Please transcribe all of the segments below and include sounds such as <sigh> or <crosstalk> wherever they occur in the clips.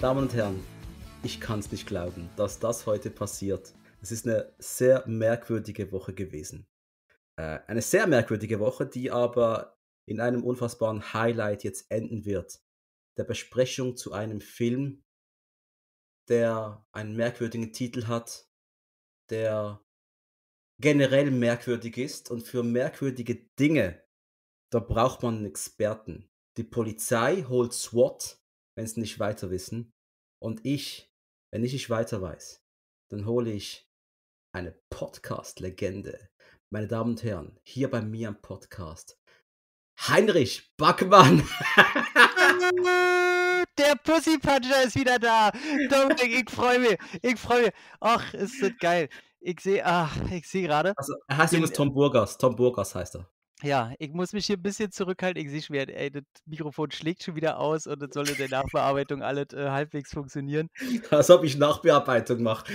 Damen und Herren, ich kann es nicht glauben, dass das heute passiert. Es ist eine sehr merkwürdige Woche gewesen. Äh, eine sehr merkwürdige Woche, die aber in einem unfassbaren Highlight jetzt enden wird. Der Besprechung zu einem Film, der einen merkwürdigen Titel hat, der generell merkwürdig ist und für merkwürdige Dinge, da braucht man einen Experten. Die Polizei holt SWAT wenn sie nicht weiter wissen. Und ich, wenn ich nicht weiter weiß, dann hole ich eine Podcast-Legende. Meine Damen und Herren, hier bei mir am Podcast, Heinrich Backmann. <laughs> Der Pussy Puncher ist wieder da. Dominik, ich freue mich. Ich freue mich. Ach, ist das geil. Ich sehe, ach, ich sehe gerade. Also, er heißt übrigens Tom Burgers. Tom Burgers heißt er. Ja, ich muss mich hier ein bisschen zurückhalten. Ich sehe schon, ey, das Mikrofon schlägt schon wieder aus und das soll in der Nachbearbeitung alles äh, halbwegs funktionieren. <laughs> Als ob ich Nachbearbeitung mache.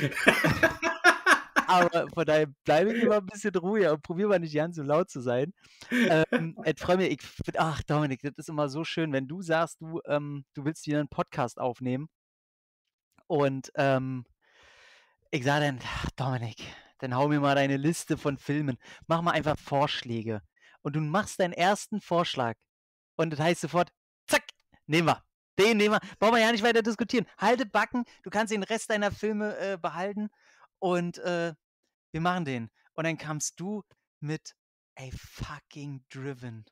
Aber von daher <laughs> bleibe ich immer ein bisschen ruhiger und probiere mal nicht ganz so laut zu sein. Ähm, <laughs> ich freue mich, ich find, ach Dominik, das ist immer so schön, wenn du sagst, du, ähm, du willst wieder einen Podcast aufnehmen. Und ähm, ich sage dann, ach, Dominik, dann hau mir mal deine Liste von Filmen. Mach mal einfach Vorschläge und du machst deinen ersten Vorschlag und das heißt sofort, zack, nehmen wir. Den nehmen wir. Brauchen wir ja nicht weiter diskutieren. Halte Backen, du kannst den Rest deiner Filme äh, behalten und äh, wir machen den. Und dann kamst du mit ey, fucking Driven.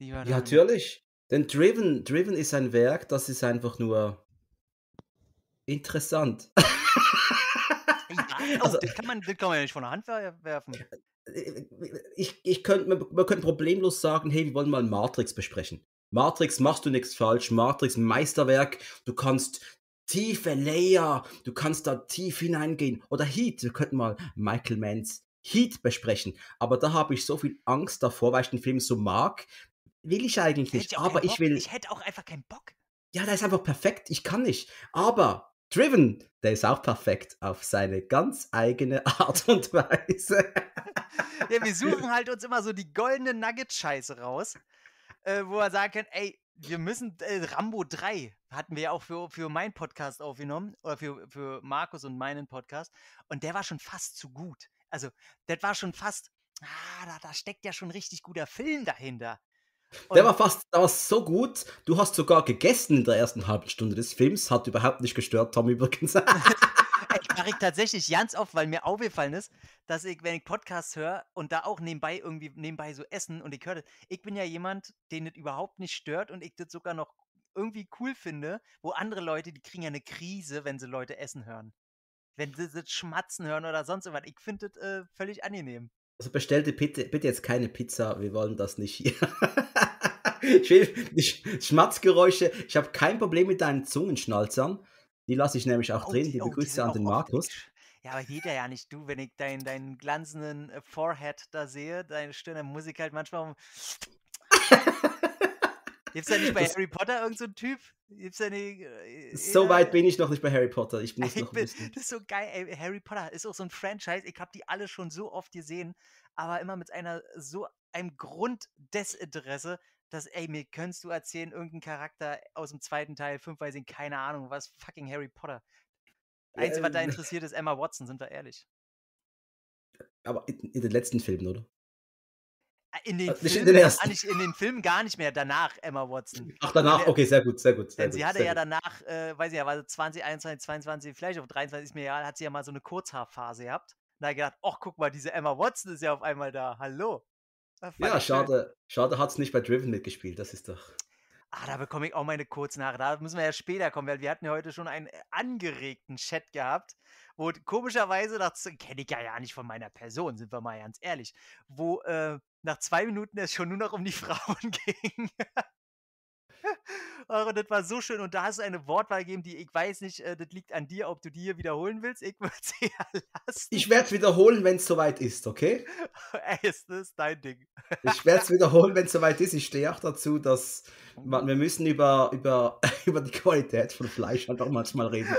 Ja, natürlich. Denn Driven, Driven ist ein Werk, das ist einfach nur interessant. <laughs> oh, also, das, kann man, das kann man ja nicht von der Hand werfen. Äh, ich, ich könnt, man, könnte problemlos sagen, hey, wir wollen mal Matrix besprechen. Matrix machst du nichts falsch, Matrix Meisterwerk, du kannst tiefe Layer, du kannst da tief hineingehen. Oder Heat, wir könnten mal Michael Manns Heat besprechen. Aber da habe ich so viel Angst davor, weil ich den Film so mag. Will ich eigentlich nicht, ich aber ich will. Ich hätte auch einfach keinen Bock. Ja, der ist einfach perfekt. Ich kann nicht. Aber Driven, der ist auch perfekt auf seine ganz eigene <laughs> Art und Weise. <laughs> Ja, wir suchen halt uns immer so die goldene Nugget-Scheiße raus, äh, wo er sagen kann, ey, wir müssen äh, Rambo 3 hatten wir ja auch für, für meinen Podcast aufgenommen oder für, für Markus und meinen Podcast und der war schon fast zu gut. Also, das war schon fast, ah, da, da steckt ja schon richtig guter Film dahinter. Der war fast, der war so gut. Du hast sogar gegessen in der ersten halben Stunde des Films. Hat überhaupt nicht gestört, Tom übrigens. <laughs> <laughs> ich mache ich tatsächlich ganz oft, weil mir aufgefallen ist, dass ich, wenn ich Podcasts höre und da auch nebenbei irgendwie nebenbei so essen und ich höre das, ich bin ja jemand, den das überhaupt nicht stört und ich das sogar noch irgendwie cool finde, wo andere Leute, die kriegen ja eine Krise, wenn sie Leute essen hören. Wenn sie das Schmatzen hören oder sonst irgendwas. Ich finde das äh, völlig angenehm. Also bestellte bitte, bitte jetzt keine Pizza, wir wollen das nicht hier. ich will, ich, Schmatzgeräusche, ich habe kein Problem mit deinen Zungenschnalzern. Die lasse ich nämlich auch oh, drin. Liebe oh, Grüße an den Markus. Ja, aber geht ja ja nicht du, wenn ich deinen dein glanzenden äh, Forehead da sehe, deine Stirn, dann muss ich halt manchmal um. <laughs> Gibt es da nicht bei das Harry Potter irgendeinen so Typ? Eine, äh, so weit bin ich noch nicht bei Harry Potter. Ich <laughs> muss ich noch bin, Das ist so geil. Ey. Harry Potter ist auch so ein Franchise. Ich habe die alle schon so oft gesehen, aber immer mit einer so einem Grund Grunddesinteresse, dass, ey, mir könntest du erzählen, irgendein Charakter aus dem zweiten Teil, fünf, weiß ich, keine Ahnung, was, fucking Harry Potter. Einzige, ähm, was da ähm, interessiert, ist Emma Watson, sind wir ehrlich. Aber in, in den letzten Filmen, oder? In den, äh, nicht Filmen, in, den ersten. Nicht, in den Filmen gar nicht mehr, danach Emma Watson. Ach, danach, okay, sehr gut, sehr gut. Sehr Denn gut, sie hatte ja gut. danach, äh, weiß ich ja, war 20, 21, 22, vielleicht auf 23 ist hat sie ja mal so eine Kurzhaarphase gehabt. Und da gedacht, ach, guck mal, diese Emma Watson ist ja auf einmal da, hallo. Ja, schade, schade hat es nicht bei Driven mitgespielt, das ist doch. Ah, da bekomme ich auch meine kurzen Haare. Da müssen wir ja später kommen, weil wir hatten ja heute schon einen äh, angeregten Chat gehabt, wo komischerweise, das kenne ich ja ja nicht von meiner Person, sind wir mal ganz ehrlich, wo äh, nach zwei Minuten es schon nur noch um die <laughs> Frauen ging. Und das war so schön. Und da hast du eine Wortwahl gegeben, die ich weiß nicht, äh, das liegt an dir, ob du die hier wiederholen willst. Ich würde <laughs> sie ja lassen. Ich werde es wiederholen, wenn es soweit ist, okay? Ey, <laughs> es ist dein Ding. Ich werde es wiederholen, wenn es soweit ist. Ich stehe auch dazu, dass man, wir müssen über, über, über die Qualität von Fleisch halt auch manchmal reden.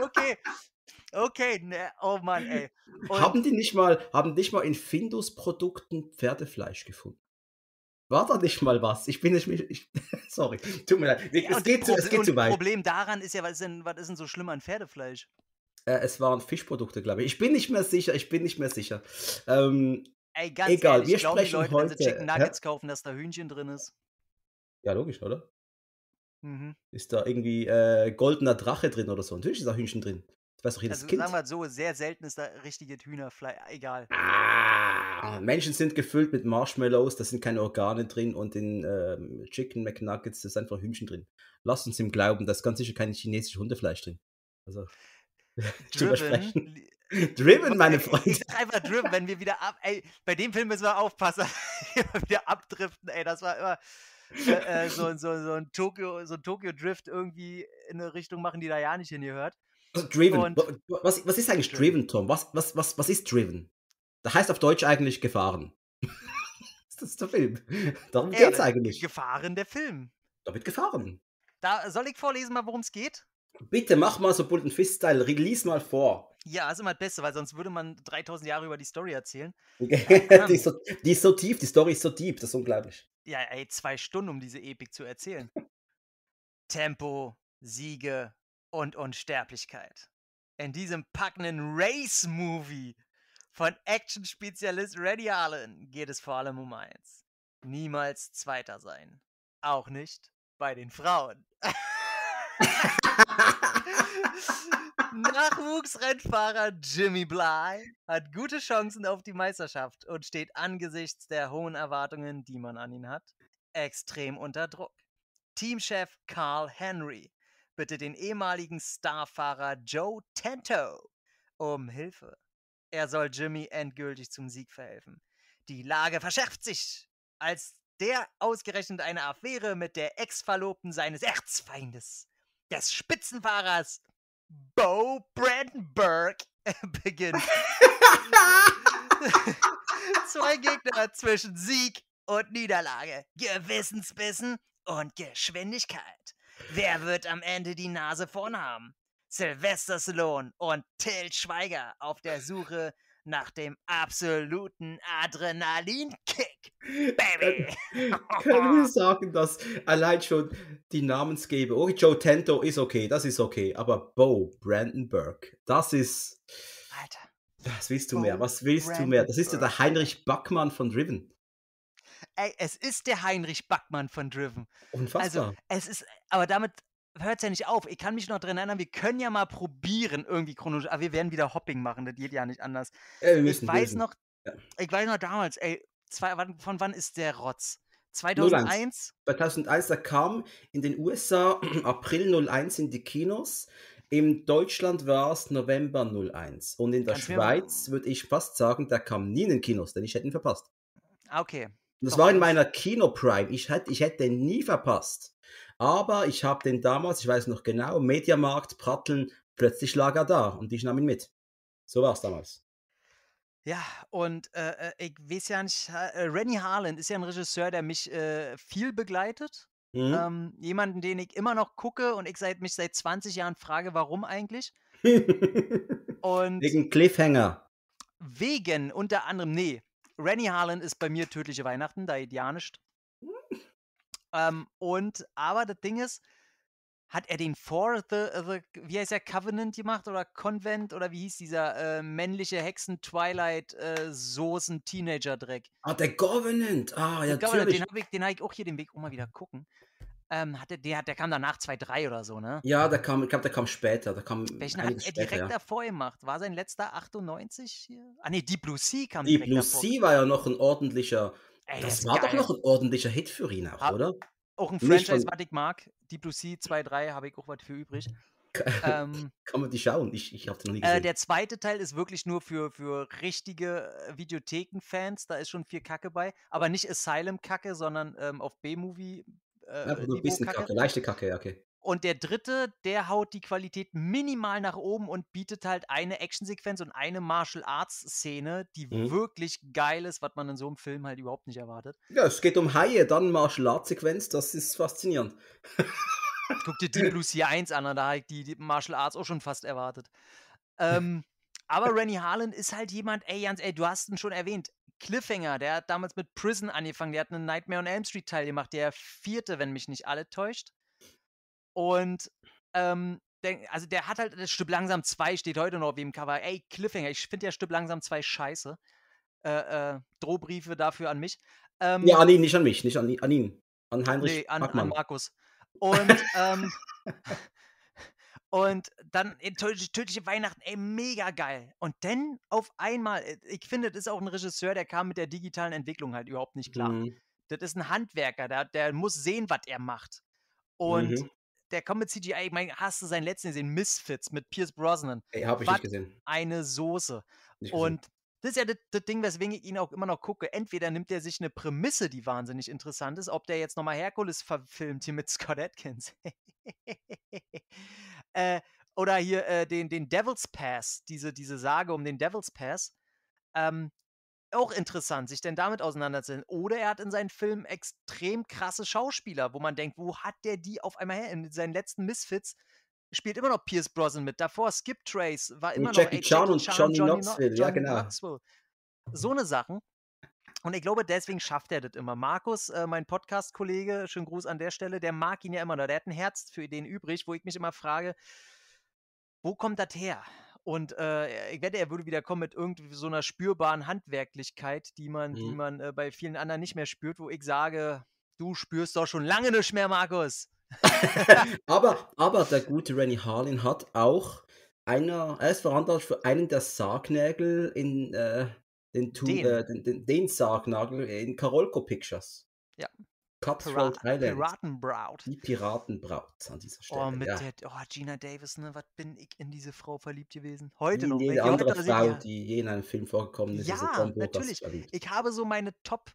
okay, Okay, ne, oh Mann, ey. Und haben die nicht mal, haben nicht mal in Findus-Produkten Pferdefleisch gefunden? War da nicht mal was? Ich bin nicht, ich, <laughs> sorry, tut mir leid. Ja, es, geht zu, es geht zu weit. Das Problem daran ist ja, was ist denn, was ist denn so schlimm an Pferdefleisch? Äh, es waren Fischprodukte, glaube ich. Ich bin nicht mehr sicher, ich bin nicht mehr sicher. Ähm, ey, ganz egal, ehrlich, wir ich sprechen glaube, die Leute, heute, wenn sie Chicken Nuggets hä? kaufen, dass da Hühnchen drin ist. Ja, logisch, oder? Mhm. Ist da irgendwie äh, goldener Drache drin oder so? Natürlich ist da Hühnchen drin. Das weiß doch jedes also, Kind. Sagen wir so, sehr selten ist da richtige Hühnerfleisch. Ah, egal. Ah, Menschen sind gefüllt mit Marshmallows, da sind keine Organe drin und in ähm, Chicken McNuggets ist einfach Hühnchen drin. Lasst uns ihm Glauben, da ist ganz sicher kein chinesisches Hundefleisch drin. Also, drüber <laughs> sprechen. Driven, <laughs> meine <laughs> Freunde. Ich einfach Driven, wenn wir wieder ab. Ey, bei dem Film müssen wir aufpassen. wir wieder abdriften, ey. Das war immer äh, so, äh, so, so ein Tokyo, so ein Tokyo Drift irgendwie in eine Richtung machen, die da ja nicht hingehört. Also driven. was, was ist eigentlich driven, driven Tom? Was, was, was, was ist driven? Da heißt auf Deutsch eigentlich gefahren. <laughs> das ist der Film. Darum ja, äh, geht's eigentlich. Gefahren der Film. Damit gefahren. Da soll ich vorlesen mal, worum es geht? Bitte mach mal so Bullet Fist Style, release mal vor. Ja, ist immer das Beste, weil sonst würde man 3000 Jahre über die Story erzählen. Äh, die, ist so, die, ist so, tief, die Story ist so tief, das ist unglaublich. Ja, ey, zwei Stunden, um diese Epik zu erzählen. Tempo, Siege, und Unsterblichkeit. In diesem packenden Race-Movie von Action-Spezialist Reddy Allen geht es vor allem um eins. Niemals Zweiter sein. Auch nicht bei den Frauen. <laughs> Nachwuchsrennfahrer Jimmy Bly hat gute Chancen auf die Meisterschaft und steht angesichts der hohen Erwartungen, die man an ihn hat, extrem unter Druck. Teamchef Carl Henry bitte den ehemaligen Starfahrer Joe Tento um Hilfe. Er soll Jimmy endgültig zum Sieg verhelfen. Die Lage verschärft sich, als der ausgerechnet eine Affäre mit der Ex-Verlobten seines Erzfeindes, des Spitzenfahrers Bo Brandenburg, <laughs> beginnt. <laughs> Zwei Gegner zwischen Sieg und Niederlage, Gewissensbissen und Geschwindigkeit. Wer wird am Ende die Nase vorn haben? Sylvester Stallone und Till Schweiger auf der Suche nach dem absoluten Adrenalinkick. Baby! Können wir sagen, dass allein schon die Namensgeber, oh, Joe Tento ist okay, das ist okay, aber Bo Brandenburg, das ist. Alter. Was willst du Bo mehr? Was willst du mehr? Das ist ja der Heinrich Backmann von Driven ey, es ist der Heinrich Backmann von Driven. Also, Unfassbar. Also, es ist, aber damit hört es ja nicht auf. Ich kann mich noch dran erinnern, wir können ja mal probieren, irgendwie chronologisch, aber ah, wir werden wieder Hopping machen, das geht ja nicht anders. Ey, wir müssen ich weiß lesen. noch, ja. ich weiß noch damals, ey, zwei, von wann ist der Rotz? 2001? 2001, da kam in den USA <clears throat> April 01 in die Kinos. In Deutschland war es November 01. Und in der Kannst Schweiz würde ich fast sagen, der kam nie in den Kinos, denn ich hätte ihn verpasst. Ah, okay, das war in meiner Kino Prime. Ich hätte, ich hätte den nie verpasst. Aber ich habe den damals, ich weiß noch genau, Mediamarkt, Pratteln, plötzlich lag er da und ich nahm ihn mit. So war es damals. Ja, und äh, äh, ich weiß ja nicht, äh, Rennie Harland ist ja ein Regisseur, der mich äh, viel begleitet. Mhm. Ähm, jemanden, den ich immer noch gucke und ich seit, mich seit 20 Jahren frage, warum eigentlich. <laughs> und wegen Cliffhanger. Wegen unter anderem, nee, Renny Harlan ist bei mir tödliche Weihnachten, da idianisch. ähm, und, aber das Ding ist, hat er den For the, the, wie heißt er, Covenant gemacht oder Convent oder wie hieß dieser äh, männliche Hexen-Twilight-Soßen-Teenager-Dreck? Äh, ah, der Covenant. Ah, ja, natürlich. Covenant, den habe ich, den hab ich auch hier den Weg, oh mal wieder gucken ähm, hatte der, der kam danach 2-3 oder so, ne? Ja, der kam, ich glaube, der kam später. Der kam Welchen hat er später, direkt ja. davor gemacht? War sein letzter 98 hier? Ah ne, Deep Blue Sea kam Deep Blue Sea war ja noch ein ordentlicher, Ey, das, das war geil. doch noch ein ordentlicher Hit für ihn auch, hab, oder? Auch ein Franchise, was ich mag. Deep Blue Sea 2-3 habe ich auch was für übrig. <laughs> ähm, Kann man die schauen? Ich, ich habe noch nie äh, gesehen. Äh, der zweite Teil ist wirklich nur für, für richtige äh, Videotheken-Fans. Da ist schon viel Kacke bei. Aber nicht Asylum-Kacke, sondern ähm, auf B-Movie äh, ja, du bist eine Kacke, leichte Kacke, ja, okay. Und der dritte, der haut die Qualität minimal nach oben und bietet halt eine Actionsequenz und eine Martial Arts Szene, die mhm. wirklich geil ist, was man in so einem Film halt überhaupt nicht erwartet. Ja, es geht um Haie, dann Martial Arts Sequenz, das ist faszinierend. <laughs> Guck dir die Blue Sea 1 an, da habe ich die, die Martial Arts auch schon fast erwartet. Ähm, aber Rennie Harlan ist halt jemand, ey Jans, ey, du hast ihn schon erwähnt, Cliffhanger, der hat damals mit Prison angefangen, der hat einen Nightmare on Elm Street Teil gemacht, der vierte, wenn mich nicht alle täuscht. Und ähm, der, also der hat halt das Stück langsam 2 steht heute noch auf im Cover. Ey, Cliffhanger, ich finde ja Stück langsam 2 scheiße. Äh, äh, Drohbriefe dafür an mich. Ähm, ja, an ihn, nicht an mich, nicht an, an ihn. An Heinrich. Nee, an, an Markus. Und ähm, <laughs> Und dann äh, tödliche Weihnachten, ey, mega geil. Und dann auf einmal, äh, ich finde, das ist auch ein Regisseur, der kam mit der digitalen Entwicklung halt überhaupt nicht klar. Mhm. Das ist ein Handwerker, der, der muss sehen, was er macht. Und mhm. der kommt mit CGI, ich meine, hast du seinen letzten gesehen, Misfits mit Pierce Brosnan. Ey, hab ich was nicht gesehen. Eine Soße. Und das ist ja das, das, Ding, weswegen ich ihn auch immer noch gucke. Entweder nimmt er sich eine Prämisse, die wahnsinnig interessant ist, ob der jetzt nochmal Herkules verfilmt hier mit Scott Atkins. <laughs> Äh, oder hier äh, den, den Devil's Pass, diese, diese Sage um den Devil's Pass. Ähm, auch interessant, sich denn damit auseinanderzusetzen. Oder er hat in seinen Filmen extrem krasse Schauspieler, wo man denkt, wo hat der die auf einmal her? In seinen letzten Misfits spielt immer noch Pierce Brosnan mit. Davor Skip Trace war immer und noch Jackie, ey, Chan Jackie Chan und Johnny, Johnny Knoxville. Johnny ja, genau. Knoxville. So eine Sachen. Und ich glaube, deswegen schafft er das immer. Markus, äh, mein Podcast-Kollege, schönen Gruß an der Stelle, der mag ihn ja immer noch. Der hat ein Herz für Ideen übrig, wo ich mich immer frage, wo kommt das her? Und äh, ich wette, er würde wieder kommen mit irgendwie so einer spürbaren Handwerklichkeit, die man, mhm. die man äh, bei vielen anderen nicht mehr spürt, wo ich sage, du spürst doch schon lange nicht mehr, Markus. <laughs> aber, aber der gute Renny Harlin hat auch einer, er ist verantwortlich für einen der Sargnägel in, äh, den, tu, den. Äh, den, den, den Sargnagel in Karolko Pictures. Ja. Cutthroat Pirat Island. Piratenbraut. Die Piratenbraut an dieser oh, Stelle. Oh, mit ja. der oh, Gina Davis, ne? Was bin ich in diese Frau verliebt gewesen? Heute Wie noch. Jede ne? andere Frau, ja. die je in einem Film vorgekommen ist. Ja, ist Tom natürlich. Verliebt. Ich habe so meine Top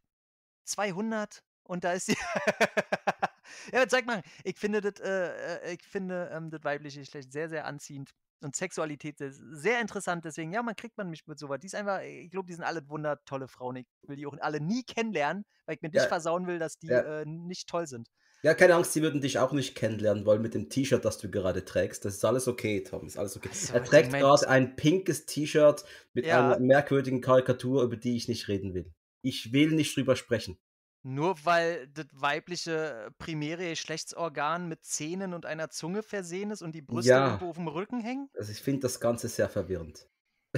200 und da ist sie. <laughs> ja, zeig mal. Ich finde das, äh, äh ähm, weibliche Geschlecht sehr, sehr anziehend. Und Sexualität ist sehr interessant, deswegen, ja, man kriegt man mich mit sowas. Die ist einfach, äh, ich glaube, die sind alle wundertolle Frauen. Ich will die auch alle nie kennenlernen, weil ich mir ja. versauen will, dass die ja. äh, nicht toll sind. Ja, keine Angst, die würden dich auch nicht kennenlernen wollen mit dem T-Shirt, das du gerade trägst. Das ist alles okay, Tom, ist alles okay. Also, er trägt gerade ein pinkes T-Shirt mit ja. einer merkwürdigen Karikatur, über die ich nicht reden will. Ich will nicht drüber sprechen. Nur weil das weibliche äh, primäre Geschlechtsorgan mit Zähnen und einer Zunge versehen ist und die Brüste ja. auf dem Rücken hängen? Also ich finde das Ganze sehr verwirrend.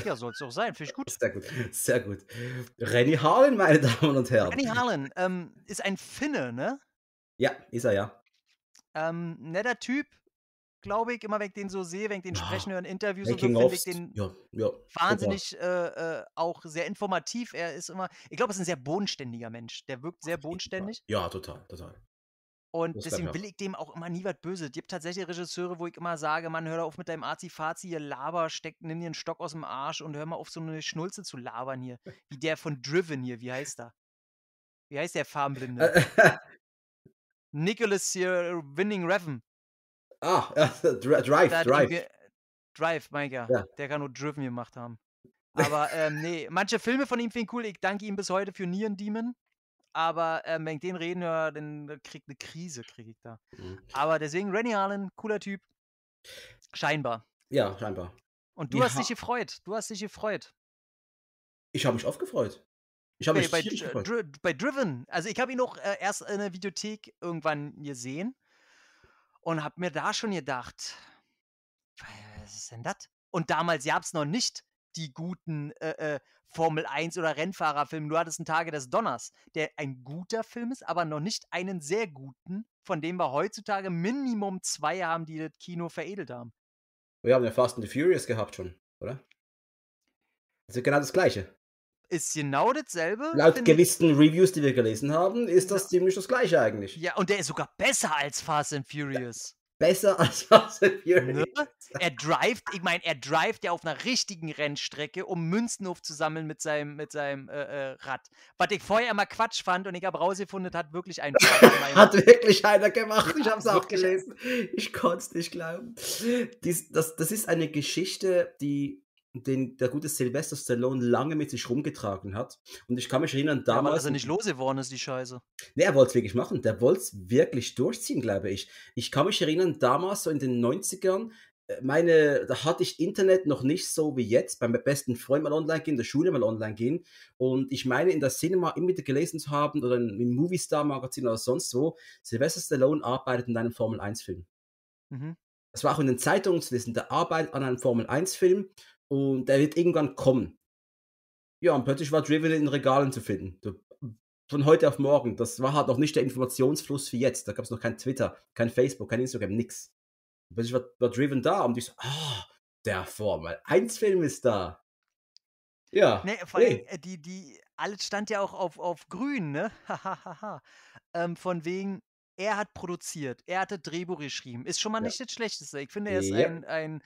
Ja, soll es auch sein. Finde ich <laughs> gut. Sehr gut, sehr gut. Renny Harlan, meine <laughs> Damen und Herren. Renny Harlan ähm, ist ein Finne, ne? Ja, ist er, ja. Ähm, netter Typ, glaube ich, immer wenn ich den so sehe, wenn ich den ja. sprechen höre in Interviews Making und so, finde ich den ja, ja, wahnsinnig äh, äh, auch sehr informativ. Er ist immer, ich glaube, er ist ein sehr bodenständiger Mensch. Der wirkt sehr bodenständig. Ja, total, total. Und das deswegen will ich dem auch immer nie was böse. Es gibt tatsächlich Regisseure, wo ich immer sage, Mann, hör auf mit deinem Azi-Fazi, hier laber, steck, nimm dir einen Stock aus dem Arsch und hör mal auf, so eine Schnulze zu labern hier. Wie der von Driven hier, wie heißt er? Wie heißt der Farmblinde? <laughs> Nicholas hier, Winning Reven. Ah, <laughs> Drive, Drive. Drive, Mike, ja. Der kann nur Driven gemacht haben. <laughs> Aber ähm, nee, manche Filme von ihm finde ich cool. Ich danke ihm bis heute für Nieren Demon. Aber ähm, wenn ich den reden höre, dann kriegt eine Krise, kriege ich da. Mhm. Aber deswegen, Rennie Harlan, cooler Typ. Scheinbar. Ja, scheinbar. Und du ja. hast dich gefreut. Du hast dich gefreut. Ich habe mich oft gefreut. Ich habe okay, mich bei, gefreut. Dri bei Driven. Also ich habe ihn auch äh, erst in der Videothek irgendwann gesehen und habe mir da schon gedacht, was ist denn das? Und damals gab es noch nicht die guten äh, äh, Formel 1 oder Rennfahrerfilme. Du hattest einen Tage des Donners, der ein guter Film ist, aber noch nicht einen sehr guten, von dem wir heutzutage Minimum zwei haben, die das Kino veredelt haben. Wir haben ja Fast and the Furious gehabt schon, oder? Das also ist genau das Gleiche ist genau dasselbe. Laut gewissen Reviews, die wir gelesen haben, ist das ja. ziemlich das gleiche eigentlich. Ja, und der ist sogar besser als Fast and Furious. Besser als Fast and ne? Furious. Ne? Er drivet, ich meine, er drivet ja auf einer richtigen Rennstrecke, um Münzen aufzusammeln mit seinem, mit seinem äh, äh, Rad. Was ich vorher immer Quatsch fand und ich habe rausgefunden, hat wirklich einen. <laughs> hat wirklich einer gemacht, ich habe es auch gelesen. Ich konnte es nicht glauben. Dies, das, das ist eine Geschichte, die den der gute Sylvester Stallone lange mit sich rumgetragen hat. Und ich kann mich erinnern, damals. Ja, weil er nicht lose geworden ist, die Scheiße. Nee, er wollte es wirklich machen. Der wollte es wirklich durchziehen, glaube ich. Ich kann mich erinnern, damals, so in den 90ern, äh, meine, da hatte ich Internet noch nicht so wie jetzt. Beim besten Freund mal online gehen, in der Schule mal online gehen. Und ich meine, in der Cinema immer wieder gelesen zu haben oder im Movie Star Magazin oder sonst wo, Sylvester Stallone arbeitet in einem Formel 1 Film. Mhm. Das war auch in den Zeitungen zu lesen. Der arbeitet an einem Formel 1 Film und der wird irgendwann kommen. Ja, und plötzlich war Driven in Regalen zu finden. Von heute auf morgen. Das war halt noch nicht der Informationsfluss wie jetzt. Da gab es noch kein Twitter, kein Facebook, kein Instagram, nix. Und plötzlich war, war Driven da und ich so, ah, oh, der Formel 1-Film ist da. Ja. Ne, nee, vor allem, nee. Äh, die, die, alles stand ja auch auf, auf grün, ne? <laughs> Hahaha. ähm, von wegen, er hat produziert, er hatte Drehbuch geschrieben. Ist schon mal ja. nicht das Schlechteste. Ich finde, er ist ja. ein, ein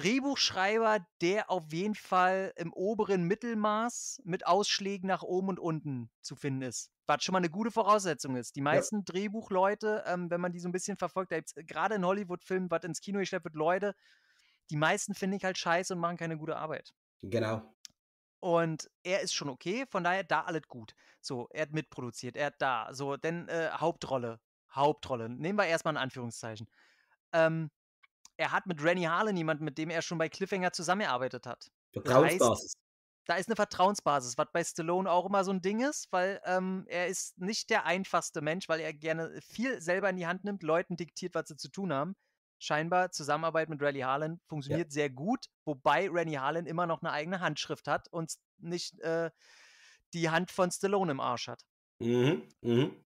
Drehbuchschreiber, der auf jeden Fall im oberen Mittelmaß mit Ausschlägen nach oben und unten zu finden ist. Was schon mal eine gute Voraussetzung ist. Die meisten ja. Drehbuchleute, ähm, wenn man die so ein bisschen verfolgt, da gibt es äh, gerade in Hollywood-Filmen, was ins Kino geschleppt wird, Leute, die meisten finde ich halt scheiße und machen keine gute Arbeit. Genau. Und er ist schon okay, von daher da alles gut. So, er hat mitproduziert, er hat da. So, denn äh, Hauptrolle. Hauptrolle. Nehmen wir erstmal in Anführungszeichen. Ähm, er hat mit Rennie Harlan jemanden, mit dem er schon bei Cliffhanger zusammengearbeitet hat. Vertrauensbasis. Da, da ist eine Vertrauensbasis, was bei Stallone auch immer so ein Ding ist, weil ähm, er ist nicht der einfachste Mensch, weil er gerne viel selber in die Hand nimmt, Leuten diktiert, was sie zu tun haben. Scheinbar Zusammenarbeit mit Rennie Harlan funktioniert ja. sehr gut, wobei Rennie Harlan immer noch eine eigene Handschrift hat und nicht äh, die Hand von Stallone im Arsch hat. Mhm, mhm.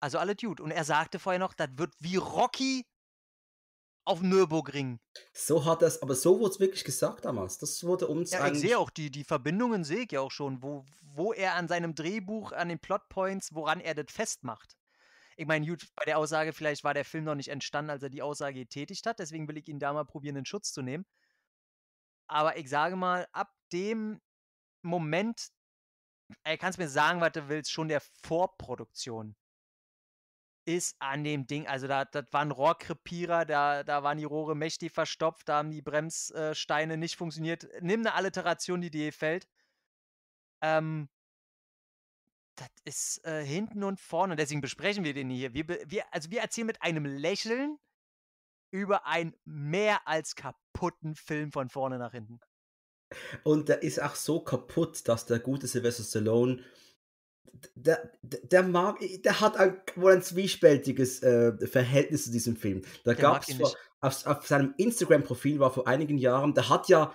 Also alle Dude. Und er sagte vorher noch, das wird wie Rocky auf dem Nürburgring. So hat das, aber so wurde es wirklich gesagt damals. Das wurde uns ja, Ich sehe auch die, die Verbindungen, sehe ich ja auch schon, wo, wo er an seinem Drehbuch, an den Plotpoints, woran er das festmacht. Ich meine, bei der Aussage, vielleicht war der Film noch nicht entstanden, als er die Aussage getätigt hat, deswegen will ich ihn da mal probieren, in Schutz zu nehmen. Aber ich sage mal, ab dem Moment, er kann es mir sagen, was du willst, schon der Vorproduktion ist an dem Ding, also da, das war Rohrkrepierer, da, da waren die Rohre mächtig verstopft, da haben die Bremssteine nicht funktioniert. Nimm eine Alliteration, die dir fällt. Ähm, das ist äh, hinten und vorne, und deswegen besprechen wir den hier. Wir, wir, also wir erzählen mit einem Lächeln über einen mehr als kaputten Film von vorne nach hinten. Und der ist auch so kaputt, dass der gute Sylvester Stallone der, der mag, der hat ein, wohl ein zwiespältiges äh, Verhältnis zu diesem Film. Da gab es auf, auf seinem Instagram-Profil war vor einigen Jahren, der hat ja,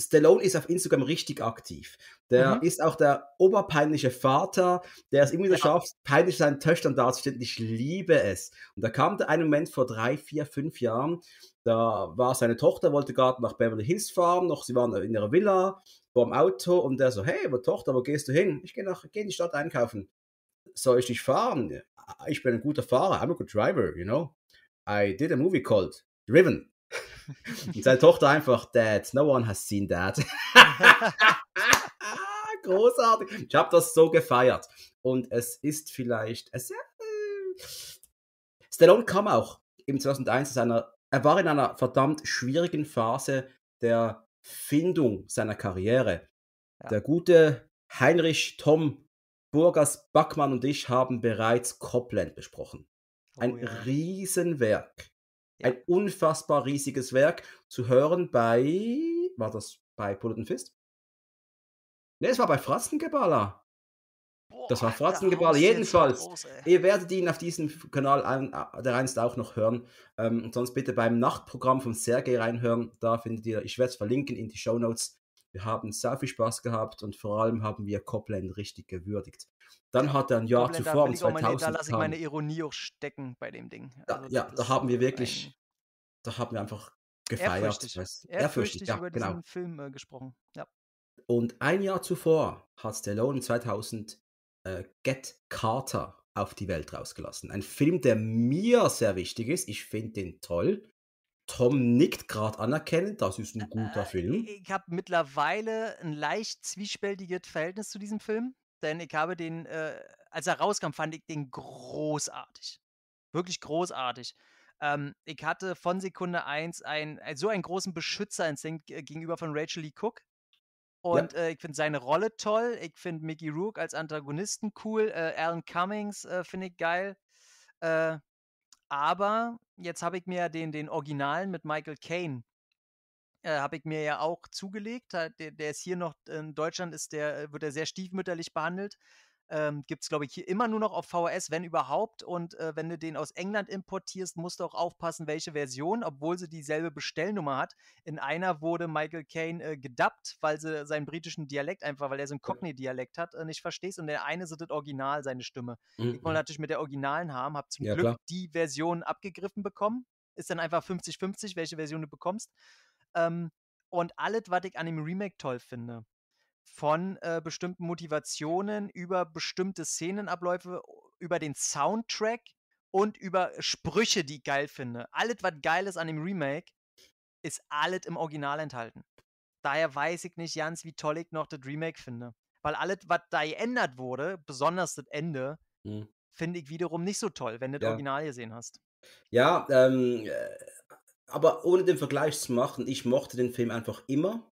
Stallone ist auf Instagram richtig aktiv. Der mhm. ist auch der oberpeinliche Vater, der es immer wieder ja. schafft, peinlich seinen Töchtern darzustellen. Ich liebe es. Und da kam da ein Moment vor drei, vier, fünf Jahren, da war seine Tochter, wollte gerade nach Beverly Hills fahren, noch sie waren in ihrer Villa vorm Auto und der so, hey, wo Tochter, wo gehst du hin? Ich gehe nach, geh in die Stadt einkaufen. Soll ich dich fahren? Ich bin ein guter Fahrer, I'm a good driver, you know. I did a movie called Driven. <laughs> und seine Tochter einfach, Dad, no one has seen that. <laughs> Großartig. Ich habe das so gefeiert. Und es ist vielleicht, es, äh, Stallone kam auch im 2001 zu seiner. er war in einer verdammt schwierigen Phase der Findung seiner Karriere. Ja. Der gute Heinrich Tom Burgers Backmann und ich haben bereits Copland besprochen. Oh Ein ja. Riesenwerk. Ja. Ein unfassbar riesiges Werk. Zu hören bei. War das bei Bullet and Fist? Ne, es war bei Frassengeballer das war Fratzengeballer. Jedenfalls, ihr werdet ihn auf diesem Kanal ein, äh, der einst auch noch hören. Ähm, und sonst bitte beim Nachtprogramm von Sergei reinhören. Da findet ihr, ich werde es verlinken in die Show Notes. Wir haben sehr viel Spaß gehabt und vor allem haben wir Copland richtig gewürdigt. Dann hat er ein Jahr Copland, zuvor, da 2000, da lasse ich meine Ironie auch stecken bei dem Ding. Also, da, ja, da haben wir wirklich, da haben wir einfach gefeiert. Er fürchtet ja, über genau. diesen Film äh, gesprochen. Ja. Und ein Jahr zuvor hat Stallone 2000 äh, Get Carter auf die Welt rausgelassen. Ein Film, der mir sehr wichtig ist. Ich finde den toll. Tom nickt gerade anerkennend, das ist ein äh, guter äh, Film. Ich habe mittlerweile ein leicht zwiespältiges Verhältnis zu diesem Film, denn ich habe den, äh, als er rauskam, fand ich den großartig. Wirklich großartig. Ähm, ich hatte von Sekunde 1 ein, äh, so einen großen Beschützerinstinkt äh, gegenüber von Rachel Lee Cook, und ja. äh, ich finde seine Rolle toll. Ich finde Mickey Rook als Antagonisten cool. Äh, Alan Cummings äh, finde ich geil. Äh, aber jetzt habe ich mir den, den Originalen mit Michael Caine äh, habe ich mir ja auch zugelegt. Der, der ist hier noch in Deutschland, ist der, äh, wird er sehr stiefmütterlich behandelt ähm, gibt es, glaube ich, hier immer nur noch auf VHS, wenn überhaupt. Und äh, wenn du den aus England importierst, musst du auch aufpassen, welche Version, obwohl sie dieselbe Bestellnummer hat. In einer wurde Michael Caine äh, gedubbt, weil sie seinen britischen Dialekt einfach, weil er so einen Cockney-Dialekt hat, äh, nicht verstehst. Und der eine ist das Original, seine Stimme. Mhm. Ich wollte mhm. natürlich mit der Originalen haben, habe zum ja, Glück klar. die Version abgegriffen bekommen. Ist dann einfach 50-50, welche Version du bekommst. Ähm, und alles, was ich an dem Remake toll finde, von äh, bestimmten Motivationen über bestimmte Szenenabläufe, über den Soundtrack und über Sprüche, die ich geil finde. Alles, was geil ist an dem Remake, ist alles im Original enthalten. Daher weiß ich nicht ganz, wie toll ich noch das Remake finde. Weil alles, was da geändert wurde, besonders das Ende, hm. finde ich wiederum nicht so toll, wenn du das Original gesehen hast. Ja, ähm, äh, aber ohne den Vergleich zu machen, ich mochte den Film einfach immer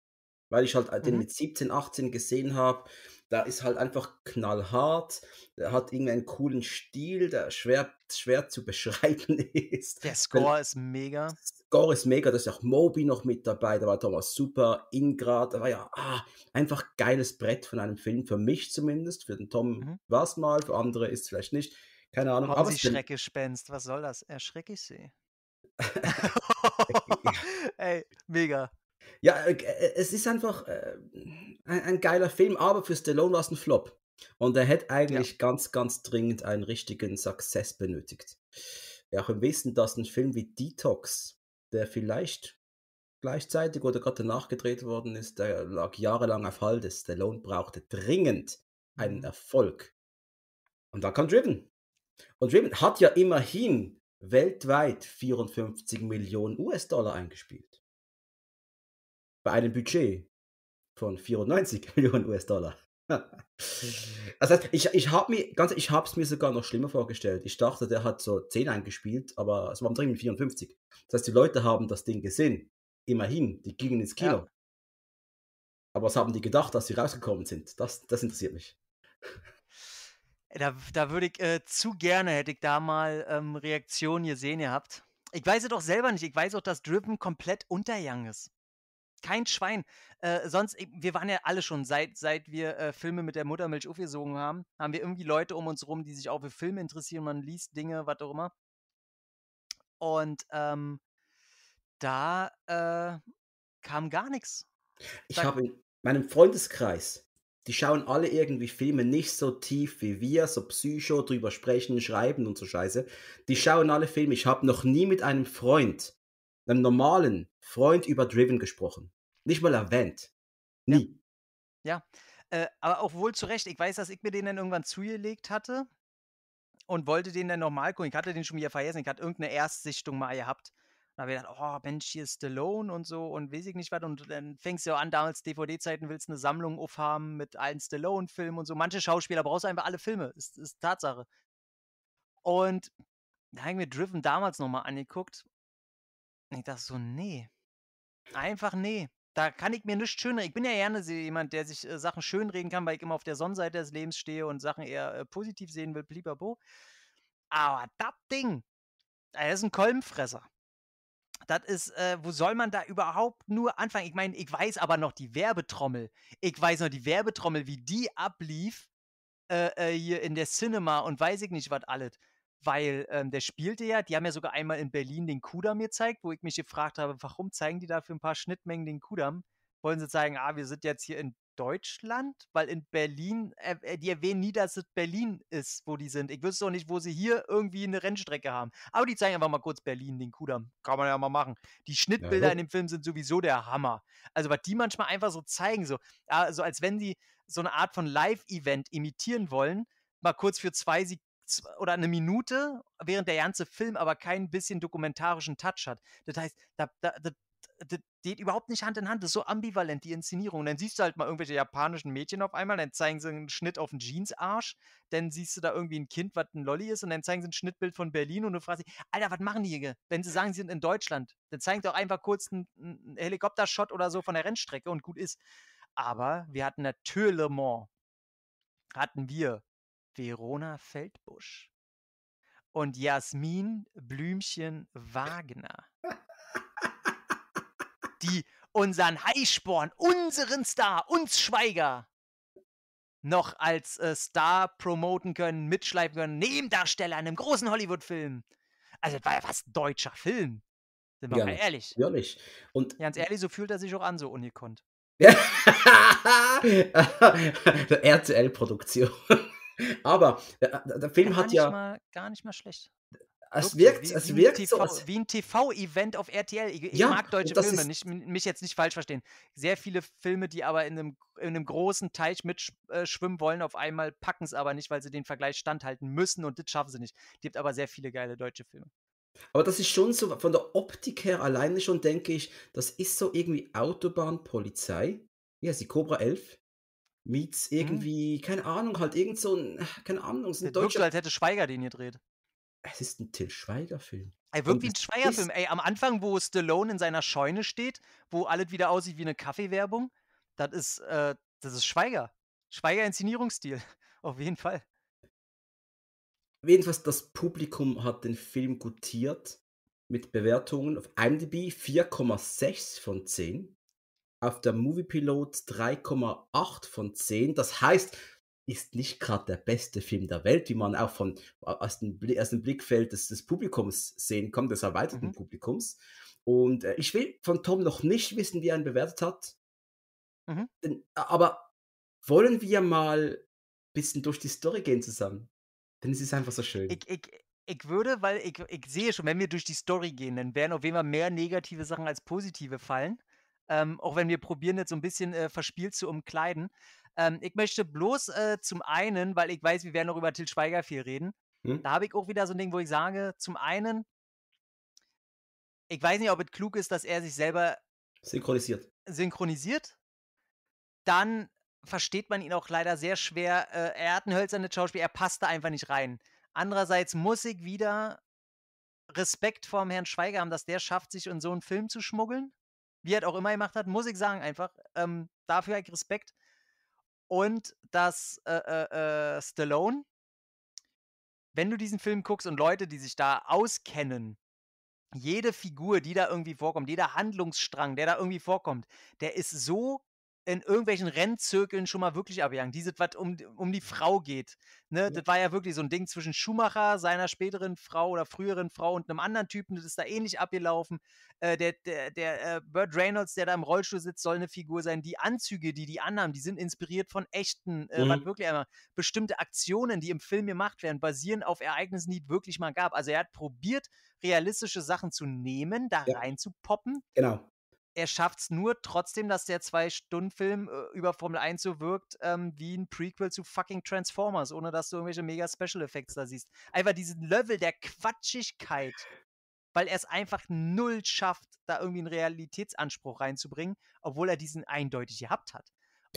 weil ich halt mhm. den mit 17, 18 gesehen habe. Da ist halt einfach knallhart, der hat irgendwie einen coolen Stil, der schwer, schwer zu beschreiben <laughs> ist. Der Score Weil, ist mega. Der Score ist mega, da ist auch Moby noch mit dabei, da war Thomas Super, Ingrad, da war ja ah, einfach geiles Brett von einem Film, für mich zumindest, für den Tom mhm. war es mal, für andere ist es vielleicht nicht. Keine Ahnung. Haben aber Sie Schreckgespenst, was soll das? Erschrecke ich Sie. <laughs> <laughs> Ey, mega. Ja, äh, äh, es ist einfach äh, ein, ein, geiler Film, aber für Stallone war es ein Flop. Und er hätte eigentlich ja. ganz, ganz dringend einen richtigen Success benötigt. Ja, auch im Wissen, dass ein Film wie Detox, der vielleicht gleichzeitig oder gerade danach gedreht worden ist, der lag jahrelang auf Halde. Stallone brauchte dringend einen mhm. Erfolg. Und dann kam Driven. Und Driven hat ja immerhin weltweit 54 Millionen US-Dollar eingespielt bei einem Budget von 94 <laughs> Millionen US-Dollar. Mhm. das heißt, ich, ich habe es mir sogar noch schlimmer vorgestellt. Ich dachte, der hat so 10 eingespielt, aber es waren dringend 54. Das heißt, die Leute haben das Ding gesehen. Immerhin, die gingen ins Kino. Ja. Aber was haben die gedacht, dass sie rausgekommen sind? Das, das interessiert mich. Äh, da, da würde ich äh, zu gerne, hätte ich da mal ähm, Reaktionen gesehen ihr habt. Ich weiß es doch selber nicht. Ich weiß auch, dass Driven komplett untergegangen ist kein Schwein. Äh, sonst, wir waren ja alle schon, seit, seit wir äh, Filme mit der Muttermilch aufgesogen haben, haben wir irgendwie Leute um uns rum, die sich auch für Filme interessieren. Man liest Dinge, was auch immer. Und ähm, da äh, kam gar nichts. Ich habe in meinem Freundeskreis, die schauen alle irgendwie Filme nicht so tief wie wir, so psycho, drüber sprechen, schreiben und so Scheiße. Die schauen alle Filme. Ich habe noch nie mit einem Freund, einem normalen Freund über Driven gesprochen. Nicht mal erwähnt. Nie. Ja. ja. Äh, aber auch wohl zu Recht. Ich weiß, dass ich mir den dann irgendwann zugelegt hatte und wollte den dann nochmal gucken. Ich hatte den schon wieder vergessen. Ich hatte irgendeine Erstsichtung mal gehabt. Da habe ich gedacht, oh Mensch, hier ist Stallone und so und weiß ich nicht was. Und dann fängst du ja an, damals DVD-Zeiten willst du eine Sammlung aufhaben mit allen Stallone-Filmen und so. Manche Schauspieler brauchst du einfach alle Filme. Ist, ist Tatsache. Und da habe ich mir Driven damals nochmal angeguckt. Und ich dachte so, nee. Einfach nee da kann ich mir nichts schönreden. Ich bin ja gerne jemand, der sich äh, Sachen schönreden kann, weil ich immer auf der Sonnenseite des Lebens stehe und Sachen eher äh, positiv sehen will, blibabo. Aber das Ding, er ist ein Kolbenfresser. Das ist, äh, wo soll man da überhaupt nur anfangen? Ich meine, ich weiß aber noch die Werbetrommel. Ich weiß noch die Werbetrommel, wie die ablief äh, äh hier in der Cinema und weiß ich nicht, was alles weil ähm, der spielte ja, die haben ja sogar einmal in Berlin den Kudam gezeigt, wo ich mich gefragt habe, warum zeigen die da für ein paar Schnittmengen den Kudam? Wollen sie zeigen, ah, wir sind jetzt hier in Deutschland? Weil in Berlin, äh, äh, die erwähnen nie, dass es Berlin ist, wo die sind. Ich wüsste auch nicht, wo sie hier irgendwie eine Rennstrecke haben. Aber die zeigen einfach mal kurz Berlin, den Kudamm. Kann man ja mal machen. Die Schnittbilder ja, in dem Film sind sowieso der Hammer. Also, was die manchmal einfach so zeigen, so also als wenn sie so eine Art von Live-Event imitieren wollen, mal kurz für zwei Sekunden oder eine Minute, während der ganze Film aber kein bisschen dokumentarischen Touch hat. Das heißt, da, da, da das geht überhaupt nicht Hand in Hand. Das ist so ambivalent, die Inszenierung. Und dann siehst du halt mal irgendwelche japanischen Mädchen auf einmal, dann zeigen sie einen Schnitt auf den Jeansarsch, dann siehst du da irgendwie ein Kind, was ein Lolli ist, und dann zeigen sie ein Schnittbild von Berlin und du fragst dich, Alter, was machen die hier? Wenn sie sagen, sie sind in Deutschland, dann zeigen sie auch einfach kurz einen, einen Helikoptershot oder so von der Rennstrecke und gut ist. Aber wir hatten natürlich hatten wir Verona Feldbusch und Jasmin Blümchen Wagner, die unseren Heißsporn, unseren Star, uns Schweiger noch als äh, Star promoten können, mitschleifen können, Nebendarsteller in einem großen Hollywood-Film. Also, das war ja fast ein deutscher Film. Sind wir ja, mal ehrlich. Ehrlich. Und Ganz ehrlich, so fühlt er sich auch an, so ungekonnt. <laughs> Äh, RTL-Produktion. Aber äh, äh, der, der Film gar hat ja. Mal, gar nicht mal schlecht. Es wirkt, wie, es wie wirkt TV, so. Als, wie ein TV-Event auf RTL. Ich, ja, mag deutsche Filme, ist, nicht, mich jetzt nicht falsch verstehen. Sehr viele Filme, die aber in einem, in einem großen Teich mitschwimmen äh, wollen, auf einmal packen es aber nicht, weil sie den Vergleich standhalten müssen und das schaffen sie nicht. Es Gibt aber sehr viele geile deutsche Filme. Aber das ist schon so, von der Optik her alleine schon denke ich, das ist so irgendwie Autobahnpolizei. Ja, yes, die Cobra 11 meets mhm. irgendwie, hm? keine Ahnung, halt irgend so ein, keine Ahnung, so ein deutscher... Wirkt, so, als hätte Schweiger den gedreht. Es ist ein Till Schweiger-Film. Ey, wirklich ein Schweiger-Film. Ey, am Anfang, wo Stallone in seiner Scheune steht, wo alles wieder aussieht wie eine Kaffeewerbung, das ist, äh, das ist Schweiger. Schweiger-Inszenierungsstil. <laughs> Auf jeden Fall. Jedenfalls, das Publikum hat den Film gutiert mit Bewertungen auf IMDb 4,6 von 10 auf der Movie Pilot 3,8 von 10. Das heißt, ist nicht gerade der beste Film der Welt, wie man auch von, aus, dem, aus dem Blickfeld des, des Publikums sehen kann, des erweiterten mhm. Publikums. Und äh, ich will von Tom noch nicht wissen, wie er ihn bewertet hat. Mhm. Denn, aber wollen wir mal ein bisschen durch die Story gehen zusammen? Denn es ist einfach so schön. Ich, ich, ich würde, weil ich, ich sehe schon, wenn wir durch die Story gehen, dann werden auf jeden Fall mehr negative Sachen als positive fallen ähm, auch wenn wir probieren, jetzt so ein bisschen äh, verspielt zu umkleiden. Ähm, ich möchte bloß äh, zum einen, weil ich weiß, wir werden noch über Till Schweiger viel reden, hm? da habe ich auch wieder so ein Ding, wo ich sage, zum einen, ich weiß nicht, ob es klug ist, dass er sich selber synchronisiert. Synchronisiert. Dann versteht man ihn auch leider sehr schwer. Äh, er hat ein hölzernes Schauspiel, er passt da einfach nicht rein. Andererseits muss ich wieder Respekt vor dem Herrn Schweiger haben, dass der schafft, sich in so einen Film zu schmuggeln wie er es halt auch immer gemacht hat, muss ich sagen, einfach. Ähm, dafür habe halt ich Respekt. Und dass äh, äh, äh, Stallone, wenn du diesen Film guckst und Leute, die sich da auskennen, jede Figur, die da irgendwie vorkommt, jeder Handlungsstrang, der da irgendwie vorkommt, der ist so in irgendwelchen Rennzirkeln schon mal wirklich abjagen. Dieses, was um, um die Frau geht. Ne? Ja. Das war ja wirklich so ein Ding zwischen Schumacher, seiner späteren Frau oder früheren Frau und einem anderen Typen. Das ist da ähnlich abgelaufen. Äh, der der, der äh, Burt Reynolds, der da im Rollstuhl sitzt, soll eine Figur sein. Die Anzüge, die die annahmen, die sind inspiriert von echten, äh, mhm. was wirklich einmal bestimmte Aktionen, die im Film gemacht werden, basieren auf Ereignissen, die es wirklich mal gab. Also er hat probiert, realistische Sachen zu nehmen, da ja. reinzupoppen. Genau er schafft es nur trotzdem, dass der Zwei-Stunden-Film äh, über Formel 1 so wirkt ähm, wie ein Prequel zu fucking Transformers, ohne dass du irgendwelche mega Special Effects da siehst. Einfach diesen Level der Quatschigkeit, weil er es einfach null schafft, da irgendwie einen Realitätsanspruch reinzubringen, obwohl er diesen eindeutig gehabt hat.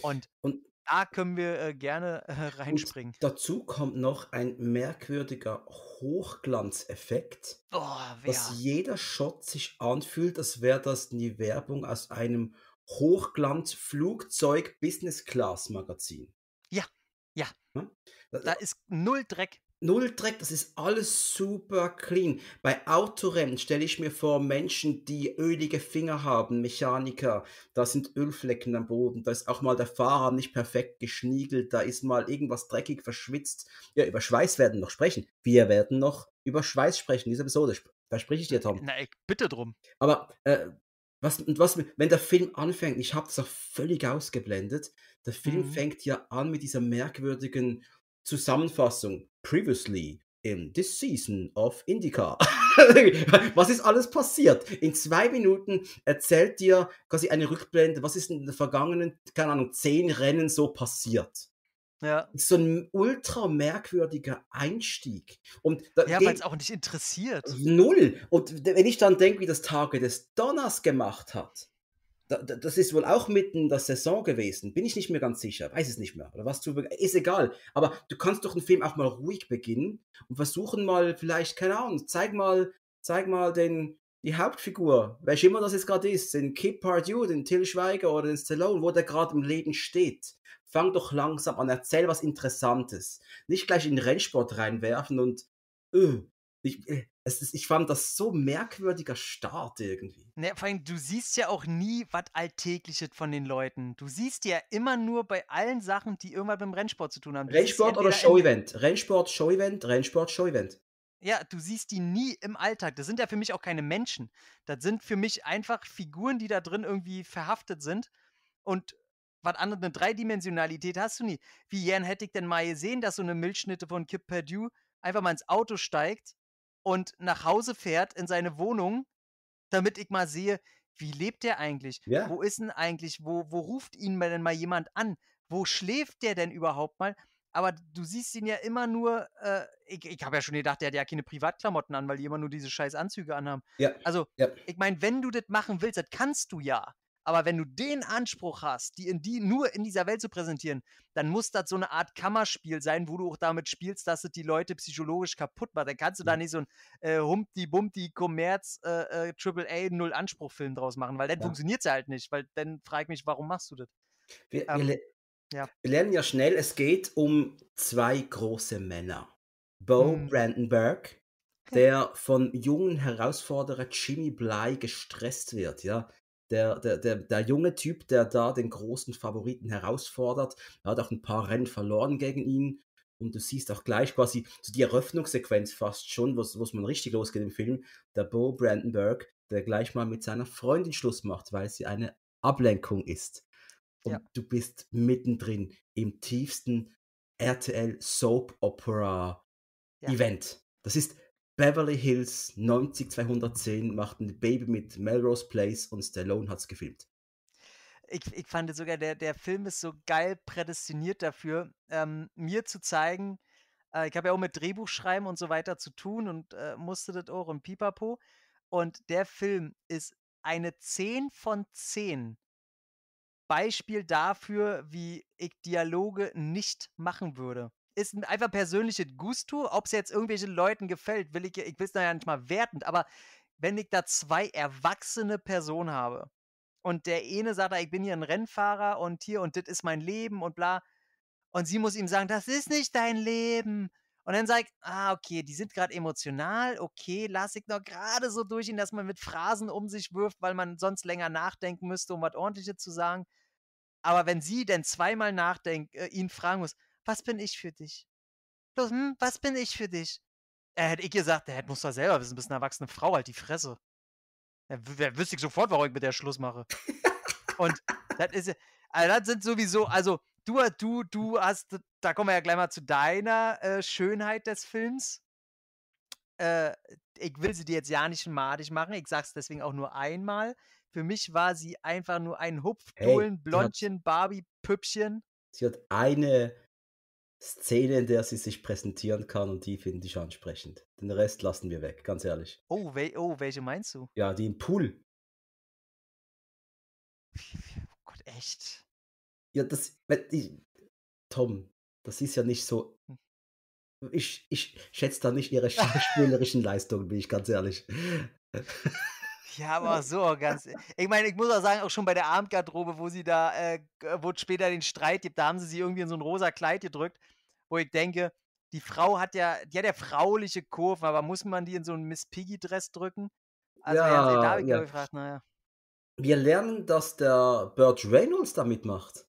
Und, und da ah, können wir äh, gerne äh, reinspringen. Und dazu kommt noch ein merkwürdiger Hochglanzeffekt, oh, dass jeder Shot sich anfühlt, als wäre das die Werbung aus einem Hochglanzflugzeug Business Class Magazin. Ja, ja. Hm? Da ist null Dreck null Dreck, das ist alles super clean. Bei Autorennen stelle ich mir vor Menschen, die ölige Finger haben, Mechaniker, da sind Ölflecken am Boden, da ist auch mal der Fahrer nicht perfekt geschniegelt, da ist mal irgendwas dreckig verschwitzt. Ja, über Schweiß werden wir noch sprechen. Wir werden noch über Schweiß sprechen, diese Episode. Verspreche ich dir, Tom. Na, ich bitte drum. Aber äh, was, was, wenn der Film anfängt, ich habe das auch völlig ausgeblendet, der Film mhm. fängt ja an mit dieser merkwürdigen Zusammenfassung previously in this season of Indica. <laughs> was ist alles passiert? In zwei Minuten erzählt dir quasi eine Rückblende, was ist in den vergangenen, keine Ahnung, zehn Rennen so passiert. Ja. So ein ultra merkwürdiger Einstieg. Und ja, weil es auch nicht interessiert. Null. Und wenn ich dann denke, wie das Tage des Donners gemacht hat, das ist wohl auch mitten in der Saison gewesen. Bin ich nicht mehr ganz sicher. Weiß es nicht mehr. Oder was zu. Ist egal. Aber du kannst doch einen Film auch mal ruhig beginnen und versuchen mal, vielleicht, keine Ahnung, zeig mal, zeig mal den, die Hauptfigur, welche immer das jetzt gerade ist, den Kip Pardew, den Till Schweiger oder den Stallone, wo der gerade im Leben steht. Fang doch langsam an, erzähl was Interessantes. Nicht gleich in den Rennsport reinwerfen und, öh, ich, äh, es ist, ich fand das so merkwürdiger Start irgendwie. Ne, vor allem, du siehst ja auch nie was Alltägliches von den Leuten. Du siehst ja immer nur bei allen Sachen, die irgendwann mit dem Rennsport zu tun haben. Du Rennsport oder Show-Event? Rennsport, Show-Event, Rennsport, Show-Event. Ja, du siehst die nie im Alltag. Das sind ja für mich auch keine Menschen. Das sind für mich einfach Figuren, die da drin irgendwie verhaftet sind. Und was anderes, eine Dreidimensionalität hast du nie. Wie Jan hätte ich denn mal gesehen, dass so eine Milchschnitte von Kip Perdue einfach mal ins Auto steigt und nach Hause fährt in seine Wohnung, damit ich mal sehe, wie lebt der eigentlich? Ja. Wo ist denn eigentlich? Wo, wo ruft ihn denn mal jemand an? Wo schläft der denn überhaupt mal? Aber du siehst ihn ja immer nur, äh, ich, ich habe ja schon gedacht, der hat ja keine Privatklamotten an, weil die immer nur diese scheiß Anzüge anhaben. Ja. Also, ja. ich meine, wenn du das machen willst, das kannst du ja. Aber wenn du den Anspruch hast, die, in die nur in dieser Welt zu präsentieren, dann muss das so eine Art Kammerspiel sein, wo du auch damit spielst, dass es die Leute psychologisch kaputt macht. Dann kannst du da nicht so ein äh, Humpty-Bumpty-Commerz äh, äh, AAA Null Anspruch-Film draus machen, weil dann ja. funktioniert es ja halt nicht, weil dann frag ich mich, warum machst du das? Wir, ähm, wir, ja. wir, lernen ja schnell, es geht um zwei große Männer. Bo hm. Brandenburg <laughs> der von jungen Herausforderer Jimmy Bly gestresst wird, ja der, der, der, der junge Typ, der da den großen Favoriten herausfordert. Er hat auch ein paar Rennen verloren gegen ihn. Und du siehst auch gleich quasi so die Eröffnungssequenz fast schon, wo es man richtig losgeht im Film. Der Bo Brandenburg, der gleich mal mit seiner Freundin Schluss macht, weil sie eine Ablenkung ist. Und ja. du bist mittendrin im tiefsten RTL Soap Opera ja. Event. Das ist Beverly Hills 90210 macht ein Baby mit Melrose Place und Stallone hat es gefilmt. Ich, ich fand sogar, der, der Film ist so geil prädestiniert dafür, ähm, mir zu zeigen, äh, ich habe ja auch mit Drehbuchschreiben und so weiter zu tun und äh, musste das auch und pipapo. Und der Film ist eine 10 von 10 Beispiel dafür, wie ich Dialoge nicht machen würde ist einfach persönliches Gusto. Ob es jetzt irgendwelchen Leuten gefällt, will ich, ich will es ja nicht mal wertend, aber wenn ich da zwei erwachsene Personen habe und der eine sagt, ah, ich bin hier ein Rennfahrer und hier und das ist mein Leben und bla, und sie muss ihm sagen, das ist nicht dein Leben. Und dann sage ich, ah, okay, die sind gerade emotional, okay, lass ich noch gerade so durch ihn, dass man mit Phrasen um sich wirft, weil man sonst länger nachdenken müsste, um was Ordentliches zu sagen. Aber wenn sie denn zweimal nachdenkt, äh, ihn fragen muss, was bin ich für dich? So, hm, was bin ich für dich? Er hätte ich gesagt, der muss doch selber wissen, bist eine erwachsene Frau, halt die Fresse. Dann wüsste ich sofort, warum ich mit der Schluss mache. Und das ist, also das sind sowieso, also du, du, du hast, da kommen wir ja gleich mal zu deiner äh, Schönheit des Films. Äh, ich will sie dir jetzt ja nicht madig machen, ich sag's deswegen auch nur einmal. Für mich war sie einfach nur ein Hupfdohlen, hey, Blondchen, Barbie-Püppchen. Sie hat eine Szene, in der sie sich präsentieren kann und die finde ich ansprechend. Den Rest lassen wir weg, ganz ehrlich. Oh, wel oh welche meinst du? Ja, die im Pool. Oh Gott, echt? Ja, das. Ich, Tom, das ist ja nicht so. Hm. Ich, ich schätze da nicht ihre schauspielerischen <laughs> Leistungen, bin ich ganz ehrlich. <laughs> Ja, aber so ganz. Ich meine, ich muss auch sagen, auch schon bei der Abendgarderobe, wo sie da, äh, äh, wo es später den Streit gibt, da haben sie sie irgendwie in so ein rosa Kleid gedrückt, wo ich denke, die Frau hat ja, die hat ja frauliche Kurven, aber muss man die in so ein Miss Piggy-Dress drücken? Also, ja, ja, da habe ja. gefragt, naja. Wir lernen, dass der Burt Reynolds da mitmacht.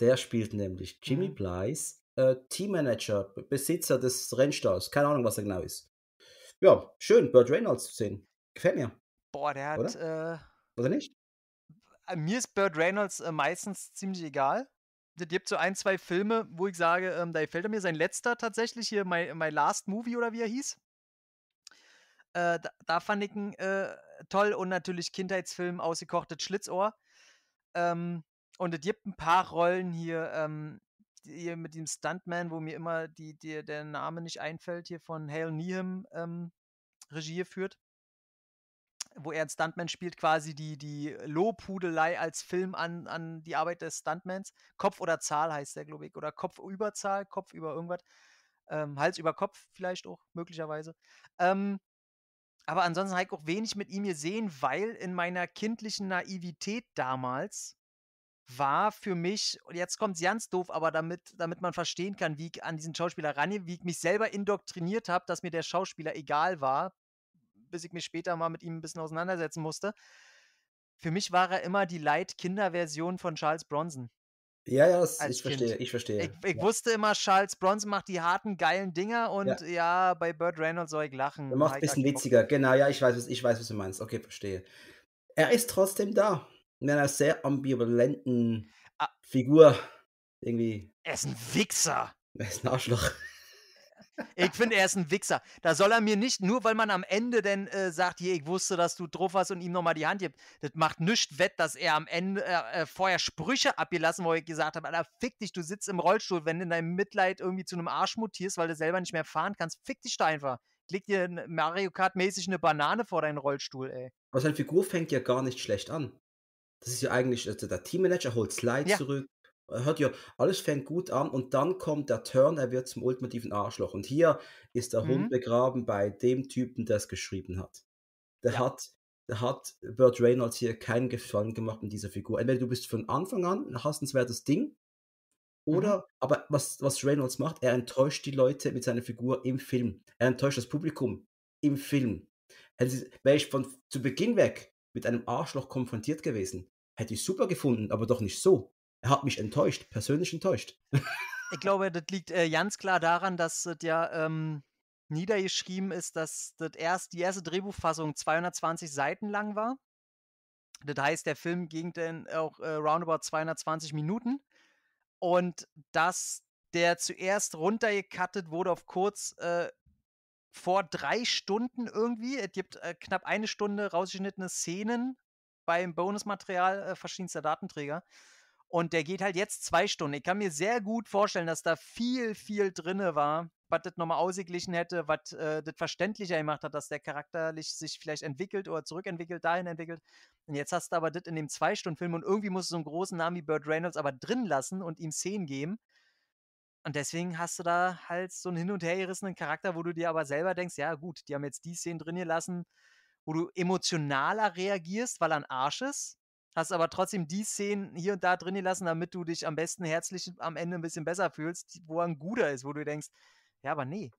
Der spielt nämlich Jimmy mhm. Blythe, äh, Teammanager, Besitzer des Rennstalls. Keine Ahnung, was er genau ist. Ja, schön, Burt Reynolds zu sehen. Gefällt mir. Boah, der hat. Oder, äh, Oder nicht? Äh, mir ist Burt Reynolds äh, meistens ziemlich egal. Es gibt so ein, zwei Filme, wo ich sage, ähm, da gefällt er mir. Sein letzter tatsächlich hier, My, My Last Movie oder wie er hieß. Äh, da, da, fand ich ihn äh, toll und natürlich Kindheitsfilm ausgekochtet Schlitzohr. Ähm, und es gibt ein paar Rollen hier, ähm, hier mit dem Stuntman, wo mir immer die, die, der Name nicht einfällt, hier von Hale Needham ähm, Regie führt wo er ein Stuntman spielt, quasi die, die Lobhudelei als Film an, an die Arbeit des Stuntmans. Kopf oder Zahl heißt der, glaube ich. Oder Kopf über Zahl, Kopf über irgendwas. Ähm, Hals über Kopf vielleicht auch, möglicherweise. Ähm, aber ansonsten habe ich auch wenig mit ihm gesehen, weil in meiner kindlichen Naivität damals war für mich, und jetzt kommt es ganz doof, aber damit, damit man verstehen kann, wie ich an diesen Schauspieler rangehe, wie ich mich selber indoktriniert habe, dass mir der Schauspieler egal war, bis ich mich später mal mit ihm ein bisschen auseinandersetzen musste. Für mich war er immer die Light-Kinder-Version von Charles Bronson. Ja, ja, das, ich kind. verstehe, ich verstehe. Ich, ich ja. wusste immer, Charles Bronson macht die harten, geilen Dinger und ja, ja bei Burt Reynolds soll ich lachen. Er macht ein halt bisschen witziger, genau, ja, ich weiß, ich weiß, was du meinst. Okay, verstehe. Er ist trotzdem da. In einer sehr ambivalenten ah, Figur. Irgendwie. Er ist ein Wichser. Er ist ein Arschloch. Ich finde, er ist ein Wichser. Da soll er mir nicht, nur weil man am Ende denn äh, sagt, hier, ich wusste, dass du drauf hast und ihm nochmal die Hand gibt, das macht nichts wett, dass er am Ende äh, äh, vorher Sprüche abgelassen, wo ich gesagt habe, Alter, fick dich, du sitzt im Rollstuhl, wenn du in deinem Mitleid irgendwie zu einem Arsch mutierst, weil du selber nicht mehr fahren kannst, fick dich da einfach. Klick dir Mario Kart-mäßig eine Banane vor deinen Rollstuhl, ey. Aber seine Figur fängt ja gar nicht schlecht an. Das ist ja eigentlich, also der Teammanager holt Slide ja. zurück, hört ihr, alles fängt gut an und dann kommt der Turn, er wird zum ultimativen Arschloch. Und hier ist der mhm. Hund begraben bei dem Typen, der es geschrieben hat. Der ja. hat, der hat Burt Reynolds hier keinen Gefallen gemacht mit dieser Figur. Entweder du bist von Anfang an ein hassenswertes Ding, oder, mhm. aber was, was Reynolds macht, er enttäuscht die Leute mit seiner Figur im Film. Er enttäuscht das Publikum im Film. wäre ich von zu Beginn weg mit einem Arschloch konfrontiert gewesen, hätte ich super gefunden, aber doch nicht so er hat mich enttäuscht, persönlich enttäuscht. ich glaube, das liegt äh, ganz klar daran, dass das ja ähm, niedergeschrieben ist, dass das erst, die erste Drehbuchfassung 220 Seiten lang war. Das heißt, der Film ging dann auch äh, roundabout 220 Minuten. Und dass der zuerst runtergekattet wurde auf kurz äh, vor drei Stunden irgendwie. Es gibt äh, knapp eine Stunde rausgeschnittene Szenen beim Bonusmaterial äh, verschiedenster Datenträger. Und der geht halt jetzt zwei Stunden. Ich kann mir sehr gut vorstellen, dass da viel, viel drinne war, was das nochmal ausgeglichen hätte, was äh, das verständlicher gemacht hat, dass der charakterlich sich vielleicht entwickelt oder zurückentwickelt, dahin entwickelt. Und jetzt hast du aber das in dem Zwei-Stunden-Film und irgendwie musst du so einen großen Namen wie Burt Reynolds aber drin lassen und ihm Szenen geben. Und deswegen hast du da halt so einen hin und her gerissenen Charakter, wo du dir aber selber denkst, ja gut, die haben jetzt die Szenen drin gelassen, wo du emotionaler reagierst, weil er ein Arsch ist hast aber trotzdem die Szenen hier und da drin gelassen, damit du dich am besten herzlich am Ende ein bisschen besser fühlst, wo ein guter ist, wo du denkst, ja, aber nee,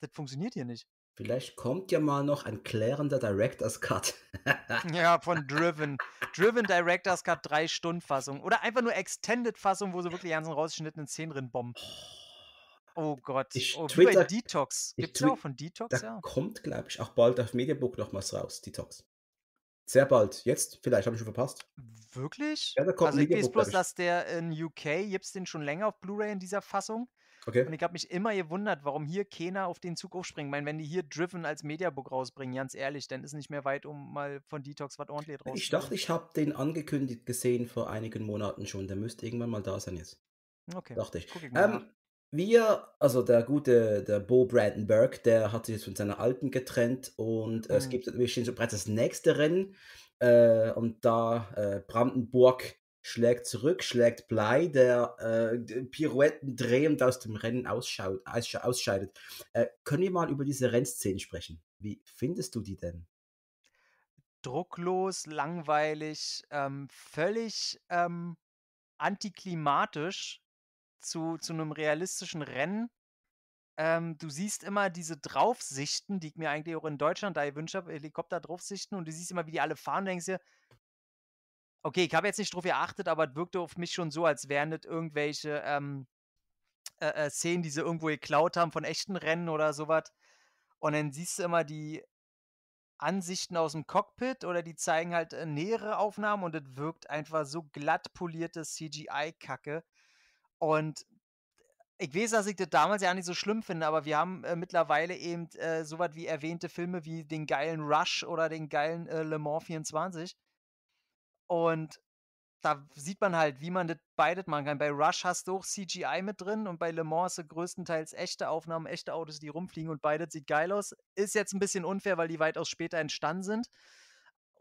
das funktioniert hier nicht. Vielleicht kommt ja mal noch ein klärender Director's Cut. <laughs> ja, von Driven. Driven Director's Cut 3 Stunden Fassung. Oder einfach nur Extended Fassung, wo sie wirklich ganzen rausgeschnittenen Szenen drin bomben. Oh, oh Gott. Ich oh, Twitter, wie bei Detox. Gibt es ja auch von Detox, da ja. kommt, glaube ich, auch bald auf Mediabook noch was raus, Detox. Sehr bald. Jetzt? Vielleicht habe ich schon verpasst. Wirklich? Ja, da kommt also ich weiß bloß, dass der in UK gibt es den schon länger auf Blu-ray in dieser Fassung. Okay. Und ich habe mich immer gewundert, warum hier keiner auf den Zug aufspringt. Ich meine, wenn die hier Driven als Mediabook rausbringen, ganz ehrlich, dann ist nicht mehr weit, um mal von Detox was ordentlich draus Ich dachte, ich habe den angekündigt gesehen vor einigen Monaten schon. Der müsste irgendwann mal da sein jetzt. Okay. Dachte ich. ich ähm, wir, also der gute, der Bo Brandenburg, der hat sich jetzt von seiner Alten getrennt und äh, mhm. es gibt wir stehen so bereits das nächste Rennen äh, und da äh, Brandenburg schlägt zurück, schlägt Blei, der äh, Pirouetten drehend aus dem Rennen ausschaut, aussch ausscheidet. Äh, können wir mal über diese Rennszenen sprechen? Wie findest du die denn? Drucklos, langweilig, ähm, völlig ähm, antiklimatisch zu, zu einem realistischen Rennen. Ähm, du siehst immer diese Draufsichten, die ich mir eigentlich auch in Deutschland da gewünscht habe, Helikopter draufsichten und du siehst immer, wie die alle fahren und denkst dir, okay, ich habe jetzt nicht drauf geachtet, aber es wirkte auf mich schon so, als wären das irgendwelche ähm, äh, äh, Szenen, die sie irgendwo geklaut haben von echten Rennen oder sowas. Und dann siehst du immer die Ansichten aus dem Cockpit oder die zeigen halt äh, nähere Aufnahmen und es wirkt einfach so glatt polierte CGI-Kacke. Und ich weiß, dass ich das damals ja nicht so schlimm finde, aber wir haben äh, mittlerweile eben äh, was wie erwähnte Filme wie den geilen Rush oder den geilen äh, Le Mans 24. Und da sieht man halt, wie man das beides machen kann. Bei Rush hast du auch CGI mit drin und bei Le Mans hast du größtenteils echte Aufnahmen, echte Autos, die rumfliegen und beides sieht geil aus. Ist jetzt ein bisschen unfair, weil die weitaus später entstanden sind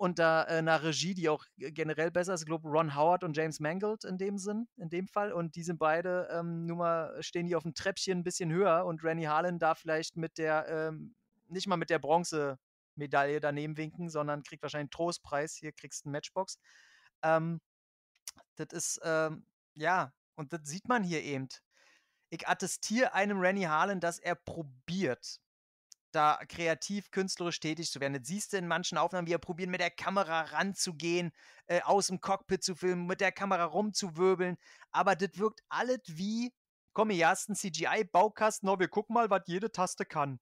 unter äh, einer Regie, die auch generell besser ist. Ich glaube, Ron Howard und James Mangold in dem Sinn, in dem Fall. Und die sind beide ähm, nun mal stehen die auf dem Treppchen ein bisschen höher und Rennie Harlan darf vielleicht mit der, ähm, nicht mal mit der Bronzemedaille daneben winken, sondern kriegt wahrscheinlich einen Trostpreis. Hier kriegst du einen Matchbox. Ähm, das ist, ähm, ja, und das sieht man hier eben. Ich attestiere einem Rennie Harlan, dass er probiert da kreativ, künstlerisch tätig zu werden. Das siehst du in manchen Aufnahmen, wie er probiert, mit der Kamera ranzugehen, äh, aus dem Cockpit zu filmen, mit der Kamera rumzuwirbeln. Aber das wirkt alles wie, komm, hier hast einen CGI-Baukasten, oh, wir gucken mal, was jede Taste kann.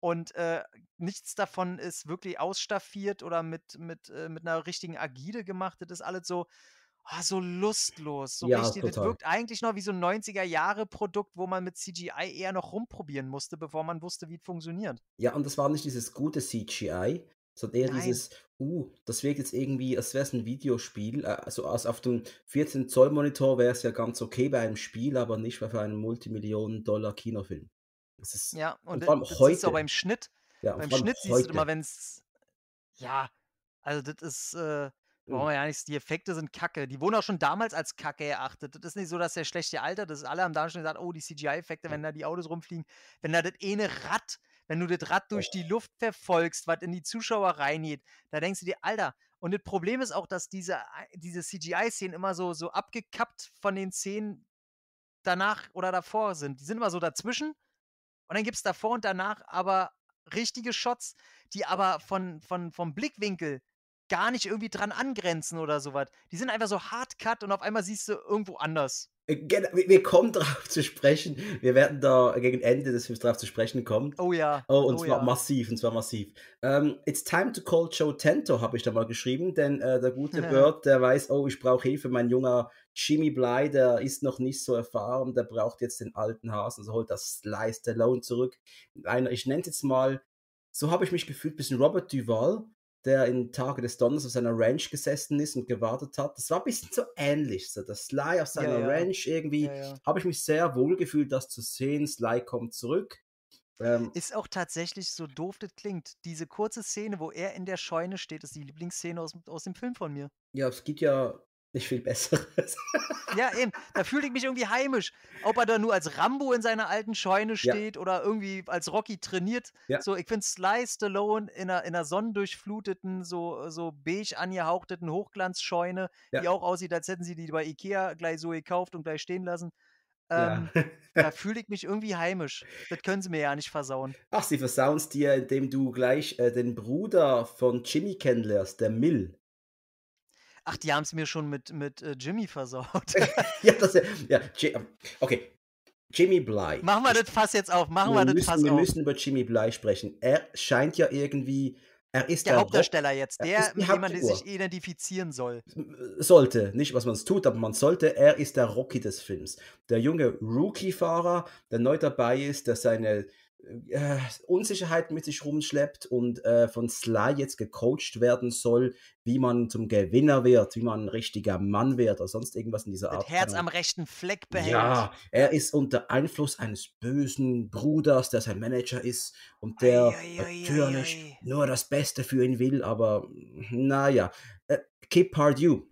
Und äh, nichts davon ist wirklich ausstaffiert oder mit, mit, äh, mit einer richtigen Agide gemacht. Das ist alles so, oh, so lustlos. So ja, richtig, total. das wirkt eigentlich noch wie so ein 90er-Jahre-Produkt, wo man mit CGI eher noch rumprobieren musste, bevor man wusste, wie es funktioniert. Ja, und das war nicht dieses gute CGI, sondern eher Nein. dieses, uh, das wirkt jetzt irgendwie, als wäre es ein Videospiel. Äh, also, also auf dem 14-Zoll-Monitor wäre es ja ganz okay bei einem Spiel, aber nicht bei einem Multimillionen-Dollar-Kinofilm. Ist, ja, und, und vor allem das heute. Siehst du aber im Schnitt, ja, beim Schnitt heute. siehst du immer, wenn es. Ja, also das ist. Äh, Brauchen hm. ja Die Effekte sind kacke. Die wurden auch schon damals als kacke erachtet. Das ist nicht so, dass der schlechte Alter, das ist. Alle haben damals schon gesagt, oh, die CGI-Effekte, wenn da die Autos rumfliegen, wenn da das eine Rad, wenn du das Rad durch die Luft verfolgst, was in die Zuschauer reingeht, da denkst du dir, Alter. Und das Problem ist auch, dass diese, äh, diese CGI-Szenen immer so, so abgekappt von den Szenen danach oder davor sind. Die sind immer so dazwischen und dann gibt es davor und danach aber richtige Shots, die aber von, von, vom Blickwinkel gar nicht irgendwie dran angrenzen oder sowas. Die sind einfach so hardcut und auf einmal siehst du irgendwo anders. Äh, wir kommen <laughs> drauf zu sprechen. Wir werden da gegen Ende des Films drauf zu sprechen kommen. Oh ja. Oh, und oh zwar ja. massiv, und zwar massiv. Um, ähm, It's time to call Joe Tento, habe ich da mal geschrieben, denn äh, der gute <laughs> Bird, der weiß, oh, ich brauche Hilfe. Mein junger Jimmy Bly, der ist noch nicht so erfahren, der braucht jetzt den alten Hasen, so holt das Slice Stallone zurück. Einer, ich nenne es jetzt mal, so habe ich mich gefühlt, bisschen Robert Duval, der in Tage des Donners auf seiner Ranch gesessen ist und gewartet hat. Das war ein bisschen so ähnlich. So, dass Sly auf seiner ja, ja. Ranch irgendwie, ja, habe ich mich sehr wohl gefühlt, das zu sehen. Sly kommt zurück. Ähm, ist auch tatsächlich, so doof das klingt, diese kurze Szene, wo er in der Scheune steht, ist die Lieblingsszene aus, aus dem Film von mir. Ja, es gibt ja nicht viel Besseres. ja, eben. Da fühle ich mich irgendwie heimisch. Ob er da nur als Rambo in seiner alten Scheune steht ja. oder irgendwie als Rocky trainiert. Ja. So, ich finde Sly Stallone in einer, in einer sonnendurchfluteten, so, so beige angehauchteten Hochglanzscheune, ja. die auch aussieht, als hätten sie die bei Ikea gleich so gekauft und gleich stehen lassen. Ähm, ja. <laughs> da fühle ich mich irgendwie heimisch. Das können sie mir ja nicht versauen. Ach, sie versauen es dir, indem du gleich äh, den Bruder von Jimmy kennenlernst, der Mill ach, die haben es mir schon mit, mit äh, Jimmy versorgt. <laughs> ja, das ja, ja, okay. Jimmy Bly. Machen wir das Fass jetzt auf. Machen wir, wir das Fass wir auf. müssen über Jimmy Bly sprechen. Er scheint ja irgendwie er ist der, der Hauptdarsteller Rob jetzt, der, mit dem man sich identifizieren soll. Sollte, nicht was man es tut, aber man sollte. Er ist der Rocky des Films. Der junge Rookie-Fahrer, der neu dabei ist, der seine äh, Unsicherheit mit sich rumschleppt und äh, von Sly jetzt gecoacht werden soll, wie man zum Gewinner wird, wie man ein richtiger Mann wird oder sonst irgendwas in dieser Art. Mit Herz genau. am rechten Fleck behält. Ja, er ist unter Einfluss eines bösen Bruders, der sein Manager ist und der natürlich nur das Beste für ihn will, aber hm, naja. Äh, Kip Hardew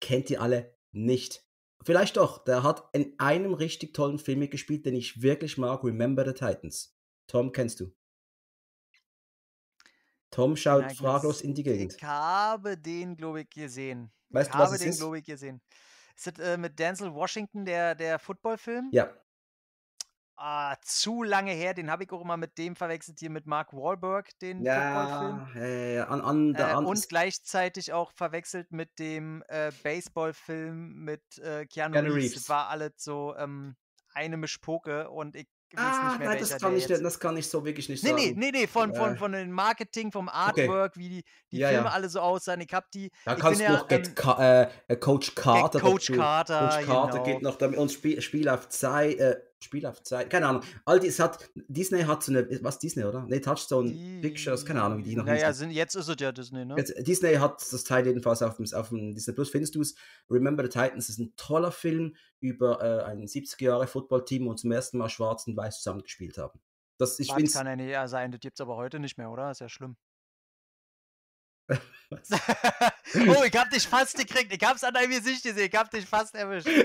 kennt ihr alle nicht. Vielleicht doch. Der hat in einem richtig tollen Film mitgespielt, den ich wirklich mag, Remember the Titans. Tom, kennst du? Tom schaut Nein, fraglos in die Gegend. Ich habe den, glaube ich, gesehen. Weißt ich du, habe was es den, glaube ich, gesehen. Ist das äh, mit Denzel Washington der, der Footballfilm? Ja ah, zu lange her. Den habe ich auch immer mit dem verwechselt hier mit Mark Wahlberg, den ja, Footballfilm. Äh, on, on äh, und gleichzeitig auch verwechselt mit dem äh, Baseballfilm mit äh, Keanu, Keanu Reeves. Reeves. War alles so ähm, eine Mischpoke und ich weiß Ah, mehr, nein, das kann, ich, das kann ich so wirklich nicht nee, ne, sagen. Nee, nee, nee, von, äh. von, von dem Marketing, vom Artwork, okay. wie die, die ja, Filme ja. alle so aussahen. Ich hab die. Da kannst du ja, noch ähm, Ka äh, äh Coach Carter. Coach Carter. Coach Carter genau. geht noch damit und Spiel, Spiel auf Zeit. Äh, Spiel auf Zeit, keine Ahnung. All dies hat, Disney hat so eine, was Disney, oder? Nee, Touchstone die, Pictures, keine Ahnung, wie die noch Naja, sind, jetzt ist es ja Disney, ne? Jetzt, Disney hat das Teil jedenfalls auf dem, auf dem Disney Plus. Findest du es? Remember the Titans ist ein toller Film über äh, ein 70er-Jahre-Football-Team und zum ersten Mal schwarz und weiß zusammengespielt haben. Das ich Bad kann ja nicht eher sein, das gibt's aber heute nicht mehr, oder? Ist ja schlimm. <laughs> <laughs> oh, ich hab dich fast gekriegt. Ich hab's an deinem Gesicht gesehen. Ich hab dich fast erwischt. <laughs>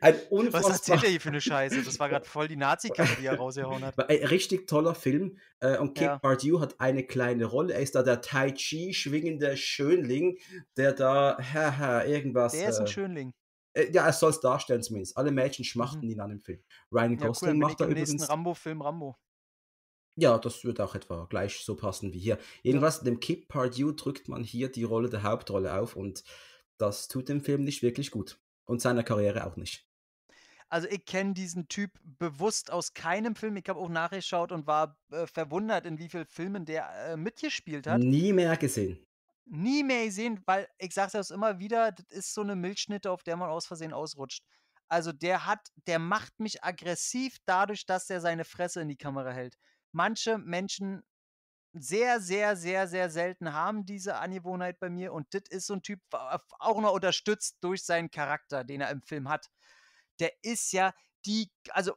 ein unfassbar Was erzählt er hier für eine Scheiße? Das war gerade voll die Nazi-Kacke, die er <laughs> rausgehauen hat. Ein richtig toller Film. Äh, und Kip ja. Bardew hat eine kleine Rolle. Er ist da der Tai Chi schwingende Schönling, der da, haha, irgendwas. Der ist ein äh, Schönling. Äh, ja, er soll es darstellen zumindest. Alle Mädchen schmachten mhm. ihn an dem Film. Ryan Gosling cool, macht da übrigens. nächsten Rambo-Film Rambo. Ja, das wird auch etwa gleich so passen wie hier. Jedenfalls, dem Kip Pardew drückt man hier die Rolle der Hauptrolle auf und das tut dem Film nicht wirklich gut. Und seiner Karriere auch nicht. Also ich kenne diesen Typ bewusst aus keinem Film. Ich habe auch nachgeschaut und war äh, verwundert, in wie vielen Filmen der äh, mitgespielt hat. Nie mehr gesehen. Nie mehr gesehen, weil ich sage das immer wieder, das ist so eine Milchschnitte, auf der man aus Versehen ausrutscht. Also der hat, der macht mich aggressiv dadurch, dass er seine Fresse in die Kamera hält. Manche Menschen sehr, sehr, sehr, sehr selten haben diese Angewohnheit bei mir. Und das ist so ein Typ, äh, auch noch unterstützt durch seinen Charakter, den er im Film hat. Der ist ja die, also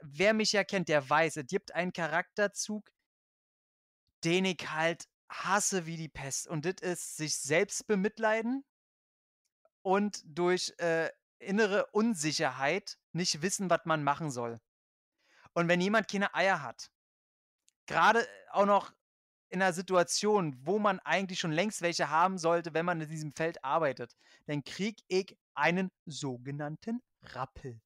wer mich ja kennt, der weiß, es gibt einen Charakterzug, den ich halt hasse wie die Pest. Und das ist sich selbst bemitleiden und durch äh, innere Unsicherheit nicht wissen, was man machen soll. Und wenn jemand keine Eier hat, gerade auch noch in einer Situation, wo man eigentlich schon längst welche haben sollte, wenn man in diesem Feld arbeitet, dann krieg ich einen sogenannten Rappel.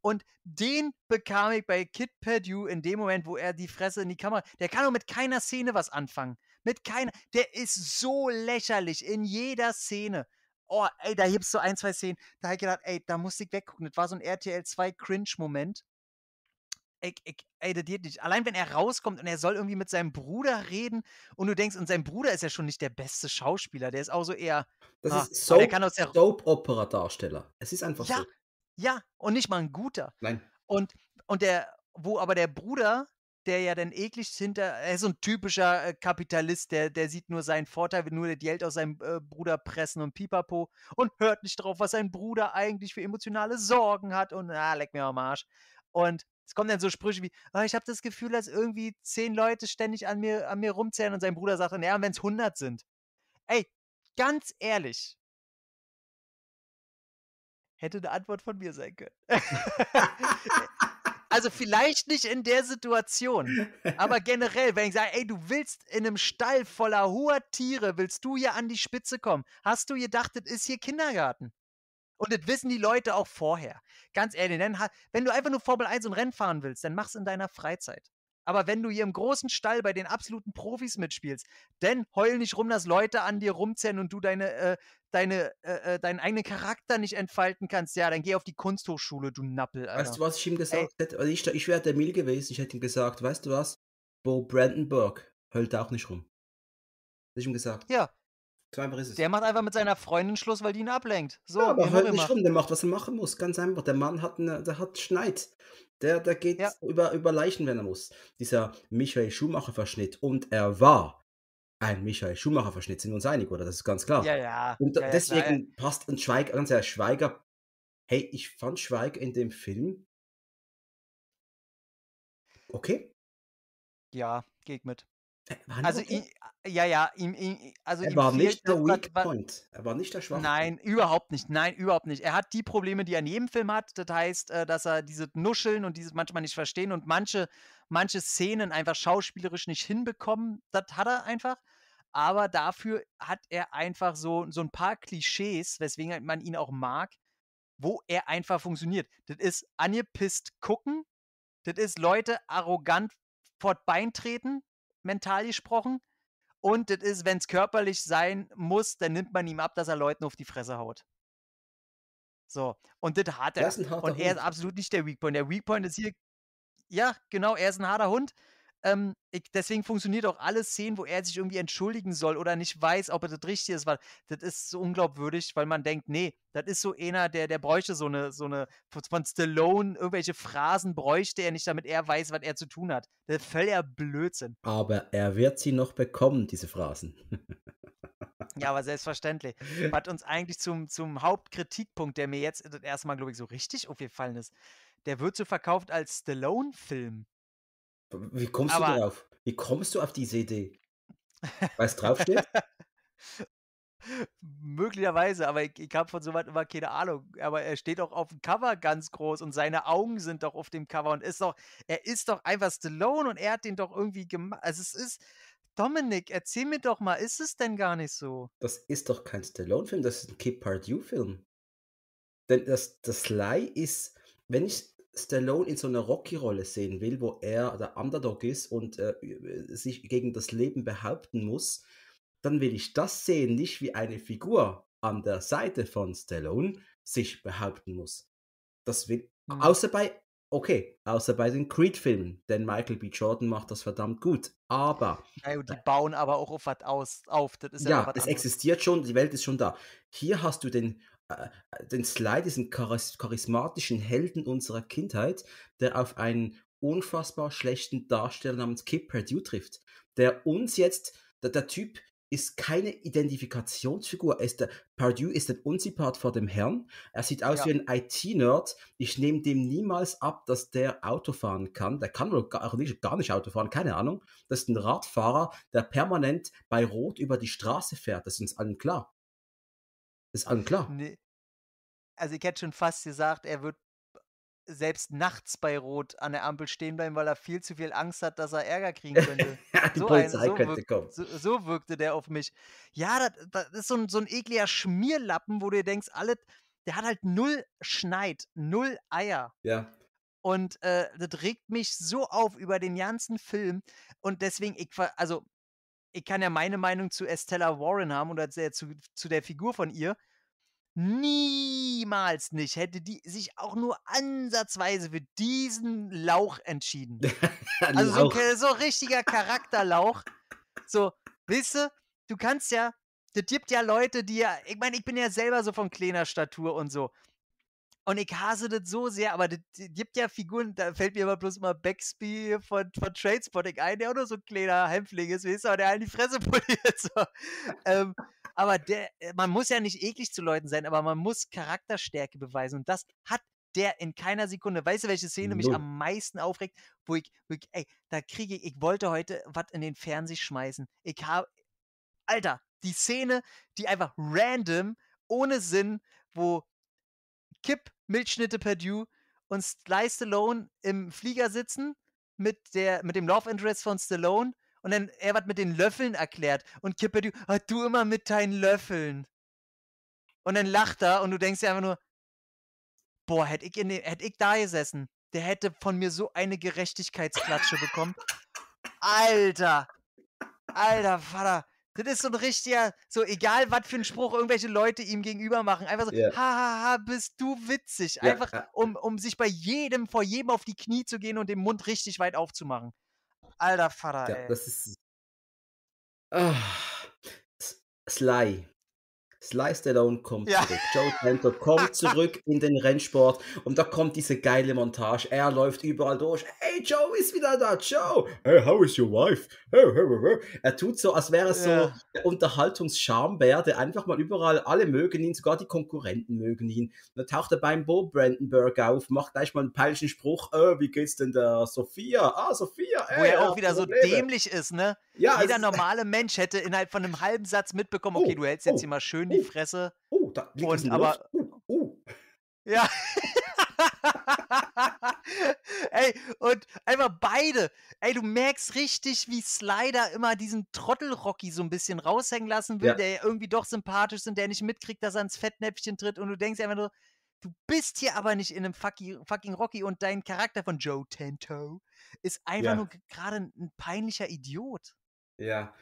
Und den bekam ich bei Kid Perdue in dem Moment, wo er die Fresse in die Kamera. Der kann doch mit keiner Szene was anfangen. Mit keiner. Der ist so lächerlich in jeder Szene. Oh, ey, da gibt's so ein, zwei Szenen. Da hab ich gedacht, ey, da musste ich weggucken. Das war so ein RTL 2 Cringe-Moment ich, ich, ey, das geht nicht. Allein wenn er rauskommt und er soll irgendwie mit seinem Bruder reden und du denkst, und sein Bruder ist ja schon nicht der beste Schauspieler, der ist auch so eher. Das ah, ist Soap, Opera Darsteller. Es ist einfach ja, so. Ja, und nicht mal ein guter. Nein. Und, und der, wo aber der Bruder, der ja dann eklig hinter, er ist so ein typischer äh, Kapitalist, der, der sieht nur seinen Vorteil, will nur die Geld aus seinem äh, Bruder pressen und pipapo und hört nicht drauf, was sein Bruder eigentlich für emotionale Sorgen hat und ah, leck mir am Arsch. Und es kommen dann so Sprüche wie, oh, ich habe das Gefühl, dass irgendwie zehn Leute ständig an mir, an mir rumzählen und sein Bruder sagt, naja, wenn es 100 sind. Ey, ganz ehrlich, hätte eine Antwort von mir sein können. <laughs> also vielleicht nicht in der Situation, aber generell, wenn ich sage, ey, du willst in einem Stall voller hoher Tiere, willst du hier an die Spitze kommen? Hast du gedacht, das ist hier Kindergarten? Und das wissen die Leute auch vorher. Ganz ehrlich, denn, wenn du einfach nur Formel 1 und Rennen fahren willst, dann mach's in deiner Freizeit. Aber wenn du hier im großen Stall bei den absoluten Profis mitspielst, dann heul nicht rum, dass Leute an dir rumzählen und du deine, äh, deine, äh, äh, deinen eigenen Charakter nicht entfalten kannst. Ja, dann geh auf die Kunsthochschule, du Nappel. Alter. Weißt du, was ich ihm gesagt Ey. hätte? Also ich, ich wäre der Mil gewesen. Ich hätte ihm gesagt, weißt du was? Bo Brandenburg heult auch nicht rum. Hätte ich ihm gesagt. Ja, Einfach ist es. Der macht einfach mit seiner Freundin Schluss, weil die ihn ablenkt. So, ja, aber hört nicht rum, der macht, was er machen muss. Ganz einfach. Der Mann hat, eine, der hat Schneid. Der, der geht ja. über, über Leichen, wenn er muss. Dieser Michael Schumacher-Verschnitt. Und er war ein Michael Schumacher-Verschnitt. Sind wir uns einig, oder? Das ist ganz klar. Ja, ja. Und ja, deswegen ja, passt ein Schweiger, ganz ehrlich, Schweiger. Hey, ich fand Schweiger in dem Film. Okay. Ja, geht mit. Äh, also, ich, äh, ja, ja, ihm, ihm, also er war nicht der Weak war, Point. Er war nicht der Schwache. Nein, überhaupt nicht. Nein, überhaupt nicht. Er hat die Probleme, die er in jedem Film hat. Das heißt, äh, dass er diese Nuscheln und dieses manchmal nicht verstehen und manche, manche Szenen einfach schauspielerisch nicht hinbekommen. Das hat er einfach. Aber dafür hat er einfach so, so ein paar Klischees, weswegen halt man ihn auch mag, wo er einfach funktioniert. Das ist angepisst gucken. Das ist Leute arrogant vor Bein treten mental gesprochen. Und das ist, wenn es körperlich sein muss, dann nimmt man ihm ab, dass er Leuten auf die Fresse haut. So, und das hat er. Das und er ist absolut nicht der Weakpoint. Der Weakpoint ist hier, ja, genau, er ist ein harter Hund. Ähm, ich, deswegen funktioniert auch alle Szenen, wo er sich irgendwie entschuldigen soll oder nicht weiß, ob er das richtig ist, weil das ist so unglaubwürdig, weil man denkt, nee, das ist so einer, der, der bräuchte so eine, so eine, von Stallone, irgendwelche Phrasen bräuchte er nicht, damit er weiß, was er zu tun hat. Das ist völliger Blödsinn. Aber er wird sie noch bekommen, diese Phrasen. <laughs> ja, aber selbstverständlich. Hat uns eigentlich zum, zum Hauptkritikpunkt, der mir jetzt das erste Mal, glaube ich, so richtig aufgefallen ist, der wird so verkauft als Stallone-Film. Wie kommst Aber du darauf? Wie kommst du auf diese Idee? Weil es draufsteht? <laughs> Möglicherweise, aber ich, ich habe von sowas immer keine Ahnung. Aber er steht auch auf dem Cover ganz groß und seine Augen sind doch auf dem Cover und ist doch, er ist doch einfach Stallone und er hat den doch irgendwie gemacht. Also es ist, Dominik, erzähl mir doch mal, ist es denn gar nicht so? Das ist doch kein Stallone-Film, das ist ein Kid Pardew-Film. Denn das, das Lie ist, wenn ich, Stallone in so einer Rocky-Rolle sehen will, wo er der Underdog ist und äh, sich gegen das Leben behaupten muss, dann will ich das sehen, nicht wie eine Figur an der Seite von Stallone sich behaupten muss. Das will, mhm. außer bei, okay, außer bei den Creed-Filmen, denn Michael B. Jordan macht das verdammt gut, aber. Ja, die äh, bauen aber auch auf was aus, auf, das ist ja, ja es anderes. existiert schon, die Welt ist schon da. Hier hast du den äh, den Sly, diesen charismatischen Helden unserer Kindheit, der auf einen unfassbar schlechten Darsteller namens Kip Perdue trifft, der uns jetzt, der, der Typ ist keine Identifikationsfigur. ist der, Perdue ist ein Unsympath vor dem Herrn. Er sieht aus ja. wie ein IT-Nerd. Ich nehme dem niemals ab, dass der Auto fahren kann. Der kann wohl gar gar nicht Auto fahren, keine Ahnung. Das ist ein Radfahrer, der permanent bei Rot über die Straße fährt. Das ist uns allen klar. Das ist allen klar. Nee also ich hätte schon fast gesagt, er wird selbst nachts bei Rot an der Ampel stehen bleiben, weil er viel zu viel Angst hat, dass er Ärger kriegen könnte. <laughs> die so Polizei ein, so könnte wirkt, kommen. So, so, wirkte der auf mich. Ja, das, das ist so ein, so ein ekliger Schmierlappen, wo du dir denkst, alle, der hat halt null Schneid, null Eier. Ja. Und äh, das regt mich so auf über den ganzen Film. Und deswegen, ich, also, ich kann ja meine Meinung zu Estella Warren haben oder zu, zu der Figur von ihr niemals nicht hätte die sich auch nur ansatzweise für diesen Lauch entschieden. <laughs> also Lauch. So, so richtiger Charakterlauch. So, weißt du, du kannst ja, das gibt ja Leute, die ja, ich meine, ich bin ja selber so von kleiner Statur und so. Und ich hasse das so sehr, aber das gibt ja Figuren, da fällt mir aber bloß immer Bexby von, von Tradespotting ein, der auch nur so ein kleiner Hämpfling ist, weißt du, aber der einen halt die Fresse <laughs> poliert. So. ähm, aber der, äh, man muss ja nicht eklig zu Leuten sein, aber man muss Charakterstärke beweisen. Und das hat der in keiner Sekunde. Weißt du, welche Szene mich am meisten aufregt? Wo ich, wo ich ey, da kriege ich, ich wollte heute was in den Fernseher schmeißen. Ich habe, Alter, die Szene, die einfach random, ohne Sinn, wo Kipp, Milchschnitte Perdue und Sly Stallone im Flieger sitzen mit, der, mit dem Love Interest von Stallone und dann er hat mit den Löffeln erklärt. Und Kid Badu, ah, du immer mit deinen Löffeln. Und dann lacht er und du denkst dir einfach nur, boah, hätte ich, hätt ich da gesessen, der hätte von mir so eine Gerechtigkeitsklatsche bekommen. Alter! Alter, Vater! Das ist so ein richtiger, so egal was für ein Spruch irgendwelche Leute ihm gegenüber machen, einfach so, yeah. hahaha, bist du witzig. Einfach, um, um sich bei jedem, vor jedem auf die Knie zu gehen und den Mund richtig weit aufzumachen. Alter Vater, ja, ey. Das ist. Oh, ah, Sly. Sly Stallone kommt ja. zurück, Joe Tanto kommt <laughs> zurück in den Rennsport und da kommt diese geile Montage. Er läuft überall durch. Hey, Joe ist wieder da, Joe. Hey, how is your wife? Hey, hey, hey. Er tut so, als wäre es ja. so der Unterhaltungsschambär, der einfach mal überall, alle mögen ihn, sogar die Konkurrenten mögen ihn. Und dann taucht er beim Bo Brandenburg auf, macht gleich mal einen peinlichen Spruch. Oh, wie geht's denn der Sophia? Ah, Sophia. Ey, Wo er auch wieder Probleme. so dämlich ist, ne? Ja, Jeder normale Mensch hätte innerhalb von einem halben Satz mitbekommen, oh, okay, oh, du hältst jetzt oh, hier mal schön die oh. Fresse. Oh, da liegt und, aber, Oh, uh. Ja. <laughs> Ey, und einfach beide. Ey, du merkst richtig, wie Slider immer diesen Trottel-Rocky so ein bisschen raushängen lassen will, ja. der irgendwie doch sympathisch ist und der nicht mitkriegt, dass er ins Fettnäpfchen tritt. Und du denkst einfach nur, du bist hier aber nicht in einem fucking, fucking Rocky und dein Charakter von Joe Tento ist einfach ja. nur gerade ein peinlicher Idiot. Ja,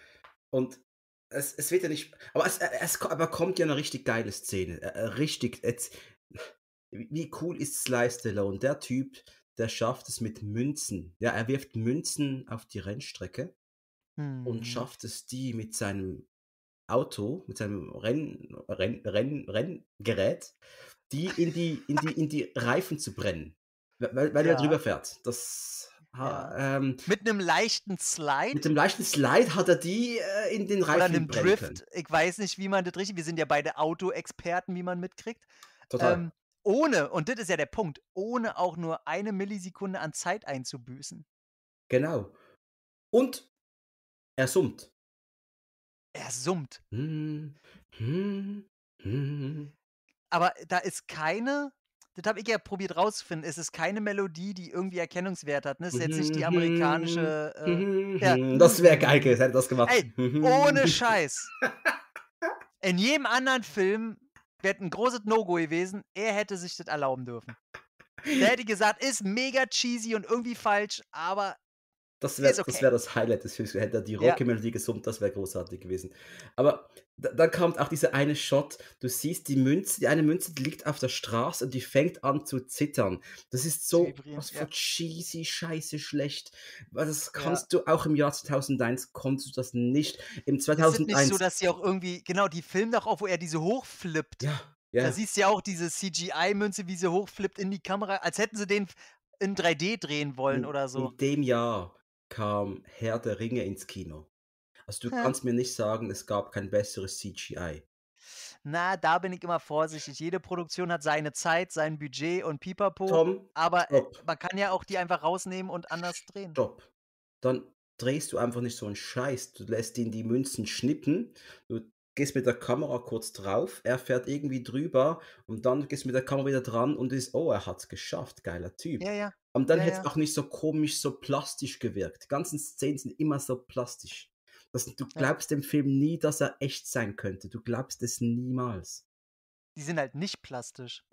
und es, es wird ja nicht. Aber es, äh, es aber kommt ja eine richtig geile Szene. Äh, äh, richtig. Jetzt, wie cool ist Sly Stallone? Der Typ, der schafft es mit Münzen. Ja, er wirft Münzen auf die Rennstrecke hm. und mhm. schafft es, die mit seinem Auto, mit seinem Renn, Renn, Renn, Renngerät, die in die, in die, in die Reifen zu brennen. Weil, weil ja. er drüber fährt. Das Ha, ähm, mit einem leichten Slide. Mit einem leichten Slide hat er die äh, in den Reifen Oder einem Drift. Ich weiß nicht, wie man das richtig. Wir sind ja beide Auto-Experten, wie man mitkriegt. Total. Ähm, ohne, und das ist ja der Punkt, ohne auch nur eine Millisekunde an Zeit einzubüßen. Genau. Und er summt. Er summt. Hm, hm, hm. Aber da ist keine das habe ich ja probiert rauszufinden. Es ist keine Melodie, die irgendwie Erkennungswert hat. Ne? Es ist jetzt nicht die amerikanische. Äh, ja. <laughs> Das wäre geil, gewesen, hätte das gemacht. Ey, ohne <laughs> Scheiß. In jedem anderen Film wäre ein großes No-Go gewesen. Er hätte sich das erlauben dürfen. Der hätte gesagt, ist mega cheesy und irgendwie falsch, aber das wäre okay. das, wär das, Highlight des Films. Hätte er die Rocky-Melodie ja. gesummt, das wäre großartig gewesen. Aber da, dann kommt auch dieser eine Shot. Du siehst die Münze, die eine Münze die liegt auf der Straße und die fängt an zu zittern. Das ist so was für ja. cheesy, scheiße, schlecht. Das kannst ja. du auch im Jahr 2001, konntest du das nicht. Im 2001. Es ist nicht so, dass sie auch irgendwie, genau, die filmen doch auch, wo er diese hochflippt. Ja. Ja. Da siehst du ja auch diese CGI-Münze, wie sie hochflippt in die Kamera, als hätten sie den in 3D drehen wollen in, oder so. In dem Jahr kam Herr der Ringe ins Kino. Also du ja. kannst mir nicht sagen, es gab kein besseres CGI. Na, da bin ich immer vorsichtig. Jede Produktion hat seine Zeit, sein Budget und Pipapo. Tom, aber stopp. man kann ja auch die einfach rausnehmen und anders drehen. Stopp. Dann drehst du einfach nicht so einen Scheiß. Du lässt ihn die Münzen schnippen, du gehst mit der Kamera kurz drauf, er fährt irgendwie drüber und dann gehst mit der Kamera wieder dran und ist, oh, er hat es geschafft, geiler Typ. Ja, ja. Und dann ja, hätte es ja. auch nicht so komisch, so plastisch gewirkt. Die ganzen Szenen sind immer so plastisch. Das, du glaubst ja. dem Film nie, dass er echt sein könnte. Du glaubst es niemals. Die sind halt nicht plastisch.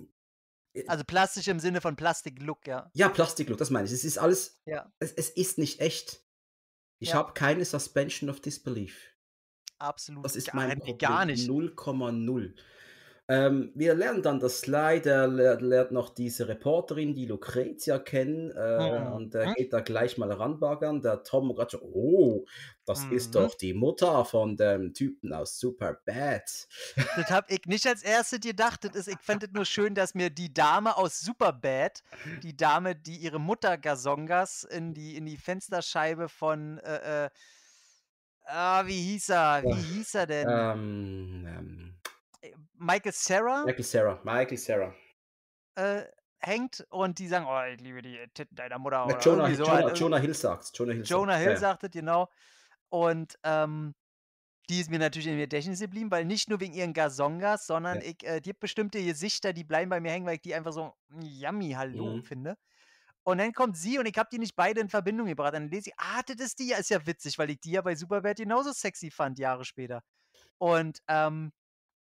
Äh. Also plastisch im Sinne von Plastik-Look, ja. Ja, Plastik-Look, das meine ich. Es ist alles, ja. es, es ist nicht echt. Ich habe keine Suspension of Disbelief absolut das ist gar, mein Problem. gar nicht. 0,0. Ähm, wir lernen dann das Slide, er lernt noch diese Reporterin, die Lucretia, kennen äh, mhm. und äh, geht da gleich mal ranbaggern. Der Tom gerade schon, oh, das mhm. ist doch die Mutter von dem Typen aus Super Bad. Das habe ich nicht als erste gedacht. Ist, ich fand es nur schön, dass mir die Dame aus Superbad, die Dame, die ihre Mutter Gasongas in die, in die Fensterscheibe von. Äh, äh Ah, wie hieß er? Wie hieß er denn? Ähm, ähm, äh, Michael Sarah? Michael Sarah. Michael Sarah. Äh, hängt und die sagen, oh, ich liebe die Titten deiner Mutter. Oder Jonah, so Jonah, halt, äh, Jonah Hill sagt Jonah Hill, Jonah Hill ja. es, genau. Und ähm, die ist mir natürlich in im Gedächtnis geblieben, weil nicht nur wegen ihren Gasongas, sondern ja. ich, äh, die hat bestimmte Gesichter, die bleiben bei mir hängen, weil ich die einfach so hm, yummy hallo mhm. finde. Und dann kommt sie und ich habe die nicht beide in Verbindung gebracht. Dann lese ich, ah, das ist die ja, ist ja witzig, weil ich die ja bei Superbad genauso sexy fand, Jahre später. Und ähm,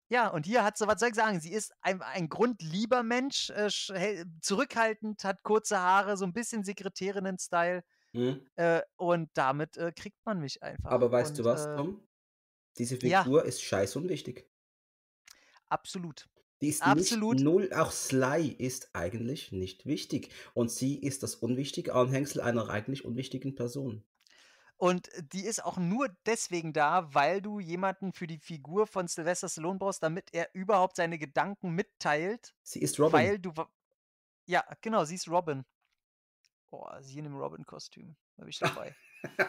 ja, und hier hat sie, was soll ich sagen, sie ist ein, ein grundlieber Mensch, äh, zurückhaltend, hat kurze Haare, so ein bisschen Sekretärinnen-Style. Mhm. Äh, und damit äh, kriegt man mich einfach. Aber weißt und, du was, äh, Tom? Diese Figur ja. ist scheiß unwichtig. Absolut. Die ist Absolut. nicht null. Auch Sly ist eigentlich nicht wichtig. Und sie ist das unwichtige Anhängsel einer eigentlich unwichtigen Person. Und die ist auch nur deswegen da, weil du jemanden für die Figur von Sylvester Stallone brauchst, damit er überhaupt seine Gedanken mitteilt. Sie ist Robin. Weil du. Ja, genau, sie ist Robin. Boah, sie in dem Robin-Kostüm. Da bin ich dabei. <laughs>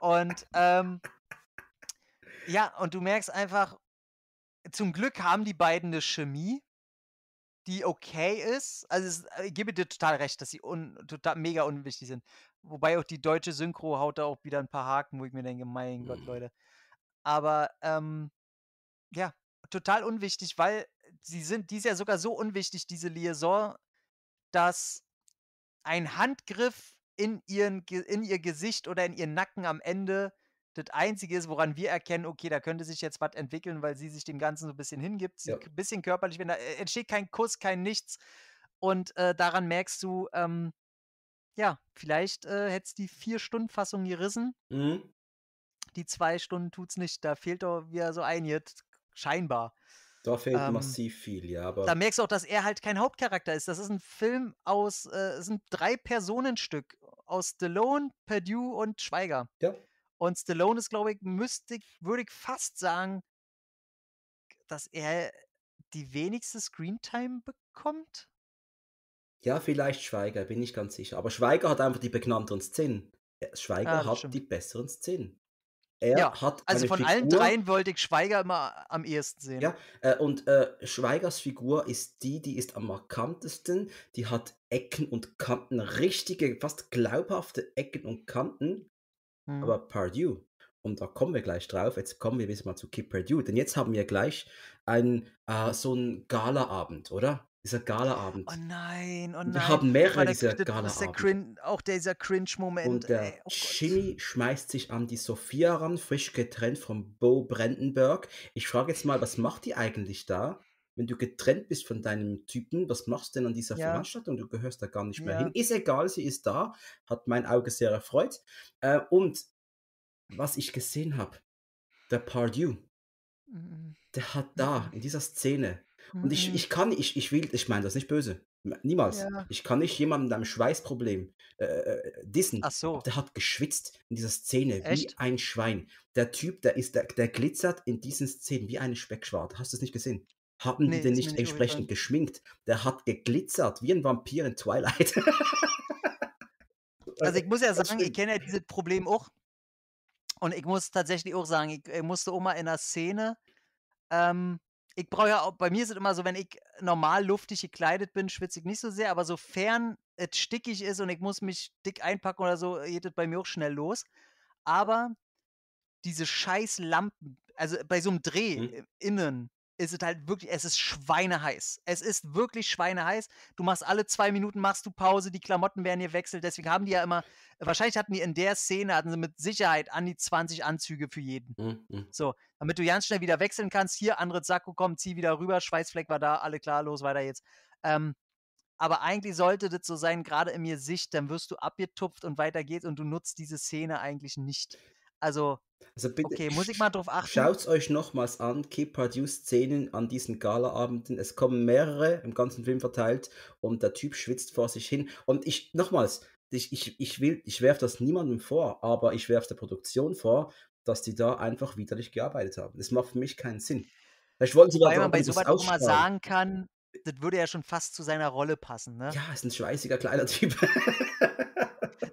und, ähm, ja, und du merkst einfach, zum Glück haben die beiden eine Chemie, die okay ist. Also es, äh, ich gebe dir total recht, dass sie un, total mega unwichtig sind. Wobei auch die deutsche Synchro haut da auch wieder ein paar Haken, wo ich mir denke, mein mhm. Gott, Leute. Aber ähm, ja, total unwichtig, weil sie sind, die ist ja sogar so unwichtig, diese Liaison, dass ein Handgriff in, ihren, in ihr Gesicht oder in ihren Nacken am Ende das Einzige ist, woran wir erkennen, okay, da könnte sich jetzt was entwickeln, weil sie sich dem Ganzen so ein bisschen hingibt, ja. ein bisschen körperlich, wenn da äh, entsteht kein Kuss, kein Nichts. Und äh, daran merkst du, ähm, ja, vielleicht äh, hätte die Vier-Stunden-Fassung gerissen. Mhm. Die zwei Stunden tut's nicht. Da fehlt doch wieder so ein jetzt, scheinbar. Da fehlt ähm, massiv viel, ja. Aber da merkst du auch, dass er halt kein Hauptcharakter ist. Das ist ein Film aus, äh, sind drei Personenstück stück aus Stallone, Perdue und Schweiger. Ja, und Stallone ist, glaube ich, müsste, würde ich fast sagen, dass er die wenigste Screentime bekommt. Ja, vielleicht Schweiger, bin ich ganz sicher. Aber Schweiger hat einfach die prägnanteren Szenen. Schweiger ah, hat stimmt. die besseren Szenen. Er ja, hat also von Figur, allen dreien wollte ich Schweiger immer äh, am ehesten sehen. Ja, äh, und äh, Schweigers Figur ist die, die ist am markantesten. Die hat Ecken und Kanten, richtige, fast glaubhafte Ecken und Kanten. Mhm. Aber Purdue, und da kommen wir gleich drauf, jetzt kommen wir jetzt mal zu Kid Purdue, denn jetzt haben wir gleich einen, äh, so einen Galaabend, oder? Dieser Galaabend. Oh nein, oh nein. Wir haben mehrere der, dieser Galaabend. Auch dieser Cringe-Moment. Und der Ey, oh Jimmy schmeißt sich an die Sophia ran, frisch getrennt von Bo Brandenburg. Ich frage jetzt mal, was macht die eigentlich da? wenn du getrennt bist von deinem Typen, was machst du denn an dieser ja. Veranstaltung? Du gehörst da gar nicht mehr ja. hin. Ist egal, sie ist da, hat mein Auge sehr erfreut. Äh, und was ich gesehen habe, der Pardieu, mhm. der hat da, mhm. in dieser Szene, mhm. und ich, mhm. ich kann, ich, ich will, ich meine das nicht böse, Niemals. Ja. Ich kann nicht jemanden mit einem Schweißproblem äh, äh dissen. So. Der hat geschwitzt in dieser Szene Echt? wie ein Schwein. Der Typ, der ist, der, der glitzert in diesen Szenen wie eine Speckschwarte. Hast du es nicht gesehen? haben nee, die ne, denn nicht, entsprechend gefallen. geschminkt? Der hat geglitzert wie ein Vampir in Twilight. <laughs> also ich muss ja also, sagen, ich kenne ja dieses Problem auch. Und ich muss tatsächlich auch sagen, ich, ich musste auch mal in der Szene, ähm, ich brauche ja auch, bei mir ist es immer so, wenn ich normal luftig gekleidet bin, schwitze ich nicht so sehr, aber sofern es stickig ist und ich muss mich dick einpacken oder so, geht es bei mir auch schnell los. Aber diese scheiß Lampen, also bei so einem Dreh hm. innen, ist es halt wirklich, es ist schweineheiß. Es ist wirklich schweineheiß. Du machst alle zwei Minuten, machst du Pause, die Klamotten werden gewechselt. Deswegen haben die ja immer, wahrscheinlich hatten die in der Szene, hatten sie mit Sicherheit an die 20 Anzüge für jeden. Mhm, mhm. So, damit du ganz schnell wieder wechseln kannst. Hier, andere Sakko, komm, zieh wieder rüber, Schweißfleck war da, alle klar, los, weiter jetzt. Ähm, aber eigentlich sollte das so sein, gerade in mir Sicht, dann wirst du abgetupft und weiter geht's und du nutzt diese Szene eigentlich nicht. Also, also bitte, okay, muss ich mal drauf achten. Schaut's euch nochmals an, Key-Produced-Szenen an diesen Galaabenden. Es kommen mehrere im ganzen Film verteilt und der Typ schwitzt vor sich hin. Und ich, nochmals, ich, ich, ich will, ich werfe das niemandem vor, aber ich werfe der Produktion vor, dass die da einfach widerlich gearbeitet haben. Das macht für mich keinen Sinn. Vielleicht wollten sie Weil man bei sowas auch mal sagen kann, das würde ja schon fast zu seiner Rolle passen, ne? Ja, ist ein schweißiger kleiner Typ. <laughs>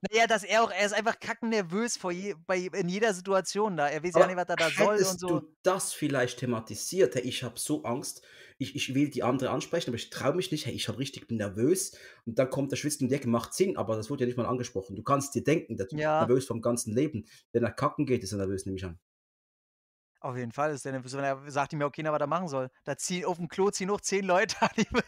Naja, dass er auch, er ist einfach kackennervös vor je, bei, in jeder Situation da. Er weiß ja nicht, was er da soll und so. du das vielleicht thematisiert? Hey, ich habe so Angst. Ich, ich will die andere ansprechen, aber ich traue mich nicht. Hey, ich habe richtig nervös. Und dann kommt der Schwitzen und der macht Sinn, aber das wurde ja nicht mal angesprochen. Du kannst dir denken, der Typ ja. ist nervös vom ganzen Leben. Wenn er kacken geht, ist er nervös, nehme ich an. Auf jeden Fall ist der nervös, wenn er sagt ihm ja, okay, na, was er machen soll. Da ziehen auf dem Klo ziehen noch zehn Leute an ihm.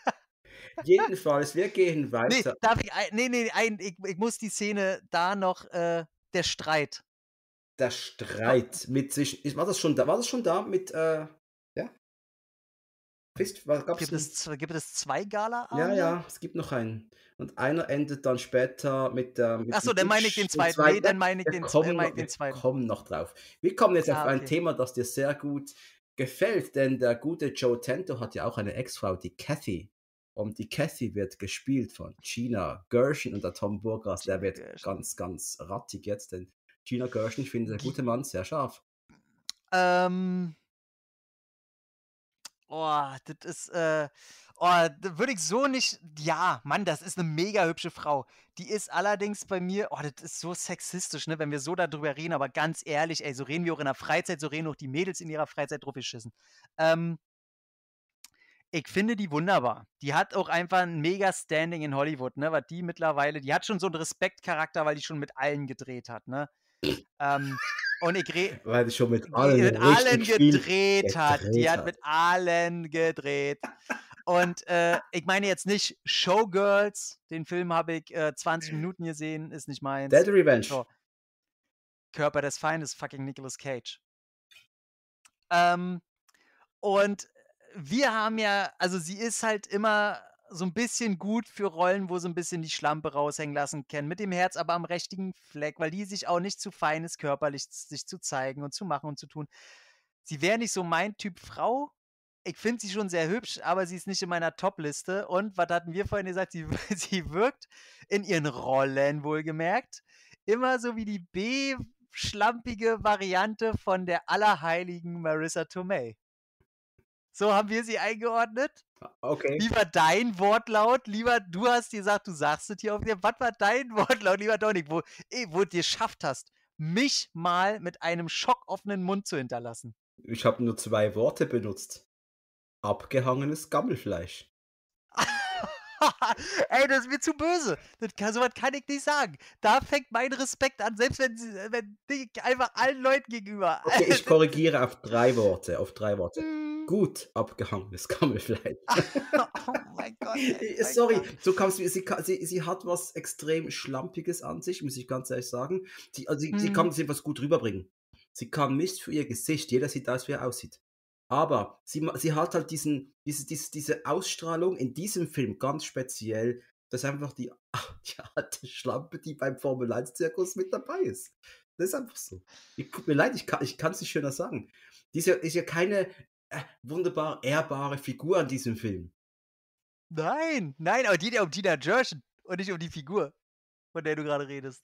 Jedenfalls, wir gehen weiter. Nee, darf ich, nee, nee, ein, ich, ich muss die Szene da noch, äh, der Streit. Der Streit mit sich, war das schon da, war das schon da mit, äh, ja? Wisst, was gab's gibt, es, gibt es zwei gala -Arme? Ja, ja, es gibt noch einen. Und einer endet dann später mit der. Ähm, Achso, dann meine ich den zweiten. zweiten. Nee, dann meine ich den, kommen, mein den zweiten. Wir kommen noch drauf. Wir kommen jetzt ah, auf okay. ein Thema, das dir sehr gut gefällt, denn der gute Joe Tento hat ja auch eine Ex-Frau, die Kathy. Und die Cathy wird gespielt von Gina Gershon und der Tom Burgras, der wird Gershon. ganz, ganz rattig jetzt, denn Gina Gershon, ich finde, ist ein guter Mann, sehr scharf. Ähm. Oh, das ist, äh, oh, das würde ich so nicht, ja, Mann, das ist eine mega hübsche Frau. Die ist allerdings bei mir, oh, das ist so sexistisch, ne, wenn wir so darüber reden, aber ganz ehrlich, ey, so reden wir auch in der Freizeit, so reden auch die Mädels in ihrer Freizeit drauf geschissen. Ähm, ich finde die wunderbar. Die hat auch einfach ein mega Standing in Hollywood, ne? Was die mittlerweile, die hat schon so einen Respektcharakter, weil die schon mit allen gedreht hat, ne? ähm, und ich rede. <laughs> Weil die schon mit allen, die mit allen gedreht hat. Die hat mit allen gedreht. Und äh, ich meine jetzt nicht Showgirls, den Film habe ich äh, 20 mhm. Minuten gesehen, ist nicht meins. Dead Revenge. So. Körper des Feindes, fucking Nicolas Cage. Ähm, und wir haben ja, also sie ist halt immer so ein bisschen gut für Rollen, wo sie ein bisschen die Schlampe raushängen lassen können, mit dem Herz aber am richtigen Fleck, weil die sich auch nicht zu fein ist, körperlich sich zu zeigen und zu machen und zu tun. Sie wäre nicht so mein Typ Frau. Ich finde sie schon sehr hübsch, aber sie ist nicht in meiner Top-Liste. Und was hatten wir vorhin gesagt? Sie, <laughs> sie wirkt in ihren Rollen wohlgemerkt immer so wie die B-schlampige Variante von der allerheiligen Marissa Tomei. So haben wir sie eingeordnet. Ah, okay. Lieber dein Wortlaut, lieber du hast gesagt, du sagst es hier auf dem. Was war dein <laughs> Wortlaut, lieber Dominik, wo, eh, wo du es geschafft hast, mich mal mit einem schockoffenen Mund zu hinterlassen? Ich habe nur zwei Worte benutzt. Abgehangenes Gammelfleisch. <laughs> Ey, das ist mir zu böse. So was kann ich nicht sagen. Da fängt mein Respekt an, selbst wenn, wenn einfach allen Leuten gegenüber. Okay, ich <laughs> korrigiere auf drei Worte, auf drei Worte. Hm gut abgehangenes Gammelfleisch. <laughs> oh mein Gott. Ey, äh, Sorry, so kam es mir. Sie, sie, sie hat was extrem Schlampiges an sich, muss ich ganz ehrlich sagen. Sie, also sie, mm. sie mhm. kann das etwas gut rüberbringen. Sie kann nichts für ihr Gesicht. Jeder sieht aus, wie er aussieht. Aber sie, sie hat halt diesen, diese, diese, diese Ausstrahlung in diesem Film ganz speziell, Das ist einfach die, <laughs> die alte Schlampe, die beim Formel-1-Zirkus mit dabei ist. Das ist einfach so. Ich, tut mir leid, ich kann es nicht schöner sagen. Diese ist ja keine wunderbar ehrbare Figur an diesem Film. Nein, nein, aber geht ja um Tina Jerschen und nicht um die Figur, von der du gerade redest.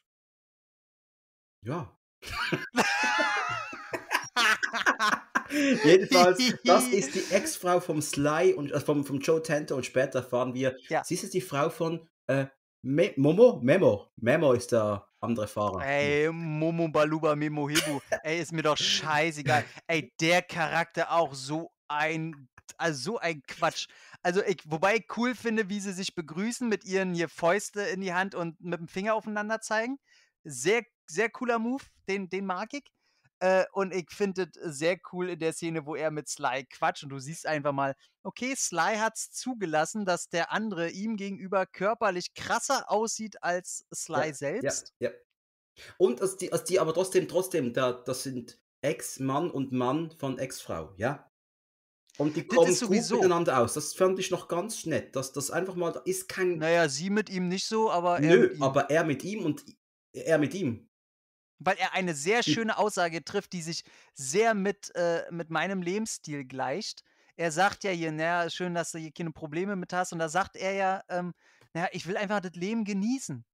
Ja. <laughs> Jedenfalls, das ist die Ex-Frau vom Sly und äh, vom, vom Joe Tanto und später erfahren wir, ja. sie ist jetzt die Frau von äh, Me Momo? Memo. Memo ist der andere Fahrer. Ey, Momo Baluba Memo Hebu. Ey, ist mir doch scheißegal. Ey, der Charakter auch so ein. Also so ein Quatsch. Also, ich, wobei ich cool finde, wie sie sich begrüßen mit ihren hier Fäuste in die Hand und mit dem Finger aufeinander zeigen. Sehr, sehr cooler Move, den, den mag ich. Äh, und ich finde es äh, sehr cool in der Szene, wo er mit Sly quatscht und du siehst einfach mal, okay, Sly hat es zugelassen, dass der andere ihm gegenüber körperlich krasser aussieht als Sly ja, selbst. Ja, ja. Und dass die, dass die aber trotzdem, trotzdem, da, das sind Ex-Mann und Mann von Ex-Frau, ja? Und die kommen gut miteinander aus. Das fand ich noch ganz nett, dass das einfach mal, da ist kein. Naja, sie mit ihm nicht so, aber er. Nö, aber er mit ihm und er mit ihm weil er eine sehr hm. schöne Aussage trifft, die sich sehr mit, äh, mit meinem Lebensstil gleicht. Er sagt ja hier, naja, schön, dass du hier keine Probleme mit hast. Und da sagt er ja, ähm, naja, ich will einfach das Leben genießen.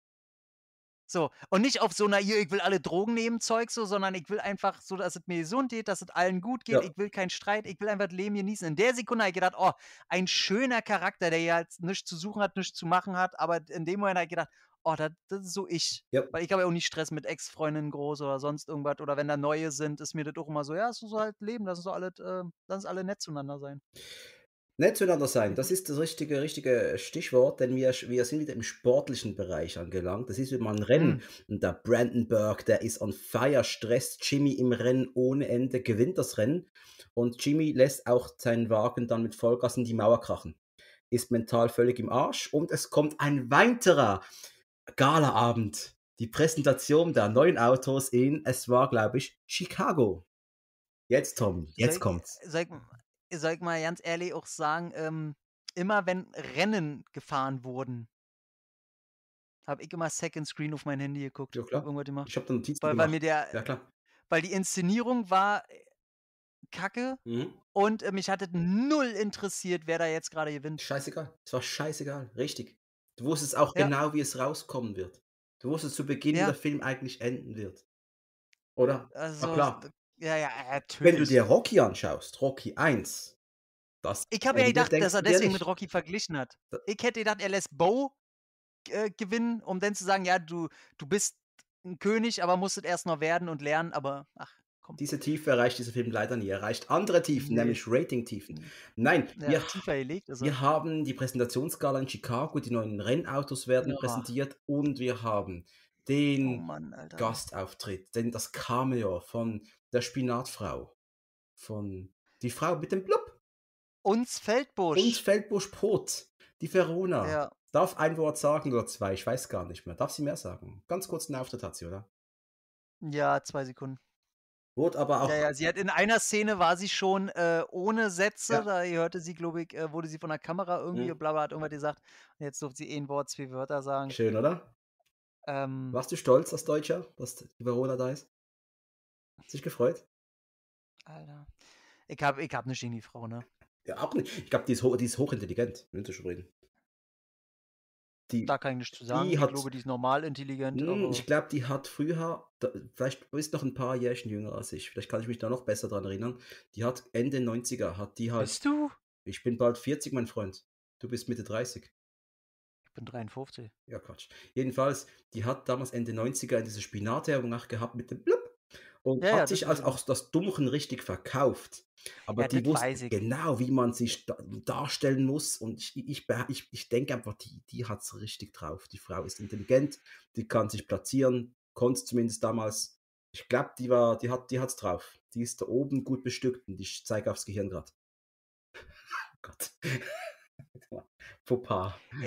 So, und nicht auf so einer, ich will alle Drogen nehmen, Zeug so, sondern ich will einfach so, dass es mir gesund geht, dass es allen gut geht, ja. ich will keinen Streit, ich will einfach das Leben genießen. In der Sekunde habe ich gedacht, oh, ein schöner Charakter, der ja nichts zu suchen hat, nichts zu machen hat, aber in dem Moment habe ich gedacht, oh, das, das ist so ich. Yep. Weil ich habe ja auch nicht Stress mit Ex-Freundinnen groß oder sonst irgendwas. Oder wenn da neue sind, ist mir das doch immer so, ja, es ist so halt Leben, lass uns alle, äh, lass uns alle nett zueinander sein. Nett zueinander sein, das mhm. ist das richtige, richtige äh, Stichwort, denn wir, wir sind wieder im sportlichen Bereich angelangt. Das ist immer ein Rennen. Mhm. Und der Brandenburg, der ist on fire, stresst Jimmy im Rennen ohne Ende, gewinnt das Rennen. Und Jimmy lässt auch seinen Wagen dann mit Vollgas in die Mauer krachen. Ist mental völlig im Arsch. Und es kommt ein weiterer Galaabend. Die Präsentation der neuen Autos in, es war, glaube ich, Chicago. Jetzt, Tom, jetzt soll, kommt's. Soll ich, soll ich mal ganz ehrlich auch sagen, ähm, immer wenn Rennen gefahren wurden, habe ich immer Second Screen auf mein Handy geguckt. Ja, klar. Irgendwas gemacht. Ich habe da Notizen weil, gemacht. Weil, mir der, ja, klar. weil die Inszenierung war äh, kacke mhm. und äh, mich hatte null interessiert, wer da jetzt gerade gewinnt. Scheißegal. Es war scheißegal. Richtig. Du wusstest auch ja. genau, wie es rauskommen wird. Du wusstest zu Beginn, ja. wie der Film eigentlich enden wird. Oder? Also, Na klar. Ja, ja, natürlich. Äh, wenn du dir Rocky anschaust, Rocky 1, das. Ich habe ja gedacht, dass er deswegen mit Rocky verglichen hat. Ich hätte gedacht, er lässt Bo äh, gewinnen, um dann zu sagen, ja, du, du bist ein König, aber musstet erst noch werden und lernen, aber ach, Kommt. Diese Tiefe erreicht dieser Film leider nie. erreicht andere Tiefen, nee. nämlich Rating-Tiefen. Nein, ja, wir, tiefer also. wir haben die Präsentationsgala in Chicago, die neuen Rennautos werden ja. präsentiert und wir haben den oh Mann, Gastauftritt, denn das Cameo von der Spinatfrau, von die Frau mit dem Blub. Uns Feldbusch. Uns Feldbusch Pot, die Verona. Ja. Darf ein Wort sagen oder zwei, ich weiß gar nicht mehr. Darf sie mehr sagen? Ganz kurz einen Auftritt hat sie, oder? Ja, zwei Sekunden. Wurde aber auch. Ja, ja, sie hat in einer Szene war sie schon äh, ohne Sätze. Ja. Da hörte sie, glaube ich, äh, wurde sie von der Kamera irgendwie mhm. bla hat irgendwas gesagt. Und jetzt durfte sie ein Wort, zwei Wörter sagen. Schön, oder? Ähm, Warst du stolz als Deutscher, dass die Verona da ist? Hat sich gefreut? Alter. Ich habe ich hab nicht gegen Frau, ne? Ja, auch nicht. Ich glaube, die, ist die ist hochintelligent, wenn schon reden die, da kann ich nichts zu sagen. ich hat, glaube, die ist normal intelligent. Mh, hm, ich glaube, die hat früher, da, vielleicht bist noch ein paar Jährchen jünger als ich, vielleicht kann ich mich da noch besser dran erinnern. Die hat Ende 90er, hat die halt. Bist du? Ich bin bald 40, mein Freund. Du bist Mitte 30. Ich bin 53. Ja, Quatsch. Jedenfalls, die hat damals Ende 90er diese Spinatwerbung nachgehabt mit dem Blub und ja, hat sich als auch das Dummchen richtig verkauft. Aber ja, die wusste genau, wie man sich da, darstellen muss. Und ich, ich, ich, ich denke einfach, die, die hat es richtig drauf. Die Frau ist intelligent, die kann sich platzieren, konnte zumindest damals. Ich glaube, die war, die hat, die hat's drauf. Die ist da oben gut bestückt und ich zeige aufs Gehirn gerade. oh <laughs> Gott. Popa. <laughs>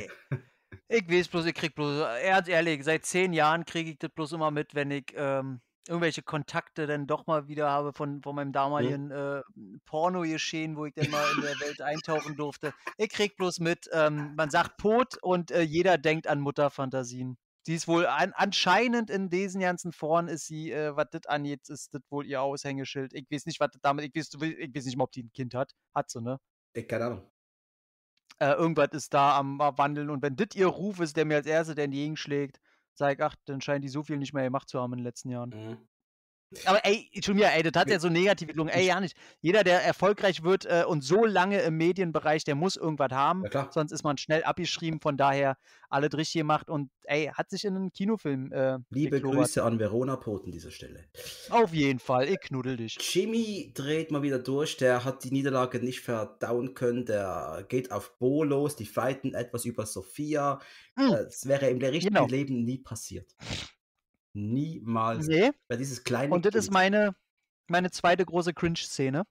Hey. Ich weiß bloß, ich krieg bloß, ganz äh, ehrlich, seit zehn Jahren kriege ich das bloß immer mit, wenn ich ähm, irgendwelche Kontakte dann doch mal wieder habe von, von meinem damaligen ja. äh, Porno-Geschehen, wo ich dann mal in der Welt eintauchen durfte. Ich krieg bloß mit, ähm, man sagt Pot und äh, jeder denkt an Mutterfantasien. Die ist wohl an, anscheinend in diesen ganzen Foren ist sie, äh, was das angeht, ist das wohl ihr Aushängeschild. Ich weiß nicht, was damit, ich weiß, ich weiß nicht mal, ob die ein Kind hat. Hat sie, ne? Ich keine Ahnung. Äh, irgendwas ist da am, am Wandeln und wenn das ihr Ruf ist, der mir als Erster der entgegenschlägt, sage, ach, dann scheinen die so viel nicht mehr gemacht zu haben in den letzten Jahren. Mhm. Aber ey, Entschuldigung, ey, das hat ja so negative Klungen. Ey, ja nicht. Jeder, der erfolgreich wird äh, und so lange im Medienbereich, der muss irgendwas haben. Ja, sonst ist man schnell abgeschrieben. Von daher, alles richtig gemacht. Und ey, hat sich in einem Kinofilm. Äh, Liebe geklobert. Grüße an Verona Poth an dieser Stelle. Auf jeden Fall, ich knuddel dich. Jimmy dreht mal wieder durch. Der hat die Niederlage nicht verdauen können. Der geht auf Bo los. Die fighten etwas über Sophia. Hm. Das äh, wäre im richtigen genau. Leben nie passiert. Niemals. Nee. Weil dieses kleine. Und das kind. ist meine, meine zweite große Cringe-Szene.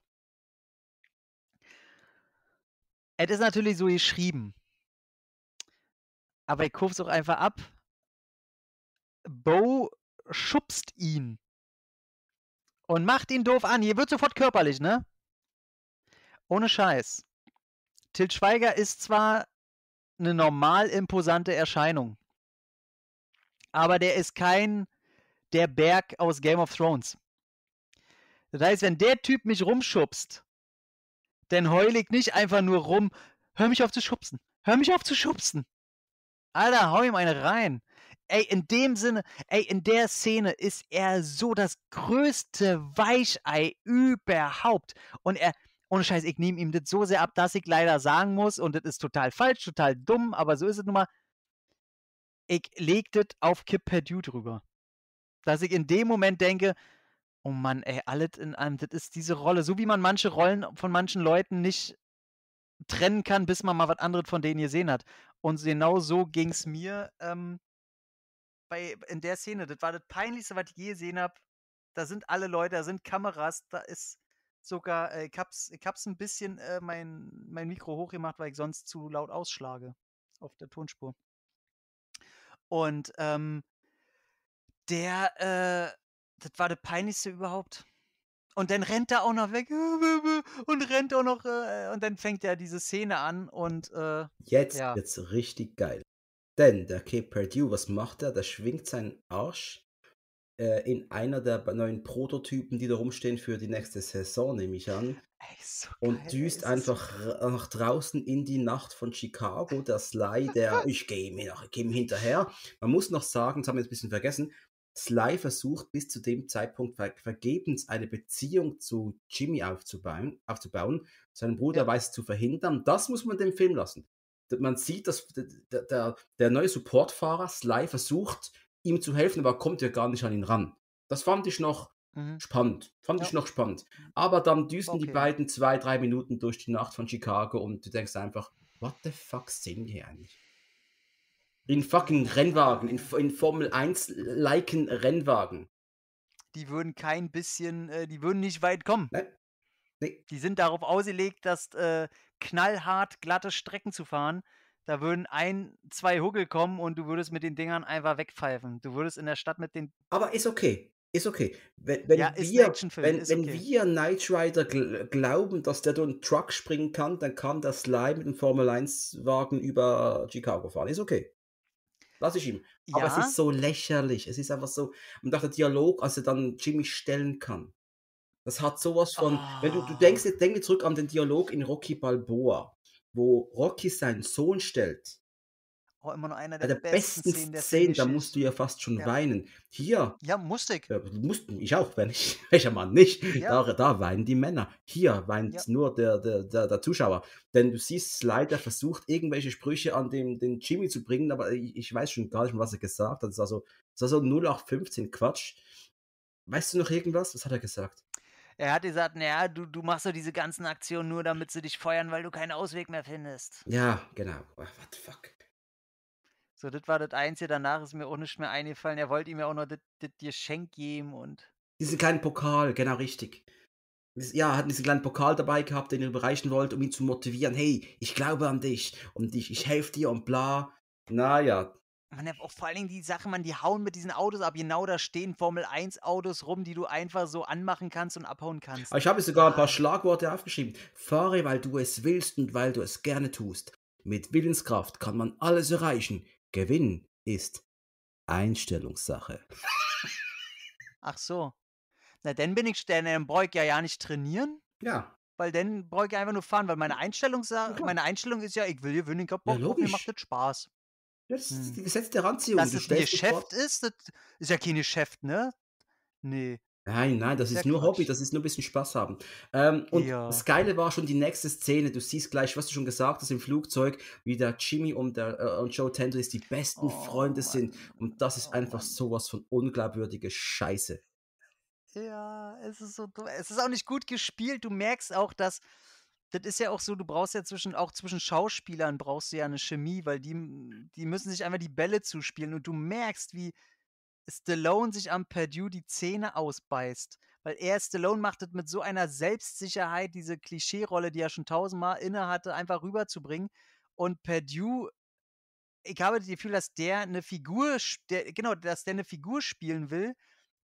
Es ist natürlich so geschrieben. Aber ich kurve es auch einfach ab. Bo schubst ihn. Und macht ihn doof an. Hier wird sofort körperlich, ne? Ohne Scheiß. Tilt Schweiger ist zwar eine normal imposante Erscheinung, aber der ist kein der Berg aus Game of Thrones. Das heißt, wenn der Typ mich rumschubst, dann heul ich nicht einfach nur rum, hör mich auf zu schubsen, hör mich auf zu schubsen. Alter, hau ihm eine rein. Ey, in dem Sinne, ey, in der Szene ist er so das größte Weichei überhaupt. Und er, ohne Scheiß, ich nehme ihm das so sehr ab, dass ich leider sagen muss, und das ist total falsch, total dumm, aber so ist es nun mal. Ich leg das auf Kip Perdue drüber dass ich in dem Moment denke, oh Mann, ey, alles in einem, das ist diese Rolle. So wie man manche Rollen von manchen Leuten nicht trennen kann, bis man mal was anderes von denen gesehen hat. Und genau so ging es mir ähm, bei, in der Szene. Das war das Peinlichste, was ich je gesehen habe. Da sind alle Leute, da sind Kameras, da ist sogar, äh, ich, hab's, ich hab's ein bisschen äh, mein, mein Mikro hochgemacht, weil ich sonst zu laut ausschlage auf der Tonspur. Und ähm, der, äh, das war der peinlichste überhaupt. Und dann rennt er auch noch weg <laughs> und rennt auch noch äh, und dann fängt er diese Szene an und äh, jetzt ja. wird's richtig geil. Denn der Cape Perdue, was macht er? Der schwingt seinen Arsch äh, in einer der neuen Prototypen, die da rumstehen für die nächste Saison, nehme ich an. Ey, so und geil, düst einfach so nach draußen in die Nacht von Chicago. Der Sly, der <laughs> ich gehe ihm, geh ihm hinterher. Man muss noch sagen, das haben wir jetzt ein bisschen vergessen, Sly versucht bis zu dem Zeitpunkt ver vergebens eine Beziehung zu Jimmy aufzubauen, aufzubauen. Seinen Bruder ja. weiß zu verhindern. Das muss man dem Film lassen. Man sieht, dass der, der, der neue Supportfahrer Sly versucht, ihm zu helfen, aber kommt ja gar nicht an ihn ran. Das fand ich noch mhm. spannend. Fand ja. ich noch spannend. Aber dann düsen okay. die beiden zwei, drei Minuten durch die Nacht von Chicago und du denkst einfach, what the fuck sind wir eigentlich? In fucking Rennwagen, in, in Formel 1-liken Rennwagen. Die würden kein bisschen, äh, die würden nicht weit kommen. Ne? Nee. Die sind darauf ausgelegt, dass äh, knallhart glatte Strecken zu fahren. Da würden ein, zwei Huckel kommen und du würdest mit den Dingern einfach wegpfeifen. Du würdest in der Stadt mit den. Aber ist okay. Ist okay. Wenn, wenn ja, wir, wenn, wenn okay. wir Knight Rider gl glauben, dass der durch einen Truck springen kann, dann kann das Sly mit einem Formel 1-Wagen über Chicago fahren. Ist okay. Lass ich ihm. Ja. Aber es ist so lächerlich. Es ist einfach so. Und auch der Dialog, als er dann Jimmy stellen kann. Das hat sowas von. Oh. Wenn du, du ah. denkst, denk zurück an den Dialog in Rocky Balboa, wo Rocky seinen Sohn stellt auch immer noch einer der, also der besten, besten, Szenen. Der Szenen da musst du ja fast schon ja. weinen. Hier. Ja, musste ich. Äh, musst, ich auch, wenn ich. <laughs> Welcher Mann nicht? Ja. Da, da, weinen die Männer. Hier weint ja. nur der, der, der, der, Zuschauer. Denn du siehst, Slider versucht, irgendwelche Sprüche an dem, den Jimmy zu bringen, aber ich, ich weiß schon gar nicht mehr, was er gesagt hat. Es war so, es war so 0815 Quatsch. Weißt du noch irgendwas? Was hat er gesagt? Er hat gesagt, naja, du, du machst so diese ganzen Aktionen nur, damit sie dich feuern, weil du keinen Ausweg mehr findest. Ja, genau. What the fuck? So, das war das Einzige. Danach ist mir auch nichts mehr eingefallen. Er wollte ihm ja auch noch das Geschenk geben und. Diesen kleinen Pokal, genau richtig. Ja, er hat diesen kleinen Pokal dabei gehabt, den er überreichen wollte, um ihn zu motivieren. Hey, ich glaube an dich und ich, ich helfe dir und bla. Naja. Man auch vor allen Dingen die Sache, man, die hauen mit diesen Autos ab. Genau da stehen Formel 1 Autos rum, die du einfach so anmachen kannst und abhauen kannst. Ich habe sogar ein paar Schlagworte aufgeschrieben. Fahre, weil du es willst und weil du es gerne tust. Mit Willenskraft kann man alles erreichen. Gewinn ist Einstellungssache. Ach so. Na, dann bin ich, dann ähm, bräuchte ja ja nicht trainieren. Ja. Weil dann brauche ich einfach nur fahren, weil meine Einstellung, meine Einstellung ist ja, ich will gewinnen, ich hab Bock, ja, mir macht das Spaß. Das ist hm. die das Gesetz der Ranziehung. Dass es ein Geschäft ist, das ist ja kein Geschäft, ne? Nee. Nein, nein, das Sehr ist nur Quatsch. Hobby, das ist nur ein bisschen Spaß haben. Ähm, und ja. das Geile war schon die nächste Szene. Du siehst gleich, was du schon gesagt hast im Flugzeug, wie der Jimmy und, der, äh, und Joe Tendris die besten oh, Freunde Mann. sind. Und das ist oh, einfach Mann. sowas von unglaubwürdige Scheiße. Ja, es ist so Es ist auch nicht gut gespielt. Du merkst auch, dass. Das ist ja auch so, du brauchst ja zwischen, auch zwischen Schauspielern brauchst du ja eine Chemie, weil die, die müssen sich einfach die Bälle zuspielen und du merkst, wie, Stallone sich am Perdue die Zähne ausbeißt. Weil er, Stallone, macht es mit so einer Selbstsicherheit, diese Klischee-Rolle, die er schon tausendmal inne hatte, einfach rüberzubringen. Und Perdue, ich habe das Gefühl, dass der eine Figur, der, genau, dass der eine Figur spielen will,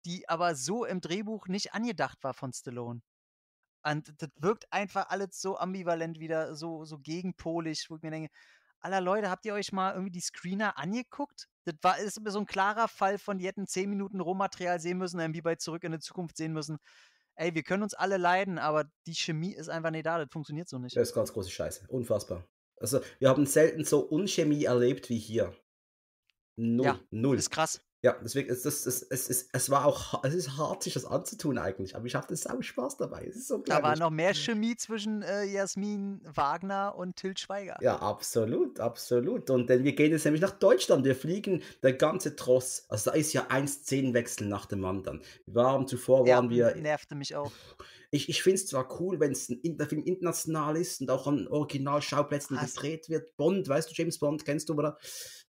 die aber so im Drehbuch nicht angedacht war von Stallone. Und das wirkt einfach alles so ambivalent wieder, so, so gegenpolig, wo ich mir denke, aller Leute, habt ihr euch mal irgendwie die Screener angeguckt? Das war, ist immer so ein klarer Fall von, die hätten 10 Minuten Rohmaterial sehen müssen, dann wie bei Zurück in die Zukunft sehen müssen. Ey, wir können uns alle leiden, aber die Chemie ist einfach nicht da, das funktioniert so nicht. Das ist ganz große Scheiße, unfassbar. Also, wir haben selten so Unchemie erlebt wie hier. Null, ja, null. Ist krass. Ja, deswegen, es, es, es, es, es war auch, es ist hart, sich das anzutun eigentlich, aber ich hatte sau Spaß dabei. Es ist unglaublich. Da war noch mehr Chemie zwischen äh, Jasmin Wagner und Tilt Schweiger. Ja, absolut, absolut. Und denn wir gehen jetzt nämlich nach Deutschland. Wir fliegen der ganze Tross. Also da ist ja ein Szenenwechsel nach dem anderen. Wir waren zuvor, ja, waren wir. <laughs> nervte mich auch. Ich, ich finde es zwar cool, wenn es ein der Film international ist und auch an Originalschauplätzen gedreht wird. Bond, weißt du, James Bond, kennst du, oder?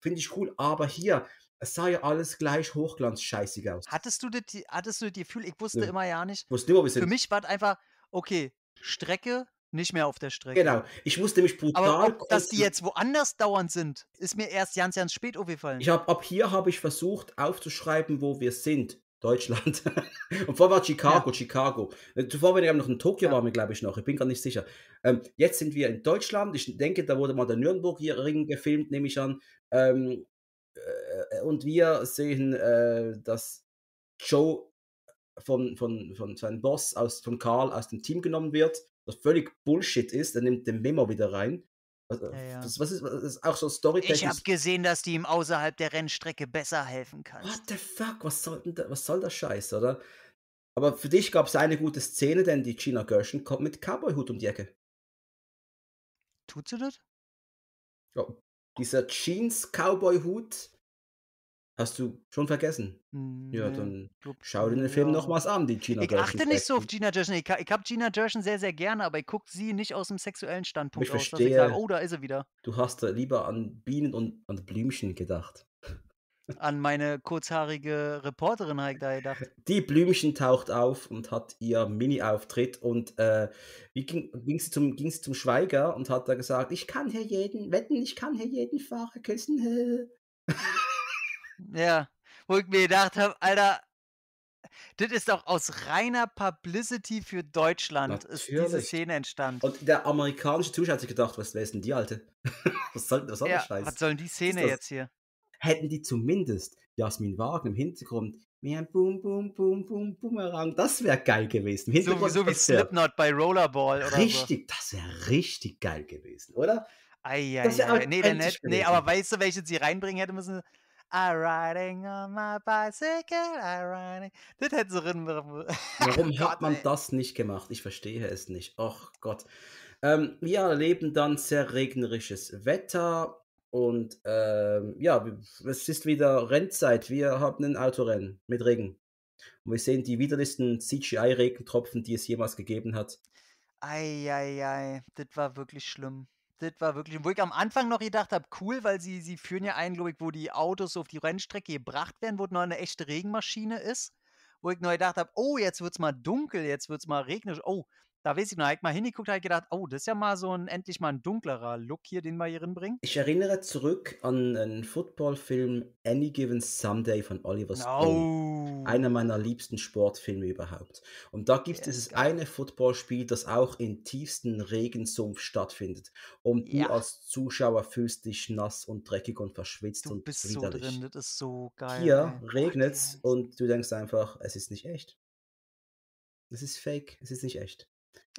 Finde ich cool, aber hier es sah ja alles gleich hochglanzscheißig aus. Hattest du das, hattest du das Gefühl, ich wusste ja. immer ja nicht. Wusste immer, Für mich war es einfach, okay, Strecke, nicht mehr auf der Strecke. Genau. Ich wusste mich brutal. Aber ob, dass die jetzt woanders dauernd sind, ist mir erst ganz, ganz spät aufgefallen. Ich habe ab hier habe ich versucht aufzuschreiben, wo wir sind. Deutschland. <laughs> Und vorher war Chicago, ja. Chicago. Äh, zuvor, wenn ich noch in Tokio ja. war, glaube ich noch. Ich bin gar nicht sicher. Ähm, jetzt sind wir in Deutschland. Ich denke, da wurde mal der Nürnberg-Ring gefilmt, nehme ich an. Ähm, äh, äh, und wir sehen, äh, dass Joe von, von, von seinem Boss, aus, von Carl, aus dem Team genommen wird, was völlig Bullshit ist, er nimmt den Memo wieder rein. Was, ja, ja. was, was, ist, was ist, auch so story Ich habe gesehen, dass die ihm außerhalb der Rennstrecke besser helfen kann. What the fuck, was soll, da, was soll der Scheiß, oder? Aber für dich gab es eine gute Szene, denn die Gina Gershon kommt mit Cowboy-Hut um die Ecke. Tut sie das? Ja, dieser Jeans-Cowboy-Hut hast du schon vergessen. Nee, ja, dann schau dir den Film ja. nochmals an, die Gina Ich achte nicht so auf Gina Gershon. Ich, ich habe Gina Gershon sehr, sehr gerne, aber ich gucke sie nicht aus dem sexuellen Standpunkt ich aus, verstehe, dass ich sage, oh, da ist er wieder. Du hast lieber an Bienen und an Blümchen gedacht an meine kurzhaarige Reporterin habe halt ich da gedacht. Die Blümchen taucht auf und hat ihr Mini-Auftritt und äh, wie ging, es zum, zum Schweiger und hat da gesagt, ich kann hier jeden, wetten, ich kann hier jeden Fahrer küssen. ja, wo ich mir gedacht habe, Alter, das ist doch aus reiner Publicity für Deutschland Natürlich. ist diese Szene entstanden. Und der amerikanische Zuschauer hat sich gedacht, was, wer ist denn die Alte? <laughs> was soll, was soll ja, Scheiß? Was sollen die Szene jetzt hier? hätten die zumindest Jasmin Wagen im Hintergrund mehr Boom, Boom, Boom, Boom, Boomerang. Das wäre geil gewesen. So, so wie Slipknot bei Rollerball oder Richtig, so. das wäre richtig geil gewesen, oder? Ei, ei, das ei, nee, dann hätte, nee, aber weißt du, welche sie reinbringen hätte müssen? I'm riding on my bicycle, I'm riding. Das hätte sie drin. <laughs> Warum oh hat man das nicht gemacht? Ich verstehe es nicht. Och Gott. Ähm, wir erleben dann sehr regnerisches Wetter. Und ähm, ja, es ist wieder Rennzeit. Wir haben ein Autorennen mit Regen. Und wir sehen die widerlichsten CGI-Regentropfen, die es jemals gegeben hat. Eieiei, das war wirklich schlimm. Das war wirklich, wo ich am Anfang noch gedacht habe, cool, weil sie, sie führen ja ein, glaube ich, wo die Autos auf die Rennstrecke gebracht werden, wo noch eine echte Regenmaschine ist. Wo ich noch gedacht habe, oh, jetzt wird es mal dunkel, jetzt wird es mal regnerisch. Oh, da weiß ich noch, habe ich mal hingeguckt, habe ich gedacht, oh, das ist ja mal so ein endlich mal ein dunklerer Look hier, den wir hier bringen. Ich erinnere zurück an einen Footballfilm Any Given Someday von Oliver Stone. No. Einer meiner liebsten Sportfilme überhaupt. Und da gibt yes, es dieses eine Footballspiel, das auch im tiefsten Regensumpf stattfindet. Und ja. du als Zuschauer fühlst dich nass und dreckig und verschwitzt du und bist widerlich. so drin, das ist so geil. Hier regnet es und du denkst einfach, es ist nicht echt. Es ist fake, es ist nicht echt.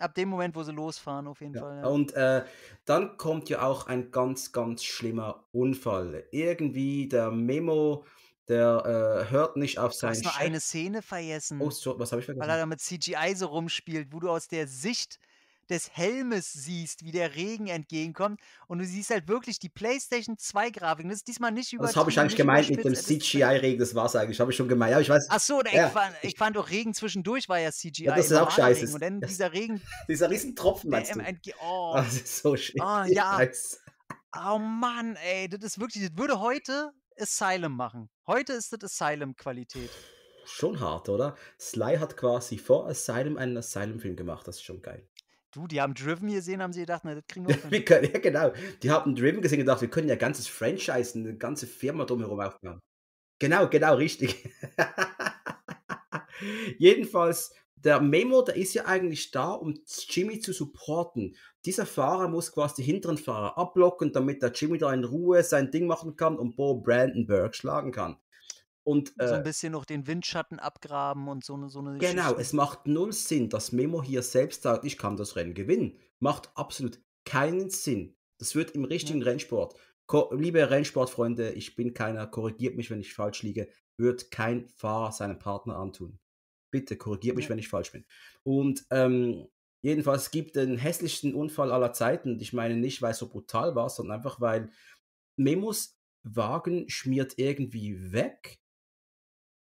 Ab dem Moment, wo sie losfahren, auf jeden ja. Fall. Ja. Und äh, dann kommt ja auch ein ganz, ganz schlimmer Unfall. Irgendwie der Memo, der äh, hört nicht auf seinen. Du hast nur Chef. eine Szene vergessen. Oh, was habe ich vergessen? Weil er da mit CGI so rumspielt, wo du aus der Sicht des Helmes siehst, wie der Regen entgegenkommt. Und du siehst halt wirklich die PlayStation 2 Grafik. Das ist diesmal nicht über. Also, das habe ich eigentlich gemeint mit dem CGI-Regen. Das war es eigentlich. Habe ich schon gemeint. Ja, ich weiß. Ach so, ich, fand, ich fand doch Regen zwischendurch war ja CGI. Ja, das ist auch scheiße. Regen. Und dann dieser Regen. <laughs> dieser Riesentropfen, meinst du? Oh. Ah, das ist so schön. Oh, ah, <laughs> ja. Oh Mann, ey. Das ist wirklich. Das würde heute Asylum machen. Heute ist das Asylum-Qualität schon hart, oder? Sly hat quasi vor Asylum einen Asylum-Film gemacht, das ist schon geil. Du, die haben Driven gesehen, haben sie gedacht, na, das kriegen wir. wir können, ja, genau. Die haben Driven gesehen und gedacht, wir können ja ein ganzes Franchise, eine ganze Firma drumherum aufbauen. Genau, genau, richtig. <laughs> Jedenfalls, der Memo, der ist ja eigentlich da, um Jimmy zu supporten. Dieser Fahrer muss quasi die hinteren Fahrer ablocken, damit der Jimmy da in Ruhe sein Ding machen kann und Bo Brandenburg schlagen kann. Und, äh, so ein bisschen noch den Windschatten abgraben und so eine. So eine genau, Geschichte. es macht null Sinn, dass Memo hier selbst sagt, ich kann das Rennen gewinnen. Macht absolut keinen Sinn. Das wird im richtigen ja. Rennsport, Ko liebe Rennsportfreunde, ich bin keiner, korrigiert mich, wenn ich falsch liege, wird kein Fahrer seinem Partner antun. Bitte korrigiert ja. mich, wenn ich falsch bin. Und ähm, jedenfalls gibt den hässlichsten Unfall aller Zeiten. Ich meine nicht, weil es so brutal war, sondern einfach, weil Memos Wagen schmiert irgendwie weg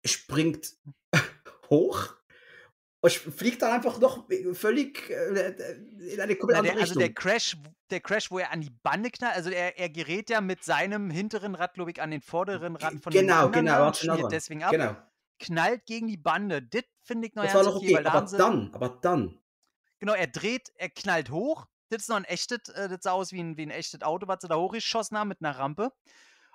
springt <laughs> hoch und fliegt dann einfach noch völlig äh, äh, in eine komplett andere Richtung. Also der Crash, der Crash, wo er an die Bande knallt, also er, er gerät ja mit seinem hinteren Rad, glaube ich, an den vorderen Rad von genau, dem anderen genau, und genau, deswegen ab, genau. knallt gegen die Bande. Das finde ich noch das war noch okay, okay aber dann, aber dann. Genau, er dreht, er knallt hoch, das ist noch ein echtes, äh, das sah aus wie ein, wie ein echtes Auto, was sie da hochgeschossen haben mit einer Rampe.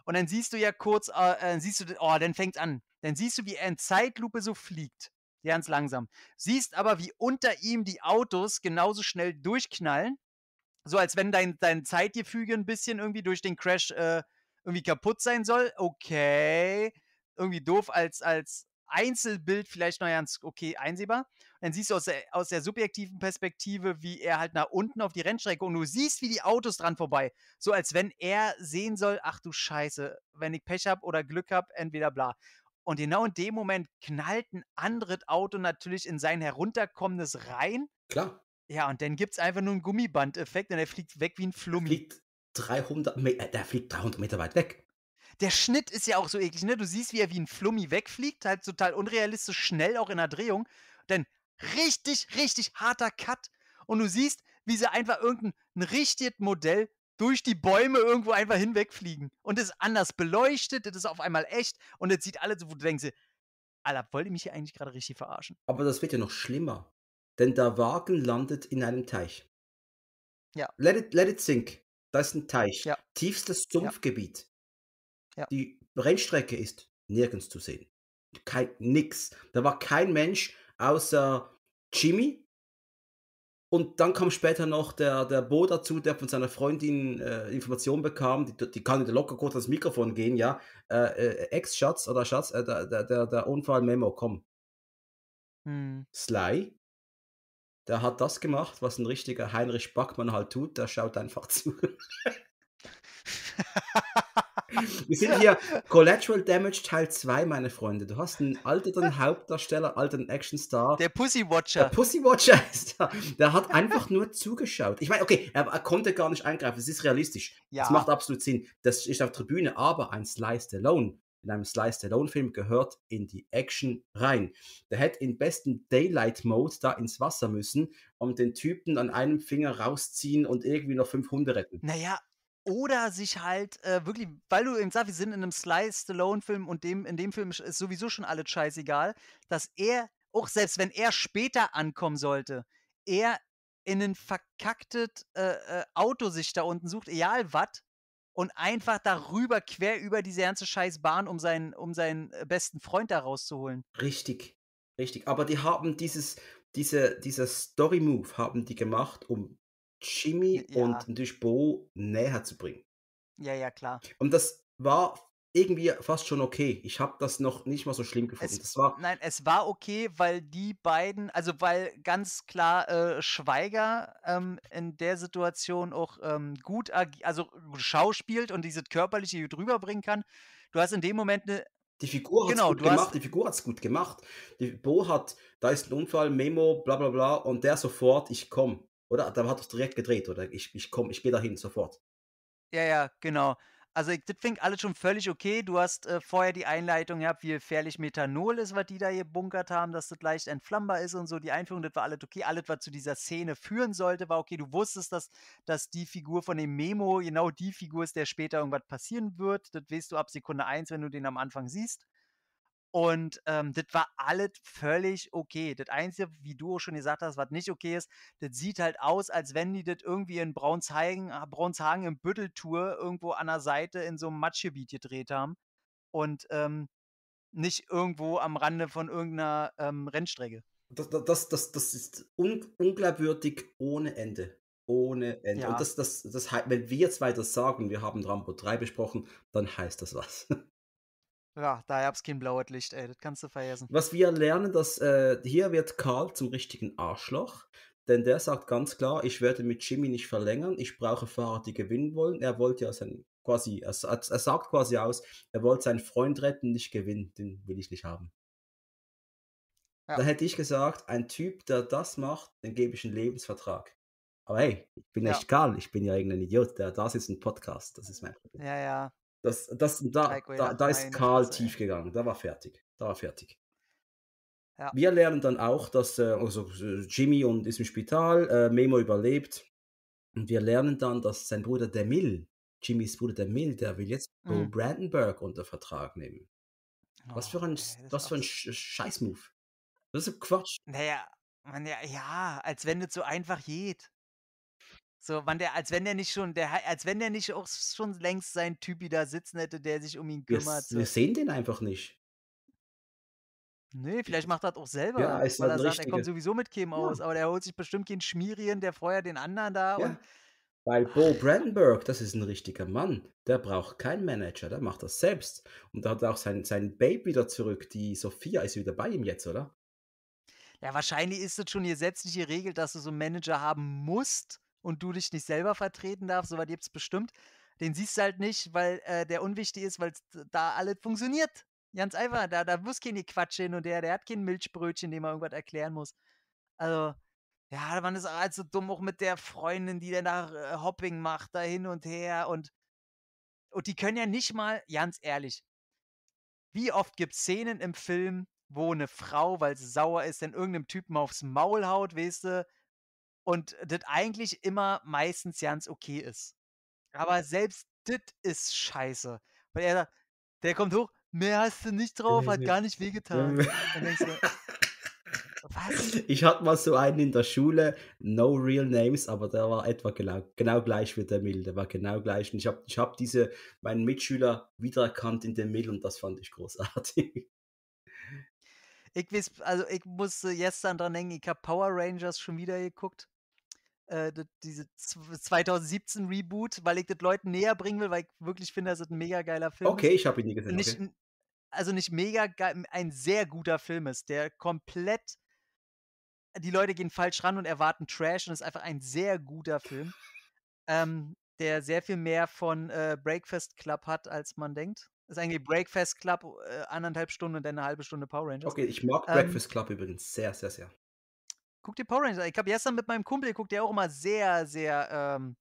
Und dann siehst du ja kurz, äh, siehst du, oh, dann fängt's an. Dann siehst du, wie er in Zeitlupe so fliegt. Ganz langsam. Siehst aber, wie unter ihm die Autos genauso schnell durchknallen. So als wenn dein, dein Zeitgefüge ein bisschen irgendwie durch den Crash äh, irgendwie kaputt sein soll. Okay. Irgendwie doof als, als Einzelbild vielleicht noch ganz okay einsehbar. Dann siehst du aus der, aus der subjektiven Perspektive, wie er halt nach unten auf die Rennstrecke und du siehst, wie die Autos dran vorbei. So als wenn er sehen soll, ach du Scheiße, wenn ich Pech hab oder Glück hab, entweder bla. Und genau in dem Moment knallt ein anderes Auto natürlich in sein herunterkommendes rein. Klar. Ja, und dann gibt's einfach nur einen Gummibandeffekt und er fliegt weg wie ein Flummi. Fliegt 300 Meter, äh, der fliegt 300 Meter weit weg der Schnitt ist ja auch so eklig, ne? Du siehst, wie er wie ein Flummi wegfliegt, halt total unrealistisch, schnell auch in der Drehung. Denn richtig, richtig harter Cut. Und du siehst, wie sie einfach irgendein richtiges Modell durch die Bäume irgendwo einfach hinwegfliegen. Und es ist anders beleuchtet, das ist auf einmal echt und jetzt sieht alle so, wo du denkst, Alter, wollt ihr mich hier eigentlich gerade richtig verarschen? Aber das wird ja noch schlimmer. Denn der Wagen landet in einem Teich. Ja. Let it, let it sink. Da ist ein Teich. Ja. Tiefstes Sumpfgebiet. Ja. Die Rennstrecke ist nirgends zu sehen. Kein, nix. Da war kein Mensch außer Jimmy. Und dann kam später noch der, der Bo dazu, der von seiner Freundin äh, Informationen bekam. Die, die kann locker kurz ans Mikrofon gehen, ja. Äh, äh, Ex-Schatz oder Schatz, äh, der, der, der Unfall-Memo, komm. Hm. Sly, der hat das gemacht, was ein richtiger Heinrich Backmann halt tut, der schaut einfach zu. <laughs> <laughs> Wir sind hier Collateral Damage Teil 2, meine Freunde. Du hast einen alten Hauptdarsteller, alten Actionstar. Der Pussy Watcher. Der Pussy Watcher <laughs> ist da. Der hat einfach nur zugeschaut. Ich meine, okay, er, er konnte gar nicht eingreifen. Es ist realistisch. Ja. Das macht absolut Sinn. Das ist auf der Tribüne, aber ein Slice Alone in einem Slice Alone Film gehört in die Action rein. Der hätte im besten Daylight Mode da ins Wasser müssen und den Typen an einem Finger rausziehen und irgendwie noch fünf Hunde retten. Naja, oder sich halt äh, wirklich, weil du eben sagst, wir sind in einem Slice Stallone-Film und dem, in dem Film ist sowieso schon alles scheißegal, dass er, auch selbst wenn er später ankommen sollte, er in ein verkacktes äh, äh, Auto sich da unten sucht, egal was, und einfach darüber, quer über diese ganze Scheißbahn, um seinen, um seinen äh, besten Freund da rauszuholen. Richtig, richtig. Aber die haben dieses, diese, dieser Story-Move haben die gemacht, um Jimmy ja. und natürlich Bo näher zu bringen. Ja, ja, klar. Und das war irgendwie fast schon okay. Ich habe das noch nicht mal so schlimm gefunden. Es, war nein, es war okay, weil die beiden, also weil ganz klar äh, Schweiger ähm, in der Situation auch ähm, gut, also schauspielt und dieses körperliche hier drüber bringen kann. Du hast in dem Moment eine die Figur hat es genau, gut gemacht, die Figur hat es gut gemacht. Bo hat, da ist ein Unfall, Memo, bla bla bla, und der sofort, ich komme. Oder? Da hat es direkt gedreht, oder? Ich, ich komme, ich gehe dahin sofort. Ja, ja, genau. Also ich, das fängt alles schon völlig okay. Du hast äh, vorher die Einleitung gehabt, wie gefährlich Methanol ist, was die da gebunkert haben, dass das leicht entflammbar ist und so. Die Einführung, das war alles okay. Alles, was zu dieser Szene führen sollte, war okay. Du wusstest, dass, dass die Figur von dem Memo genau die Figur ist, der später irgendwas passieren wird. Das weißt du ab Sekunde eins, wenn du den am Anfang siehst. Und ähm, das war alles völlig okay. Das Einzige, wie du auch schon gesagt hast, was nicht okay ist, das sieht halt aus, als wenn die das irgendwie in Braunshagen, äh, Braunshagen im Bütteltour irgendwo an der Seite in so einem Matschgebiet gedreht haben. Und ähm, nicht irgendwo am Rande von irgendeiner ähm, Rennstrecke. Das, das, das, das ist un unglaubwürdig ohne Ende. Ohne Ende. Ja. Und das, das, das, wenn wir jetzt weiter sagen, wir haben Rambo 3 besprochen, dann heißt das was. <laughs> Ja, da hab's kein blaues Licht, ey, das kannst du vergessen. Was wir lernen, dass äh, hier wird Karl zum richtigen Arschloch, denn der sagt ganz klar, ich werde mit Jimmy nicht verlängern, ich brauche Fahrer, die gewinnen wollen. Er wollte ja sein, quasi, er, er sagt quasi aus, er wollte seinen Freund retten, nicht gewinnen, den will ich nicht haben. Ja. Da hätte ich gesagt, ein Typ, der das macht, den gebe ich einen Lebensvertrag. Aber hey, ich bin ja. echt Karl, ich bin ja irgendein Idiot, der da sitzt im Podcast, das ist mein Problem. Ja, ja, das, das, da, da, da ist Karl tief gegangen. Da war fertig. Da war fertig. Ja. Wir lernen dann auch, dass äh, also äh, Jimmy und ist im Spital, äh, Memo überlebt. Und wir lernen dann, dass sein Bruder Demil, Jimmys Bruder Demil, der will jetzt mhm. Bo Brandenburg unter Vertrag nehmen. Oh, was für ein, okay, ein Scheißmove. Das ist Quatsch. Naja, man, ja, ja, als wenn das so einfach geht. So, wann der, als wenn der nicht schon, der, als wenn der nicht auch schon längst seinen Typi da sitzen hätte, der sich um ihn kümmert. Wir, wir sehen den einfach nicht. Nee, vielleicht macht er das auch selber, ja, weil halt er sagt, Richtige. er kommt sowieso mit Kim ja. aus, aber der holt sich bestimmt keinen Schmierien, der feuert den anderen da ja. und. Weil Bo Brandenburg, das ist ein richtiger Mann, der braucht keinen Manager, der macht das selbst. Und da hat er auch sein, sein Baby wieder zurück, die Sophia ist wieder bei ihm jetzt, oder? Ja, wahrscheinlich ist das schon gesetzlich geregelt, dass du so einen Manager haben musst, und du dich nicht selber vertreten darfst, so gibt es bestimmt. Den siehst du halt nicht, weil äh, der unwichtig ist, weil da alles funktioniert. Ganz einfach, da, da muss keine Quatsch hin und der, der hat kein Milchbrötchen, dem er irgendwas erklären muss. Also, ja, da man ist halt so dumm, auch mit der Freundin, die dann da äh, Hopping macht, da hin und her und und die können ja nicht mal, ganz ehrlich, wie oft gibt es Szenen im Film, wo eine Frau, weil sie sauer ist, dann irgendeinem Typen aufs Maul haut, weißt du, und das eigentlich immer meistens ganz okay ist. Aber mhm. selbst das ist scheiße. Weil er sagt, der kommt hoch, mehr hast du nicht drauf, hat gar nicht wehgetan. Und <laughs> dann Was? Ich hatte mal so einen in der Schule, no real names, aber der war etwa genau, genau gleich wie der Mill. Der war genau gleich. Und ich habe ich hab diese, meinen Mitschüler wiedererkannt in dem Mill und das fand ich großartig. Ich weiß, also ich musste gestern dran denken, ich habe Power Rangers schon wieder geguckt. Äh, diese 2017 Reboot, weil ich das Leuten näher bringen will, weil ich wirklich finde, das ist ein mega geiler Film. Okay, ich habe ihn nie gesehen. Nicht, okay. Also nicht mega geil, ein sehr guter Film ist, der komplett die Leute gehen falsch ran und erwarten Trash und ist einfach ein sehr guter Film, ähm, der sehr viel mehr von äh, Breakfast Club hat, als man denkt. ist eigentlich Breakfast Club, äh, anderthalb Stunden und dann eine halbe Stunde Power Rangers. Okay, ich mag ähm Breakfast Club übrigens sehr, sehr, sehr guck dir Power Rangers an. Ich habe gestern mit meinem Kumpel geguckt, der auch immer sehr, sehr, ähm,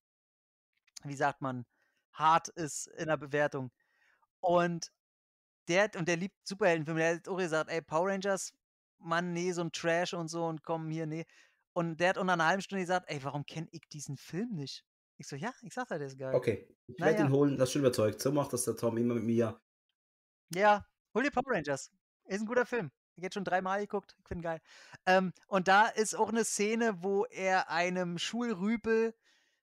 wie sagt man, hart ist in der Bewertung. Und der und der liebt Superheldenfilme, der hat auch gesagt, ey, Power Rangers, Mann, nee, so ein Trash und so und komm hier, nee. Und der hat unter einer halben Stunde gesagt, ey, warum kenne ich diesen Film nicht? Ich so, ja, ich sag halt, der ist geil. Okay, ich werde naja. ihn holen, das ist schon überzeugt. So macht das der Tom immer mit mir. Ja, hol dir Power Rangers. Ist ein guter Film. Jetzt schon dreimal geguckt, ich finde geil. Ähm, und da ist auch eine Szene, wo er einem Schulrübel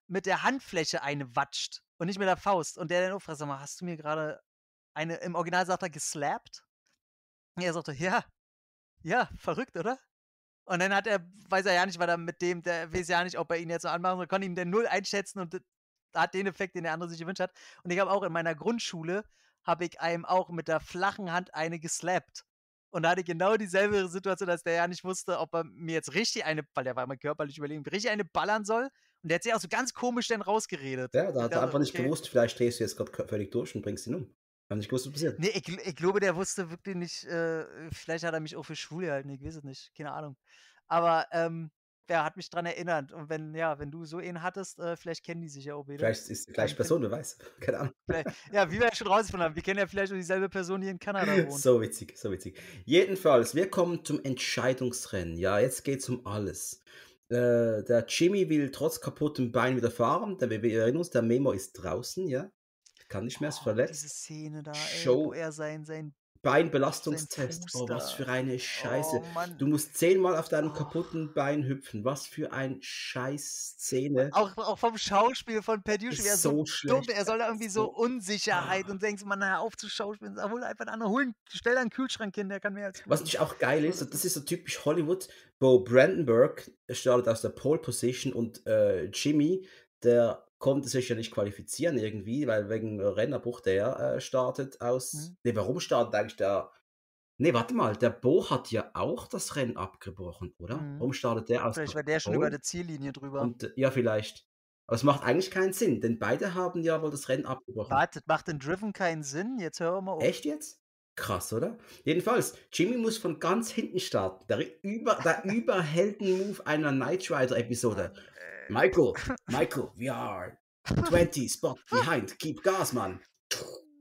mit der Handfläche eine watscht und nicht mit der Faust. Und der dann auch fragt, sag mal, hast du mir gerade eine, im Original sagt er, geslappt? Und er sagte, ja, ja, verrückt, oder? Und dann hat er, weiß er ja nicht, weil er mit dem, der weiß ja nicht, ob er ihn jetzt so anmachen soll, konnte ihn der Null einschätzen und hat den Effekt, den der andere sich gewünscht hat. Und ich habe auch in meiner Grundschule, habe ich einem auch mit der flachen Hand eine geslappt und hatte genau dieselbe Situation, dass der ja nicht wusste, ob er mir jetzt richtig eine, weil der war immer körperlich überlegen, richtig eine ballern soll. Und der hat sich auch so ganz komisch dann rausgeredet. Ja, da hat er einfach okay. nicht gewusst, vielleicht drehst du jetzt gerade völlig durch und bringst ihn um. Haben nicht gewusst, was passiert. Nee, ich, ich, glaube, der wusste wirklich nicht, äh, vielleicht hat er mich auch für schwul gehalten, ich weiß es nicht, keine Ahnung. Aber ähm, der hat mich daran erinnert. Und wenn, ja, wenn du so einen hattest, äh, vielleicht kennen die sich ja auch wieder. Vielleicht ist die gleiche Person, wer weiß. <laughs> Keine Ahnung. Ja, wie wir ja schon rausgefunden haben, wir kennen ja vielleicht auch dieselbe Person, die in Kanada <laughs> wohnt. So witzig, so witzig. Jedenfalls, wir kommen zum Entscheidungsrennen. Ja, jetzt geht's um alles. Äh, der Jimmy will trotz kaputtem Bein wieder fahren, Der, wir erinnern uns, der Memo ist draußen, ja. Kann nicht mehr, ist oh, verletzt. Diese Szene da, ey, wo er sein, sein Beinbelastungstest. Oh, was für eine oh, Scheiße. Oh, du musst zehnmal auf deinem oh. kaputten Bein hüpfen. Was für ein Scheiß-Szene. Auch, auch, vom Schauspiel von Perdushi. Er ist so, so Er soll da irgendwie so, Unsicherheit ah. und denkst, man, naja, auf zu schauspielen. Hol einfach einen anderen, hol, stell einen Kühlschrank hin, der kann mehr als. Was nicht auch geil ist, das ist so typisch Hollywood, Bo Brandenburg startet aus der Pole Position und äh, Jimmy, der konnte sich ja nicht qualifizieren irgendwie, weil wegen Rennerbruch der äh, startet aus. Mhm. Ne, warum startet eigentlich der? Ne, warte mal, der Bo hat ja auch das Rennen abgebrochen, oder? Mhm. Warum startet der aus? Vielleicht war der schon über der Ziellinie drüber. Und, äh, ja, vielleicht. Aber es macht eigentlich keinen Sinn, denn beide haben ja wohl das Rennen abgebrochen. Wartet, macht den Driven keinen Sinn? Jetzt hören wir mal auf. Echt jetzt? Krass, oder? Jedenfalls, Jimmy muss von ganz hinten starten. Der, über, der <laughs> Überhelden-Move einer Night Rider-Episode. Michael, <laughs> Michael, we are 20 spot behind. Keep gas, man.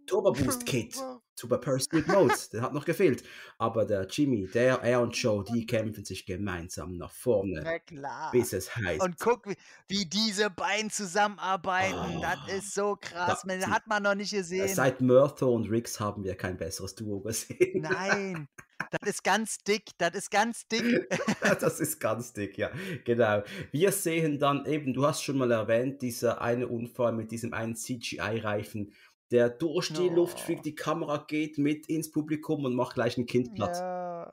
Turbo boost, kid. <laughs> Super Pursuit Notes, der hat noch gefehlt. Aber der Jimmy, der, er und Joe, die kämpfen sich gemeinsam nach vorne. Na klar. Bis es heißt. Und guck, wie, diese beiden zusammenarbeiten. Oh, das ist so krass. das hat man noch nicht gesehen. Seit Murtho und Riggs haben wir kein besseres Duo gesehen. Nein. Das ist ganz dick, das ist ganz dick. <laughs> das ist ganz dick, ja, genau. Wir sehen dann eben, du hast schon mal erwähnt, dieser eine Unfall mit diesem einen CGI-Reifen, der durch die oh. Luft fliegt, die Kamera geht mit ins Publikum und macht gleich ein Kind platt. Ja.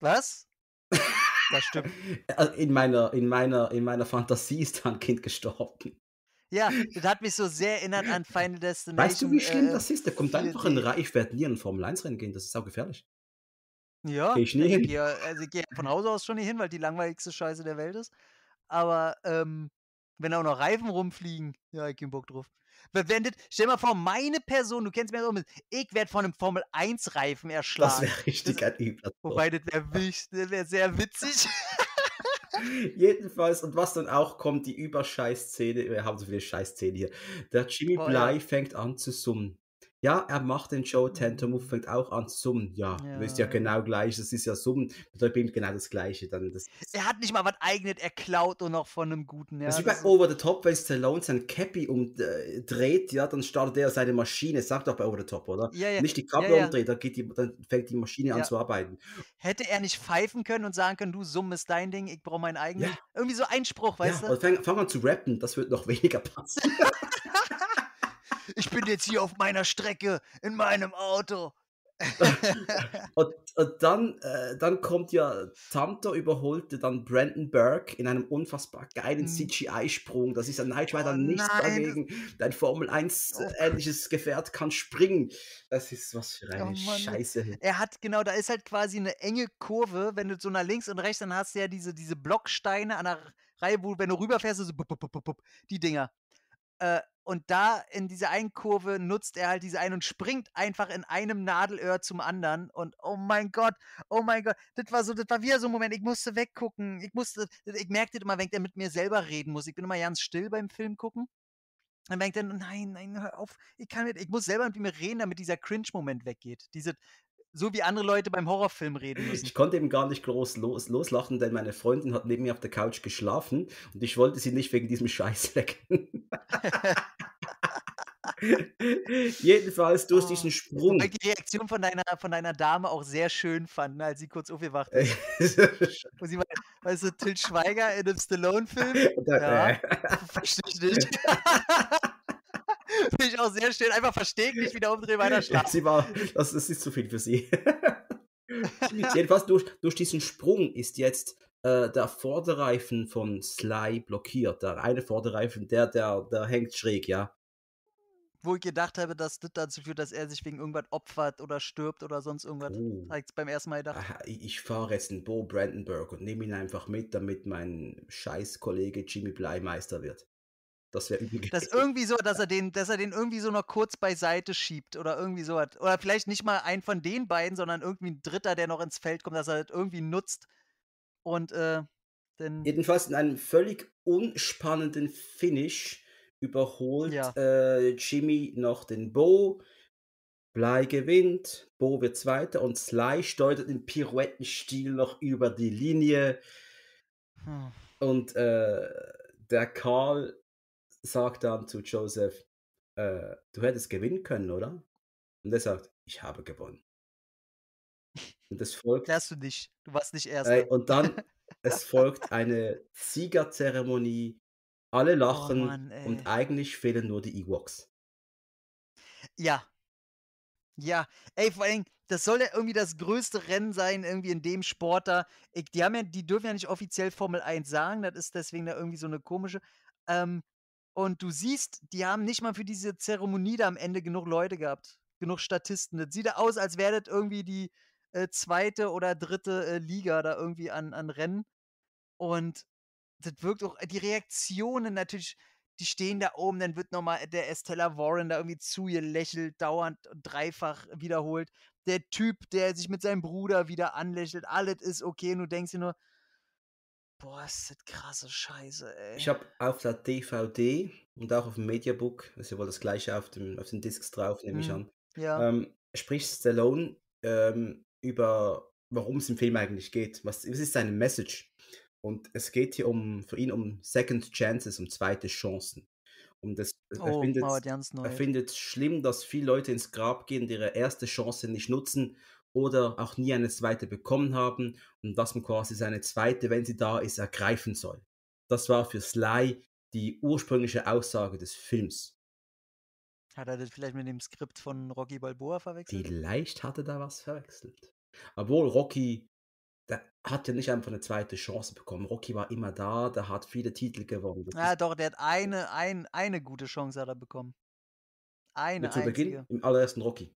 Was? Das stimmt. <laughs> Also in meiner, in meiner, in meiner Fantasie ist da ein Kind gestorben. Ja, das hat mich so sehr erinnert an Final Destination. Weißt du, wie schlimm äh, das ist? Da kommt einfach ein Reihe. Ich werde nie in Formel 1 rennen gehen, das ist auch gefährlich. Ja, geh ich nie also hin. Gehe, also ich gehe von Hause aus schon nicht hin, weil die langweiligste Scheiße der Welt ist. Aber ähm, wenn auch noch Reifen rumfliegen, ja, ich hab Bock drauf verwendet. Stell mal vor, meine Person, du kennst mich ja so, ich werde von einem Formel-1-Reifen erschlagen. Das wäre richtig das, an Wobei, das wäre wär sehr witzig. <laughs> Jedenfalls, und was dann auch kommt, die Überscheißszene, wir haben so viele Scheißszenen hier. Der Jimmy Boah, Bly ja. fängt an zu summen ja, er macht den Show, mhm. Move fängt auch an zu summen. Ja, ja. ist ja genau gleich, das ist ja Summen, bedeutet eben genau das Gleiche. Dann, das er hat nicht mal was eignet, er klaut nur noch von einem Guten. Ja, das ist wie bei Over the Top, wenn Stallone sein Cappy umdreht, äh, ja, dann startet er seine Maschine, sagt doch bei Over the Top, oder? Ja, ja. Nicht die Kappe ja, ja. umdreht, dann, die, dann, fängt die Maschine an zu arbeiten. Hätte er nicht pfeifen können und sagen können, du summes dein Ding, ich brauche meinen eigenen. Irgendwie so Einspruch, weißt du? Fang, fang an zu rappen, das wird noch <laughs> weniger passen. <laughs> ich bin jetzt hier auf meiner Strecke, in meinem Auto. <laughs> und, und, dann, äh, dann kommt ja Tamto überholte dann Brandon Burke in einem unfassbar geilen mhm. CGI-Sprung. Das ist ja Nigel oh, nichts dagegen. Dein Formel 1-ähnliches Gefährt kann springen. Das ist was für eine oh, Scheiße. Er hat genau, da ist halt quasi eine enge Kurve. Wenn du so nach links und rechts, dann hast du ja diese, diese Blocksteine an der Reihe, wo wenn du rüberfährst, so bup, bup, bup, die Dinger. Äh, und da in dieser einen Kurve nutzt er halt diese einen und springt einfach in einem Nadelöhr zum anderen. Und oh mein Gott, oh mein Gott, das war so, das war wieder so ein Moment, ich musste weggucken. Ich musste, ich merkte immer, wenn er mit mir selber reden muss. Ich bin immer ganz still beim Film gucken. Dann merkt er, oh nein, nein, hör auf, ich kann nicht, ich muss selber mit mir reden, damit dieser Cringe-Moment weggeht. Diese, so wie andere Leute beim Horrorfilm reden müssen. Ich konnte eben gar nicht groß los, loslachen, denn meine Freundin hat neben mir auf der Couch geschlafen und ich wollte sie nicht wegen diesem Scheiß <laughs> wecken. <laughs> Jedenfalls durch oh, diesen Sprung. Weil ich die Reaktion von deiner, von deiner Dame auch sehr schön fand, ne, als sie kurz aufgewacht ist. Und <laughs> sie war, weißt du, Till Schweiger in einem Stallone-Film? Ja, äh. verstehe ich nicht. <laughs> Finde ich auch sehr schön. Einfach versteckt nicht wieder umdrehen, weiter schlafen. Ja, sie war, das ist nicht zu viel für sie. Jedenfalls <laughs> durch, durch diesen Sprung ist jetzt äh, der Vorderreifen von Sly blockiert. Der eine Vorderreifen, der, der, der hängt schräg, ja. Wo ich gedacht habe, dass das dazu führt, dass er sich wegen irgendwas opfert oder stirbt oder sonst irgendwas. Oh. Habe ich beim ersten Mal gedacht. Aha, ich fahre jetzt einen Bo Brandenburg und nehme ihn einfach mit, damit mein Scheißkollege Jimmy Bleimeister wird. Das wäre übel. Das irgendwie so, dass er den, dass er den irgendwie so noch kurz beiseite schiebt oder irgendwie so hat. Oder vielleicht nicht mal einen von den beiden, sondern irgendwie ein Dritter, der noch ins Feld kommt, dass er das halt irgendwie nutzt. Und äh, dann. Jedenfalls in einem völlig unspannenden Finish überholt ja. äh, Jimmy noch den Bo. Blei gewinnt, Bo wird Zweiter und Sly steuert den Pirouettenstil noch über die Linie. Hm. Und äh, der Karl sagt dann zu Joseph, äh, du hättest gewinnen können, oder? Und er sagt, ich habe gewonnen. Und es folgt. Wärst du nicht, du warst nicht erst. Äh, und dann, <laughs> es folgt eine Siegerzeremonie, alle oh lachen oh Mann, und eigentlich fehlen nur die Ewoks. Ja. Ja, ey, vor allem, das soll ja irgendwie das größte Rennen sein, irgendwie in dem Sport da. Ich, die haben ja, die dürfen ja nicht offiziell Formel 1 sagen, das ist deswegen da irgendwie so eine komische. Ähm, und du siehst, die haben nicht mal für diese Zeremonie da am Ende genug Leute gehabt, genug Statisten. Das sieht aus, als wäre das irgendwie die äh, zweite oder dritte äh, Liga da irgendwie an, an Rennen. Und das wirkt auch, die Reaktionen natürlich, die stehen da oben, dann wird nochmal der Estella Warren da irgendwie zu ihr lächelt, dauernd dreifach wiederholt. Der Typ, der sich mit seinem Bruder wieder anlächelt, alles ist okay, und du denkst dir nur, Boah, ist das halt krasse Scheiße, ey. Ich habe auf der DVD und auch auf dem Mediabook, das ist ja wohl das gleiche auf, dem, auf den Discs drauf, nehme hm. ich mhm. an, ja. ähm, spricht Stallone ähm, über, warum es im Film eigentlich geht. Was, was ist seine Message? Und es geht hier um, für ihn um Second Chances, um zweite Chancen. Und das, oh, er findet es schlimm, dass viele Leute ins Grab gehen und ihre erste Chance nicht nutzen oder auch nie eine zweite bekommen haben und dass man quasi seine zweite, wenn sie da ist, ergreifen soll. Das war für Sly die ursprüngliche Aussage des Films. Hat er das vielleicht mit dem Skript von Rocky Balboa verwechselt? Vielleicht hat er da was verwechselt. Obwohl Rocky der hat ja nicht einfach eine zweite Chance bekommen. Rocky war immer da, der hat viele Titel gewonnen. Das ja, ah, doch, der hat eine, ein, eine gute Chance hat er bekommen. Eine. Zu Beginn im allerersten Rocky.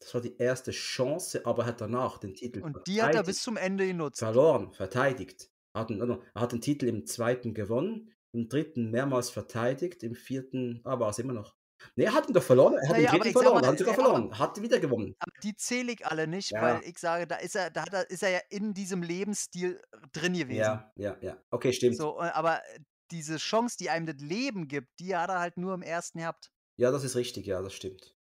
Das war die erste Chance, aber hat danach den Titel Und die hat er bis zum Ende genutzt. Verloren, verteidigt. Er hat, den, er hat den Titel im zweiten gewonnen, im dritten mehrmals verteidigt, im vierten, ah, war es immer noch. Ne, er hat ihn doch verloren. Er hat naja, den Titel verloren. Mal, hat sogar verloren. Aber, hat wieder gewonnen. Aber die zähle ich alle nicht, ja. weil ich sage, da ist er, da er, ist er ja in diesem Lebensstil drin gewesen. Ja, ja, ja. Okay, stimmt. So, äh, aber diese Chance, die einem das Leben gibt, die hat er halt nur im ersten gehabt. Ja, das ist richtig, ja, das stimmt.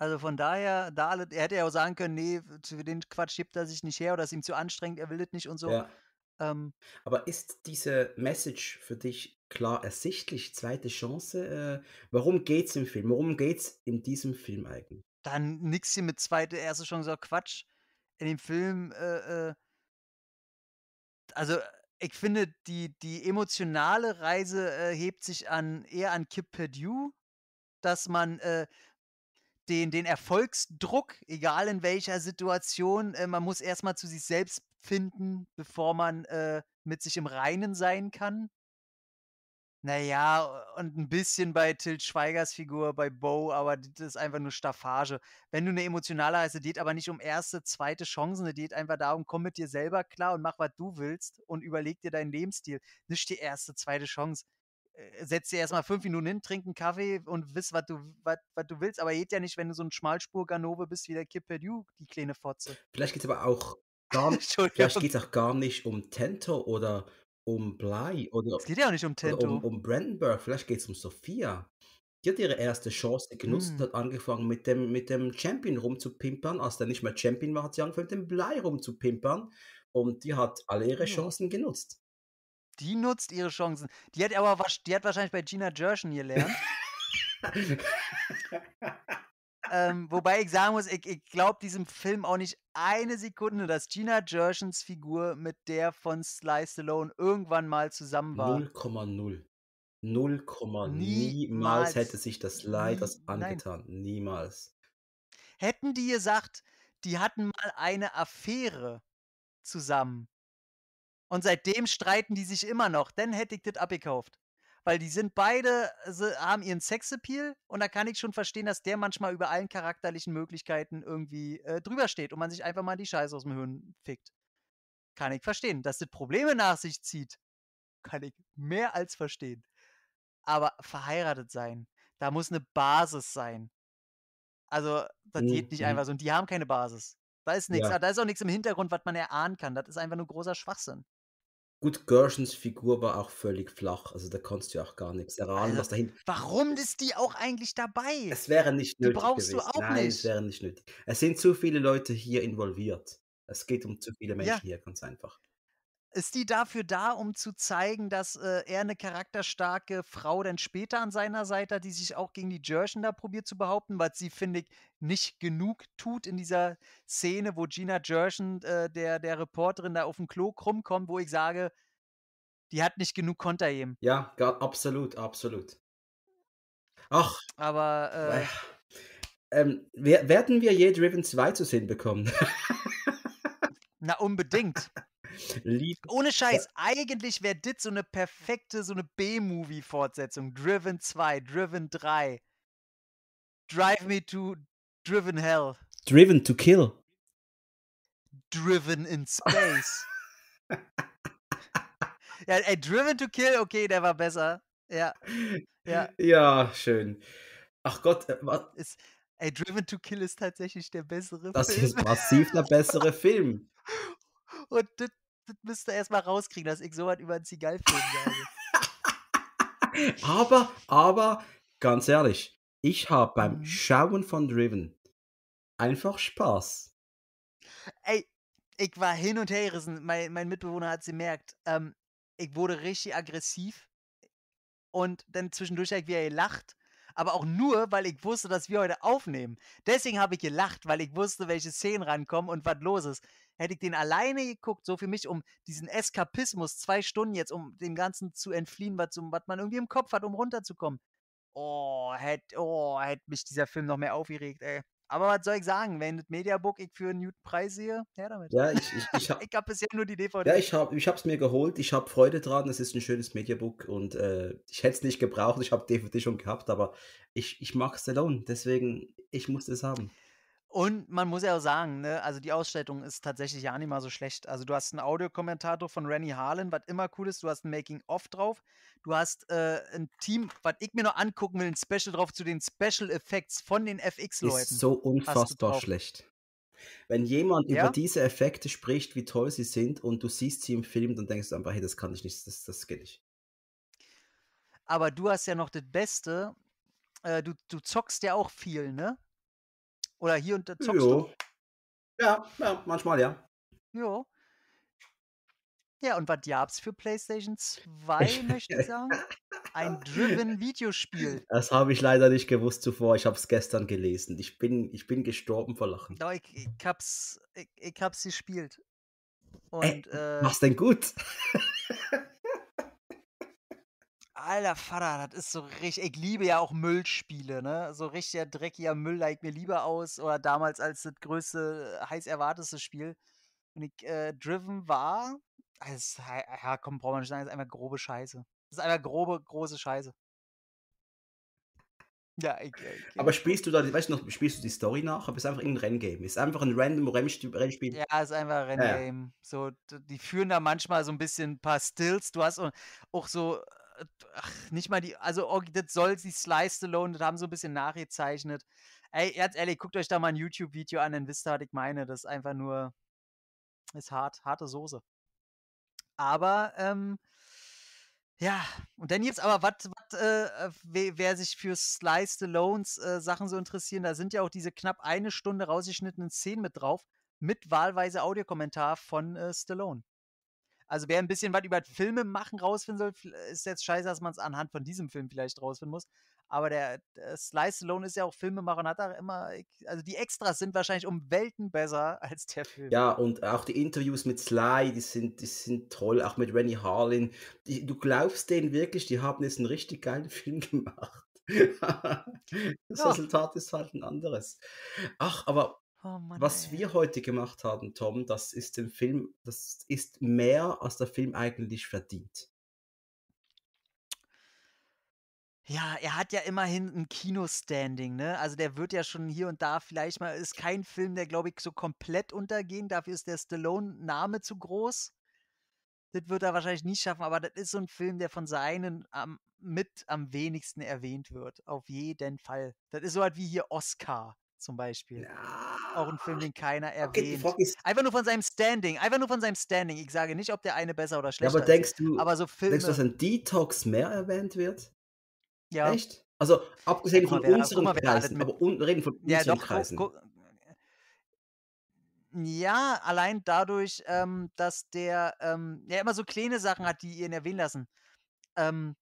Also von daher, da er hätte ja auch sagen können, nee, für den Quatsch gibt er sich nicht her oder ist ihm zu anstrengend, er will das nicht und so. Ja. Ähm, Aber ist diese Message für dich klar ersichtlich? Zweite Chance? Äh, warum geht's im Film? Worum geht's in diesem Film eigentlich? Dann nix hier mit zweite, erste Chance, Quatsch. In dem Film, äh, äh, also ich finde, die, die emotionale Reise äh, hebt sich an eher an Kip Perdue dass man äh, den, den Erfolgsdruck, egal in welcher Situation. Äh, man muss erstmal zu sich selbst finden, bevor man äh, mit sich im Reinen sein kann. Naja, und ein bisschen bei Tilt Schweigers Figur, bei Bo, aber das ist einfach nur Staffage. Wenn du eine emotionale hast, geht aber nicht um erste, zweite Chancen, es geht einfach darum, komm mit dir selber klar und mach, was du willst und überleg dir deinen Lebensstil. Nicht die erste, zweite Chance. Äh, setz dir erstmal fünf Minuten hin, trink einen Kaffee und wiss, was du, du willst. Aber geht ja nicht, wenn du so ein Schmalspur-Ganove bist wie der Kid Perdue, die kleine Fotze. Vielleicht geht es aber auch gar, <laughs> vielleicht geht's auch gar nicht um Tento oder um Bly. oder. Es geht ja auch nicht um Tento. Um, um Brandenburg, vielleicht geht es um Sophia. Die hat ihre erste Chance genutzt mm. hat angefangen mit dem, mit dem Champion rumzupimpern. Als der nicht mehr Champion war, hat sie angefangen mit dem Blei rumzupimpern. Und die hat alle ihre hm. Chancen genutzt die nutzt ihre Chancen. Die hat aber die hat wahrscheinlich bei Gina Gershon gelernt. <laughs> ähm, wobei ich sagen muss, ich, ich glaube diesem Film auch nicht eine Sekunde, dass Gina Gershons Figur mit der von Sly Stallone irgendwann mal zusammen war. 0,0. 0,0. Niemals. Niemals hätte sich das Leid das angetan. Nein. Niemals. Hätten die gesagt, die hatten mal eine Affäre zusammen und seitdem streiten die sich immer noch. Dann hätte ich das abgekauft. Weil die sind beide, haben ihren Sexappeal und da kann ich schon verstehen, dass der manchmal über allen charakterlichen Möglichkeiten irgendwie äh, drüber steht und man sich einfach mal die Scheiße aus dem Hirn fickt. Kann ich verstehen. Dass das Probleme nach sich zieht, kann ich mehr als verstehen. Aber verheiratet sein, da muss eine Basis sein. Also, das mhm. geht nicht mhm. einfach so. Und die haben keine Basis. Da ist nichts. Ja. Da ist auch nichts im Hintergrund, was man erahnen kann. Das ist einfach nur großer Schwachsinn. Gut, Gershons Figur war auch völlig flach, also da konntest du auch gar nichts äh, erahnen, was dahin. Warum ist die auch eigentlich dabei? Es wäre nicht nötig. Die brauchst gewesen. du auch Nein, nicht. Es wäre nicht nötig. Es sind zu viele Leute hier involviert. Es geht um zu viele Menschen ja. hier, ganz einfach. Ist die dafür da, um zu zeigen, dass äh, er eine charakterstarke Frau dann später an seiner Seite hat, die sich auch gegen die Jerschen da probiert zu behaupten, weil sie, finde ich, nicht genug tut in dieser Szene, wo Gina Jerschen, äh, der, der Reporterin, da auf dem Klo krumm kommt, wo ich sage, die hat nicht genug Konter eben. Ja, absolut, absolut. Ach. Aber. Äh, ähm, werden wir je Driven 2 zu sehen bekommen? Na, unbedingt. <laughs> Lied. Ohne Scheiß, ja. eigentlich wäre dit so eine perfekte, so eine B-Movie-Fortsetzung. Driven 2, Driven 3. Drive me to Driven Hell. Driven to Kill. Driven in Space. <laughs> ja, ey, Driven to Kill, okay, der war besser. Ja. Ja, ja schön. Ach Gott, äh, was? Ist, ey, Driven to Kill ist tatsächlich der bessere das Film. Das ist massiv der bessere Film. <laughs> Und das das müsst ihr erstmal rauskriegen, dass ich sowas über einen Zigal-Film sage. <laughs> aber, aber, ganz ehrlich, ich habe beim mhm. Schauen von Driven einfach Spaß. Ey, ich war hin und her gerissen. Mein, mein Mitbewohner hat es gemerkt. Ähm, ich wurde richtig aggressiv und dann zwischendurch habe ich wieder gelacht. Aber auch nur, weil ich wusste, dass wir heute aufnehmen. Deswegen habe ich gelacht, weil ich wusste, welche Szenen rankommen und was los ist hätte ich den alleine geguckt, so für mich, um diesen Eskapismus, zwei Stunden jetzt, um dem Ganzen zu entfliehen, was, was man irgendwie im Kopf hat, um runterzukommen. Oh, hätte oh, hätt mich dieser Film noch mehr aufgeregt, ey. Aber was soll ich sagen, wenn das Mediabook ich für einen Newton Preis sehe, her damit. Ja, ich, ich, ich <laughs> habe hab bisher nur die DVD. Ja, ich habe ich mir geholt, ich habe Freude dran, es ist ein schönes Mediabook und äh, ich hätte es nicht gebraucht, ich habe DVD schon gehabt, aber ich, ich mag Stallone, deswegen, ich muss es haben. Und man muss ja auch sagen, ne, also die Ausstattung ist tatsächlich ja nicht mal so schlecht. Also du hast einen Audiokommentator von Rennie Harlan, was immer cool ist. Du hast ein Making-of drauf. Du hast äh, ein Team, was ich mir noch angucken will, ein Special drauf zu den Special Effects von den FX-Leuten. Ist so unfassbar schlecht. Wenn jemand ja? über diese Effekte spricht, wie toll sie sind, und du siehst sie im Film, dann denkst du einfach, hey, das kann ich nicht, das, das geht nicht. Aber du hast ja noch das Beste, äh, du, du zockst ja auch viel, ne? Oder hier und da zockst jo. du? Ja, ja, manchmal ja. Jo. Ja, und was gab's für PlayStation 2, <laughs> möchte ich sagen? Ein Driven-Videospiel. Das habe ich leider nicht gewusst zuvor. Ich habe es gestern gelesen. Ich bin, ich bin gestorben vor Lachen. Ja, ich, ich, hab's, ich, ich hab's gespielt. Äh, und, Ey, äh, mach's denn gut? alter Vater, das ist so richtig. Ich liebe ja auch Müllspiele, ne? So richtiger dreckiger Müll leiht mir lieber aus. Oder damals als das größte, äh, heiß erwarteste Spiel. Und ich äh, driven war. Also, ja, komm, braucht man nicht sagen, das ist einfach grobe Scheiße. Das ist einfach grobe, große Scheiße. Ja, ich, äh, ich, Aber äh, spielst du da, weißt du noch, spielst du die Story nach? Aber es ist einfach irgendein Renngame. ist einfach ein random Rennspiel. Ja, es ist einfach ein Renngame. Ja. So, die führen da manchmal so ein bisschen ein paar Stills. Du hast auch so äh, ach, nicht mal die, also oh, das soll sie Slice Stallone, das haben so ein bisschen nachgezeichnet. Ey, ganz ehrlich, guckt euch da mal ein YouTube-Video an, dann wisst ihr, was ich meine. Das ist einfach nur, ist hart, harte Soße. Aber, ähm, ja, und dann gibt's aber was, äh, äh wer sich für Slice Stallones äh, Sachen so interessieren, da sind ja auch diese knapp eine Stunde rausgeschnittenen Szenen mit drauf, mit wahlweise Audiokommentar von äh, Stallone. Also wer ein bisschen was über Filme machen rausfinden soll, äh, ist jetzt scheiße, dass man es anhand von diesem Film vielleicht rausfinden muss. Aber der, der äh, Slice Alone ist ja auch Filmemacher und hat auch immer, e, also die Extras sind wahrscheinlich um Welten besser <laughs> als der Film. Ja, und auch die Interviews mit Sly, die sind, die sind toll, auch mit Rennie Harlin. Die, du glaubst denen wirklich, die haben jetzt einen richtig geilen <laughs> Film gemacht. <laughs> das ja. Resultat ist halt ein anderes. Ach, aber Oh Was wir heute gemacht haben, Tom, das ist dem Film, das ist mehr, als der Film eigentlich verdient. Ja, er hat ja immerhin ein Kinostanding, ne? Also der wird ja schon hier und da vielleicht mal, ist kein Film, der glaube ich so komplett untergehen, dafür ist der Stallone-Name zu groß. Das wird er wahrscheinlich nicht schaffen, aber das ist so ein Film, der von seinen am, mit am wenigsten erwähnt wird. Auf jeden Fall. Das ist so halt wie hier Oscar zum Beispiel. Ja. Auch ein Film, den keiner erwähnt. Einfach nur von seinem Standing. Einfach nur von seinem Standing. Ich sage nicht, ob der eine besser oder schlechter ja, aber denkst du, ist. Aber so Filme, denkst du, dass ein Detox mehr erwähnt wird? Ja. Echt? Also abgesehen mal, von wer, also unseren mal, Kreisen, mit... aber un reden von unseren ja, doch, Kreisen. Guck, guck. Ja, allein dadurch, ähm, dass der ähm, ja immer so kleine Sachen hat, die ihn erwähnen lassen. Ähm,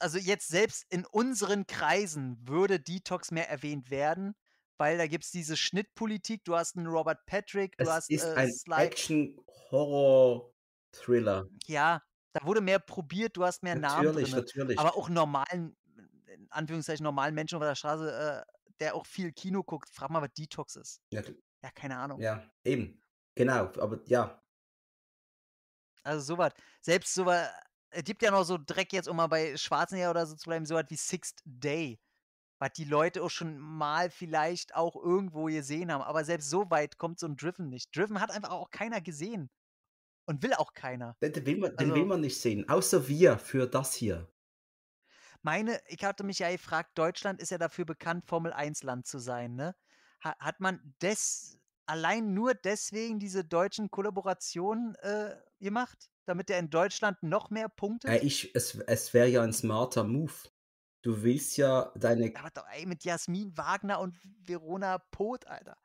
also jetzt selbst in unseren Kreisen würde Detox mehr erwähnt werden, weil da gibt es diese Schnittpolitik. Du hast einen Robert Patrick, es du hast ist äh, ein Action-Horror-Thriller. Ja, da wurde mehr probiert, du hast mehr natürlich, Namen. Natürlich, natürlich. Aber auch normalen, in Anführungszeichen normalen Menschen auf der Straße, äh, der auch viel Kino guckt, frag mal, was Detox ist. Ja, ja keine Ahnung. Ja, eben. Genau, aber ja. Also sowas. Selbst sowas. Äh, es gibt ja noch so Dreck jetzt, um mal bei Schwarzenegger oder so zu bleiben, sowas wie Sixth Day was die Leute auch schon mal vielleicht auch irgendwo gesehen haben. Aber selbst so weit kommt so ein Driven nicht. Driven hat einfach auch keiner gesehen. Und will auch keiner. Den, will, man, den also, will man nicht sehen. Außer wir für das hier. Meine, ich hatte mich ja gefragt, Deutschland ist ja dafür bekannt, Formel 1-Land zu sein, ne? Hat man des, allein nur deswegen diese deutschen Kollaborationen äh, gemacht? Damit er in Deutschland noch mehr Punkte? Äh, ich, es es wäre ja ein smarter Move. Du willst ja deine. Ja, doch, ey, mit Jasmin Wagner und Verona Poth, Alter.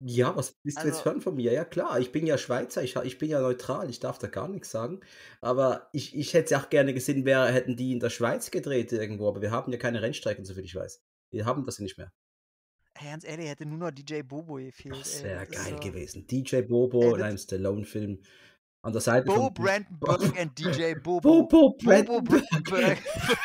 Ja, was willst also, du jetzt also hören von mir? Ja, klar, ich bin ja Schweizer, ich, ich bin ja neutral, ich darf da gar nichts sagen. Aber ich, ich hätte es auch gerne gesehen, wäre, hätten die in der Schweiz gedreht irgendwo, aber wir haben ja keine Rennstrecken, soviel ich weiß. Wir haben das ja nicht mehr. Hey, ganz ehrlich, hätte nur noch DJ Bobo gefehlt. Das wäre geil so. gewesen. DJ Bobo ey, in einem Stallone-Film an der Seite Bo von Brandenburg und DJ Bobo. Bobo Brandenburg. Bo Brandenburg. <laughs>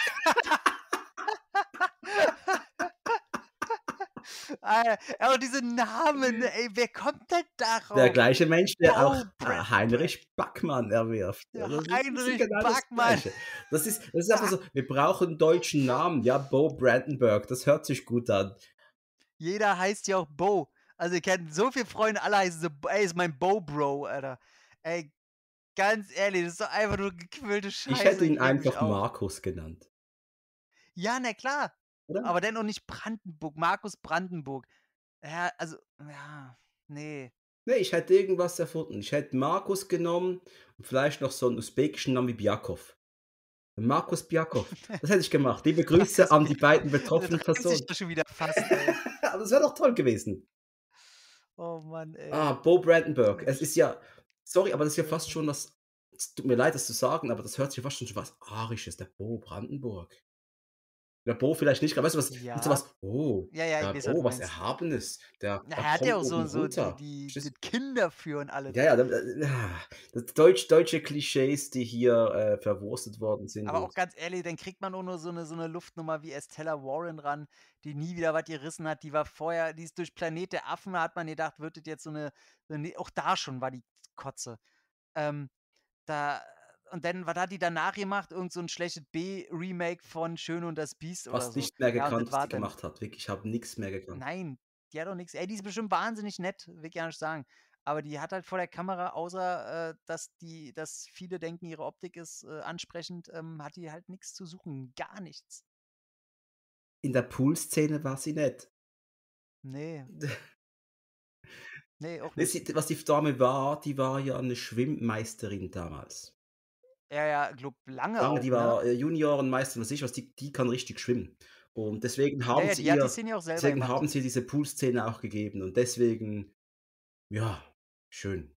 Aber diese Namen, ey, wer kommt denn darauf? Der gleiche Mensch, der Bo auch Brandenburg. Heinrich Backmann erwirft. Ja, also, das Heinrich genau Backmann. Das, das, ist, das ist einfach so, wir brauchen einen deutschen Namen. Ja, Bo Brandenburg, das hört sich gut an. Jeder heißt ja auch Bo. Also ihr kennt so viele Freunde, alle heißen so, ey, ist mein Bo-Bro, Alter. Ey, Ganz ehrlich, das ist doch einfach nur gequillte Scheiße. Ich hätte ihn einfach Markus genannt. Ja, na klar. Oder? Aber dennoch nicht Brandenburg. Markus Brandenburg. Ja, also, ja, nee. Nee, ich hätte irgendwas erfunden. Ich hätte Markus genommen und vielleicht noch so einen usbekischen Namen wie Biakov. Markus Biakov. <laughs> Das hätte ich gemacht. Liebe <laughs> Grüße an die beiden <laughs> betroffenen Personen. Das schon wieder fast, Aber das wäre doch toll gewesen. Oh Mann, ey. Ah, Bo Brandenburg. Es ist ja, sorry, aber das ist ja fast schon was. Es tut mir leid, das zu sagen, aber das hört sich fast schon was Arisches, der Bo Brandenburg. Der Bo vielleicht nicht, aber weißt du was? Ja. So was oh, ja, ja, der Bo, was Erhabenes. Der, der hat ja auch so, so die, die, die, Kinder führen alle. Ja, ja, das Deutsch, deutsche Klischees, die hier äh, verwurstet worden sind. Aber auch ganz ehrlich, dann kriegt man auch nur so eine, so eine Luftnummer wie Estella Warren ran, die nie wieder was gerissen hat. Die war vorher, die ist durch Planet der Affen, hat man gedacht, wird das jetzt so eine, so eine. Auch da schon war die kotze. Ähm, da, und dann, was hat die danach gemacht? Irgend so ein schlechtes B-Remake von Schön und das Biest oder so. Was nicht mehr gekannt, ja, was die gemacht hat. Wirklich, ich habe nichts mehr gekannt. Nein, die hat auch nichts. Ey, die ist bestimmt wahnsinnig nett, will ich gar nicht sagen. Aber die hat halt vor der Kamera, außer äh, dass die, dass viele denken, ihre Optik ist äh, ansprechend, ähm, hat die halt nichts zu suchen. Gar nichts. In der Pool-Szene war sie nett. Nee. <laughs> Nee, auch nicht. Das, was die Dame war, die war ja eine Schwimmmeisterin damals. Ja, ja, glaub lange. Lange, auch, die ne? war äh, Juniorenmeisterin, was ich was, die, die kann richtig schwimmen. Und deswegen haben ja, ja, sie ja, ihr, deswegen gemacht. haben sie diese Pool-Szene auch gegeben und deswegen, ja, schön.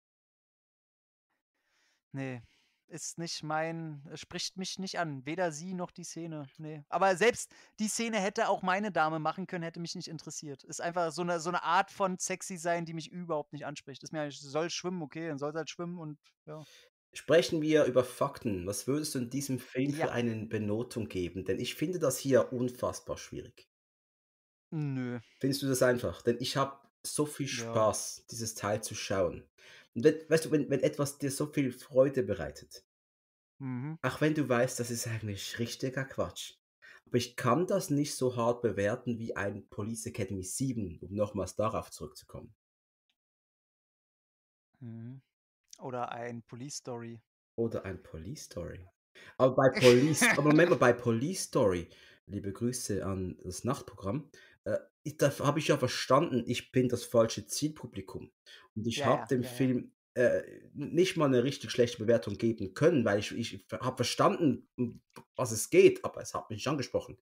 Nee, ist nicht mein, äh, spricht mich nicht an. Weder sie noch die Szene. Nee. Aber selbst die Szene hätte auch meine Dame machen können, hätte mich nicht interessiert. Ist einfach so eine, so eine Art von sexy sein, die mich überhaupt nicht anspricht. Ist mir eigentlich, soll schwimmen, okay, dann soll halt schwimmen und ja. Sprechen wir über Fakten. Was würdest du in diesem Film ja. für eine Benotung geben? Denn ich finde das hier unfassbar schwierig. Nö. Findest du das einfach? Denn ich habe so viel Spaß, ja. dieses Teil zu schauen. Und wenn, weißt du, wenn, wenn etwas dir so viel Freude bereitet, mhm. auch wenn du weißt, das ist eigentlich richtiger Quatsch, aber ich kann das nicht so hart bewerten wie ein Police Academy 7, um nochmals darauf zurückzukommen. Mhm. Oder ein Police Story. Oder ein Police Story. Aber bei Police, <laughs> aber Moment mal, bei Police Story, liebe Grüße an das Nachtprogramm, äh, da habe ich ja verstanden, ich bin das falsche Zielpublikum. Und ich ja, habe dem ja, Film äh, nicht mal eine richtig schlechte Bewertung geben können, weil ich, ich habe verstanden, hm, was es geht, aber es hat mich nicht angesprochen.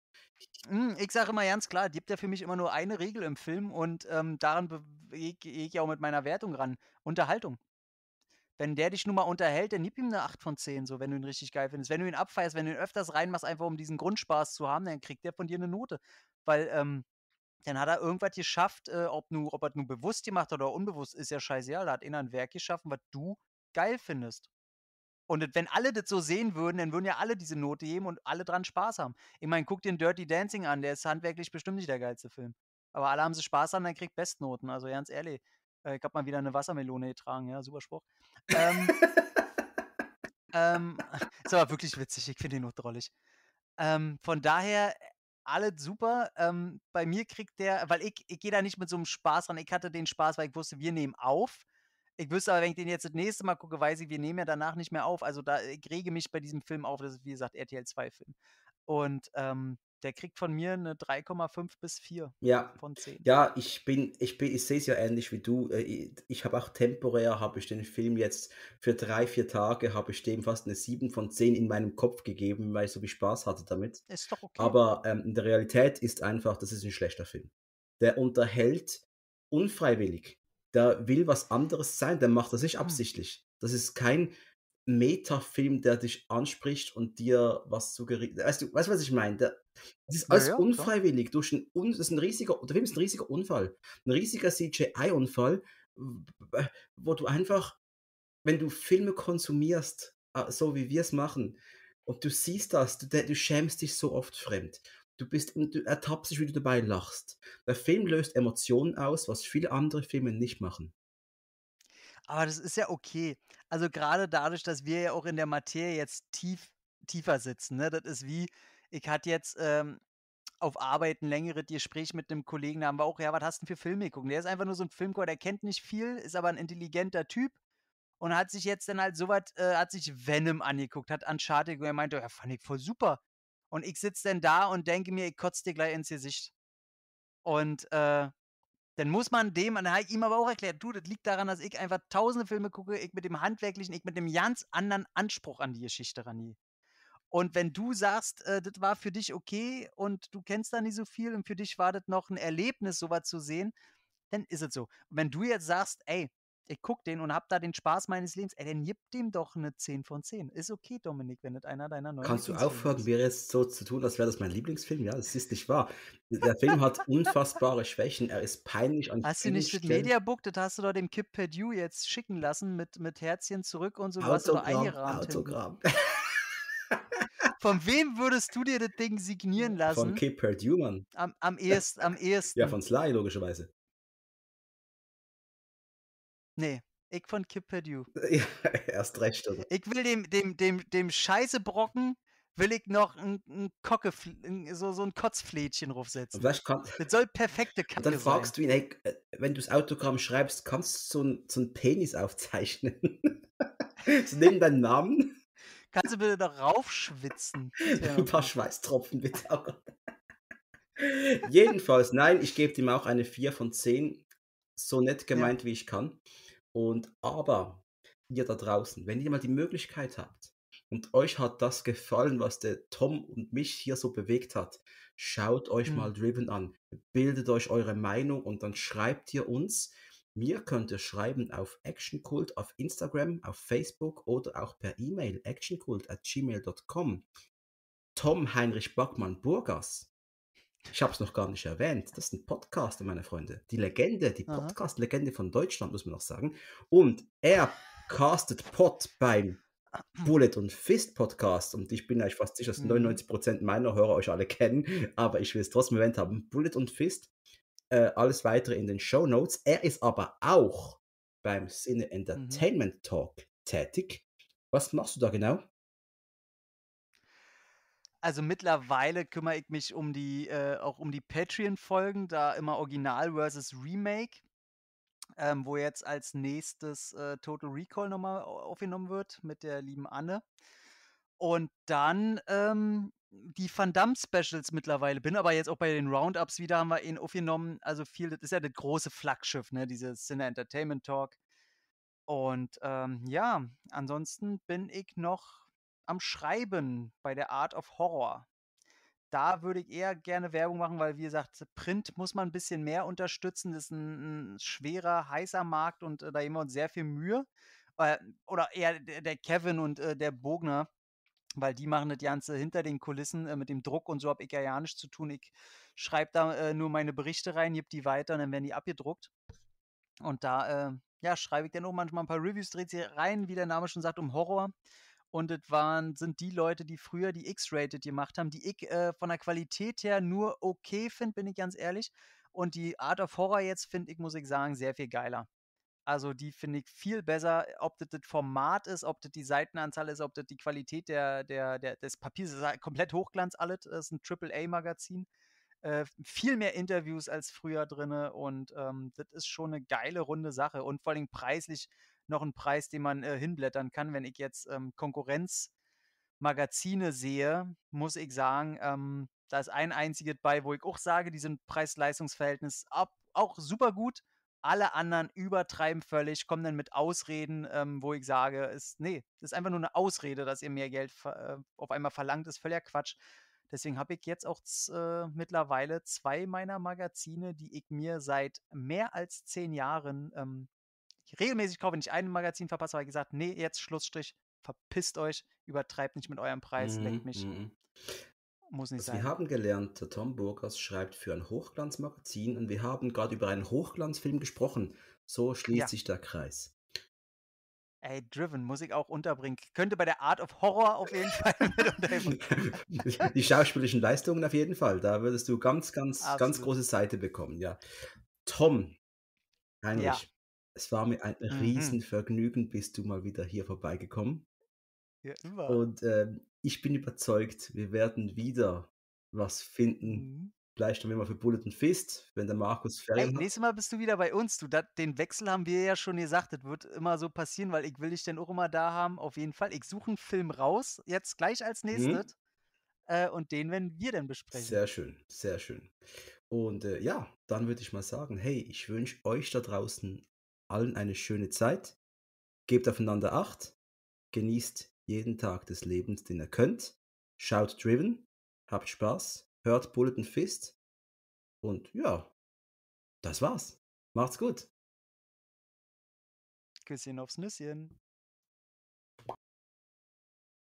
Hm, ich sage immer ganz klar, gibt ja für mich immer nur eine Regel im Film und ähm, daran gehe ich ja auch mit meiner Wertung ran. Unterhaltung. Wenn der dich nun mal unterhält, dann gib ihm eine 8 von 10, so wenn du ihn richtig geil findest. Wenn du ihn abfeierst, wenn du ihn öfters reinmachst, einfach um diesen Grundspaß zu haben, dann kriegt der von dir eine Note. Weil ähm, dann hat er irgendwas geschafft, äh, ob, nu, ob er es nun bewusst gemacht hat oder unbewusst, ist ja scheißegal. Er hat in ein Werk geschaffen, was du geil findest. Und wenn alle das so sehen würden, dann würden ja alle diese Note geben und alle dran Spaß haben. Ich meine, guck den Dirty Dancing an, der ist handwerklich bestimmt nicht der geilste Film. Aber alle haben sie Spaß an, dann kriegt Bestnoten. Also ganz ehrlich, äh, ich habe mal wieder eine Wassermelone getragen, ja, super Spruch. Ähm, <laughs> ähm, <laughs> ist aber wirklich witzig, ich finde ihn noch drollig. Ähm, von daher, alles super. Ähm, bei mir kriegt der, weil ich, ich gehe da nicht mit so einem Spaß ran. Ich hatte den Spaß, weil ich wusste, wir nehmen auf. Ich wüsste aber, wenn ich den jetzt das nächste Mal gucke, weiß ich, wir nehmen ja danach nicht mehr auf. Also da, ich rege mich bei diesem Film auf. Das ist, wie gesagt, RTL 2-Film. Und ähm, der kriegt von mir eine 3,5 bis 4 ja. von 10. Ja, ich bin, ich bin, ich sehe es ja ähnlich wie du. Ich, äh, ich habe auch temporär, habe ich den Film jetzt für drei, vier Tage, habe ich dem fast eine 7 von 10 in meinem Kopf gegeben, weil ich so viel Spaß hatte damit. Ist doch okay. Aber ähm, in der Realität ist einfach, das ist ein schlechter Film. Der unterhält unfreiwillig. Der will was anderes sein, der macht das nicht hm. absichtlich. Das ist kein, Metafilm, der dich anspricht und dir was suggeriert. Weißt du, weißt was ich meine? Der, das ist alles ja, ja, unfreiwillig. Durch ein, das ist ein riesiger, der Film ist ein riesiger Unfall. Ein riesiger CGI-Unfall, äh, wo du einfach, wenn du Filme konsumierst, äh, so wie wir es machen, und du siehst das, du, du schämst dich so oft fremd. Du bist und du ertappst dich, wie du dabei lachst. Der Film löst Emotionen aus, was viele andere Filme nicht machen. Aber das ist ja okay. Also gerade dadurch, dass wir ja auch in der Materie jetzt tief, tiefer sitzen, ne? Das ist wie, ich hatte jetzt ähm, auf Arbeit ein längeres Gespräch mit einem Kollegen, da haben wir auch, ja, was hast du denn für Filme geguckt? Der ist einfach nur so ein Filmcore, der kennt nicht viel, ist aber ein intelligenter Typ und hat sich jetzt dann halt so was, äh, hat sich Venom angeguckt, hat Uncharted und er meinte, ja, fand ich voll super. Und ich sitze dann da und denke mir, ich kotze dir gleich ins Gesicht. Und äh, dann muss man dem, und dann habe ich ihm aber auch erklärt, du, das liegt daran, dass ich einfach tausende Filme gucke, ich mit dem handwerklichen, ich mit dem ganz anderen Anspruch an die Geschichte ranie. Und wenn du sagst, äh, das war für dich okay und du kennst da nicht so viel und für dich war das noch ein Erlebnis, sowas zu sehen, dann ist es so. Und wenn du jetzt sagst, ey, ich guck den und hab da den Spaß meines Lebens, ey, dann gib dem doch eine 10 von 10. Ist okay, Dominik, wenn das einer deiner neuen Kannst du aufhören, wäre es so zu tun, als wäre das mein Lieblingsfilm? Ja, das ist nicht wahr. Der Film hat unfassbare Schwächen, er ist peinlich an Hast du nicht Stellen. das Mediabook, das hast du doch dem Kip Perdue jetzt schicken lassen mit, mit Herzchen zurück und so, was du hast du eingeramt. Autogramm. <laughs> Von <laughs> wem würdest du dir das Ding signieren lassen? Von Cape Perdue, Mann. Am, am, ehesten, am ersten. Ja, von Sly, logischerweise. Nee, ich von Kip Perdue. <laughs> Ja, erst recht, oder? Ich will dem, dem, dem, dem Scheißebrocken will ich noch ein, ein Kocke, so, so ein Kotzflädchen draufsetzen. Das soll perfekte <laughs> Kacke sein. Dann fragst sein. du ihn, hey, äh, wenn du das Autogramm schreibst, kannst du so ein, so Penis aufzeichnen? so neben deinen Namen? Kannst du bitte da raufschwitzen? Ein paar Schweißtropfen bitte. Oh Jedenfalls, nein, ich gebe ihm auch eine 4 von 10. So nett gemeint, ja. wie ich kann. Und aber, ihr da draußen, wenn ihr mal die Möglichkeit habt und euch hat das gefallen, was der Tom und mich hier so bewegt hat, schaut euch mhm. mal Driven an, bildet euch eure Meinung und dann schreibt ihr uns. Mir könnt ihr schreiben auf actionkult auf Instagram, auf Facebook oder auch per E-Mail actionkult at gmail.com. Tom Heinrich Backmann Burgas. Ich habe es noch gar nicht erwähnt. Das ist ein Podcast, meine Freunde. Die Legende, die Podcast-Legende von Deutschland, muss man noch sagen. Und er castet Pod beim Bullet und Fist Podcast und ich bin euch fast sicher, dass 99% mhm. meiner Hörer euch alle kennen, aber ich will es trotzdem erwähnt haben. Bullet und Fist äh, alles weitere in den Show Notes. Er ist aber auch beim Cine mhm. Entertainment mhm. Talk tätig. Was machst du da genau? Also mittlerweile kümmere ich mich um die äh, auch um die Patreon-Folgen, da immer Original versus Remake, ähm, wo jetzt als nächstes äh, Total Recall nochmal aufgenommen wird mit der lieben Anne. Und dann ähm, die Van Damme Specials mittlerweile bin, aber jetzt auch bei den Roundups wieder haben wir ihn aufgenommen. Also viel, das ist ja das große Flaggschiff, ne? Dieses Cine Entertainment Talk. Und ähm, ja, ansonsten bin ich noch am Schreiben bei der Art of Horror. Da würde ich eher gerne Werbung machen, weil, wie gesagt, Print muss man ein bisschen mehr unterstützen. Das ist ein, ein schwerer, heißer Markt und äh, da geben wir uns sehr viel Mühe. Äh, oder eher der, der Kevin und äh, der Bogner weil die machen das Ganze hinter den Kulissen äh, mit dem Druck und so habe ich ja, ja nichts zu tun. Ich schreibe da äh, nur meine Berichte rein, gebe die weiter und dann werden die abgedruckt. Und da äh, ja, schreibe ich dann auch manchmal ein paar Reviews, dreht sie rein, wie der Name schon sagt, um Horror. Und das waren, sind die Leute, die früher die X-Rated gemacht haben, die ich äh, von der Qualität her nur okay finde, bin ich ganz ehrlich. Und die Art of Horror jetzt finde ich, muss ich sagen, sehr viel geiler. Also die finde ich viel besser, äh, ob das das Format ist, ob das die Seitenanzahl ist, ob das die Qualität der, der, der des Papiers ist, halt komplett Hochglanz alles, das ist ein AAA-Magazin. Äh, viel mehr Interviews als früher drin und ähm, das ist schon eine geile runde Sache und vor allem preislich noch ein Preis, den man äh, hinblättern kann. Wenn ich jetzt ähm, Konkurrenzmagazine sehe, muss ich sagen, ähm, da ist ein einziges bei, wo ich auch sage, die sind Preis-Leistungs-Verhältnis auch super gut alle anderen übertreiben völlig, kommen dann mit Ausreden, ähm, wo ich sage, ist, nee, das ist einfach nur eine Ausrede, dass ihr mehr Geld äh, auf einmal verlangt, ist völliger Quatsch. Deswegen habe ich jetzt auch äh, mittlerweile zwei meiner Magazine, die ich mir seit mehr als zehn Jahren ähm, regelmäßig kaufe. Wenn ich ein Magazin verpasse, habe ich gesagt, nee, jetzt Schlussstrich, verpisst euch, übertreibt nicht mit eurem Preis, mhm, lenkt mich. Mhm. Muss nicht also sein. Wir haben gelernt, der Tom Burgers schreibt für ein Hochglanzmagazin und wir haben gerade über einen Hochglanzfilm gesprochen. So schließt ja. sich der Kreis. Ey, Driven muss ich auch unterbringen. Könnte bei der Art of Horror auf jeden <laughs> Fall mit unterbringen. Die schauspielerischen Leistungen auf jeden Fall. Da würdest du ganz, ganz, Absolut. ganz große Seite bekommen, ja. Tom, Heinrich, ja. es war mir ein mhm. Riesenvergnügen, bist du mal wieder hier vorbeigekommen. Ja, immer. Und äh, ich bin überzeugt, wir werden wieder was finden. Mhm. Vielleicht dann immer für Bulletin Fist, wenn der Markus fertig ist. Nächstes Mal bist du wieder bei uns. Du, dat, den Wechsel haben wir ja schon gesagt. Das wird immer so passieren, weil ich will dich dann auch immer da haben. Auf jeden Fall. Ich suche einen Film raus, jetzt gleich als mhm. nächstes. Mhm. Äh, und den werden wir dann besprechen. Sehr schön, sehr schön. Und äh, ja, dann würde ich mal sagen, hey, ich wünsche euch da draußen allen eine schöne Zeit. Gebt aufeinander Acht. Genießt jeden Tag des Lebens, den ihr könnt. Schaut Driven, habt Spaß, hört Bullet and Fist und ja, das war's. Macht's gut. Küsschen aufs Nüsschen.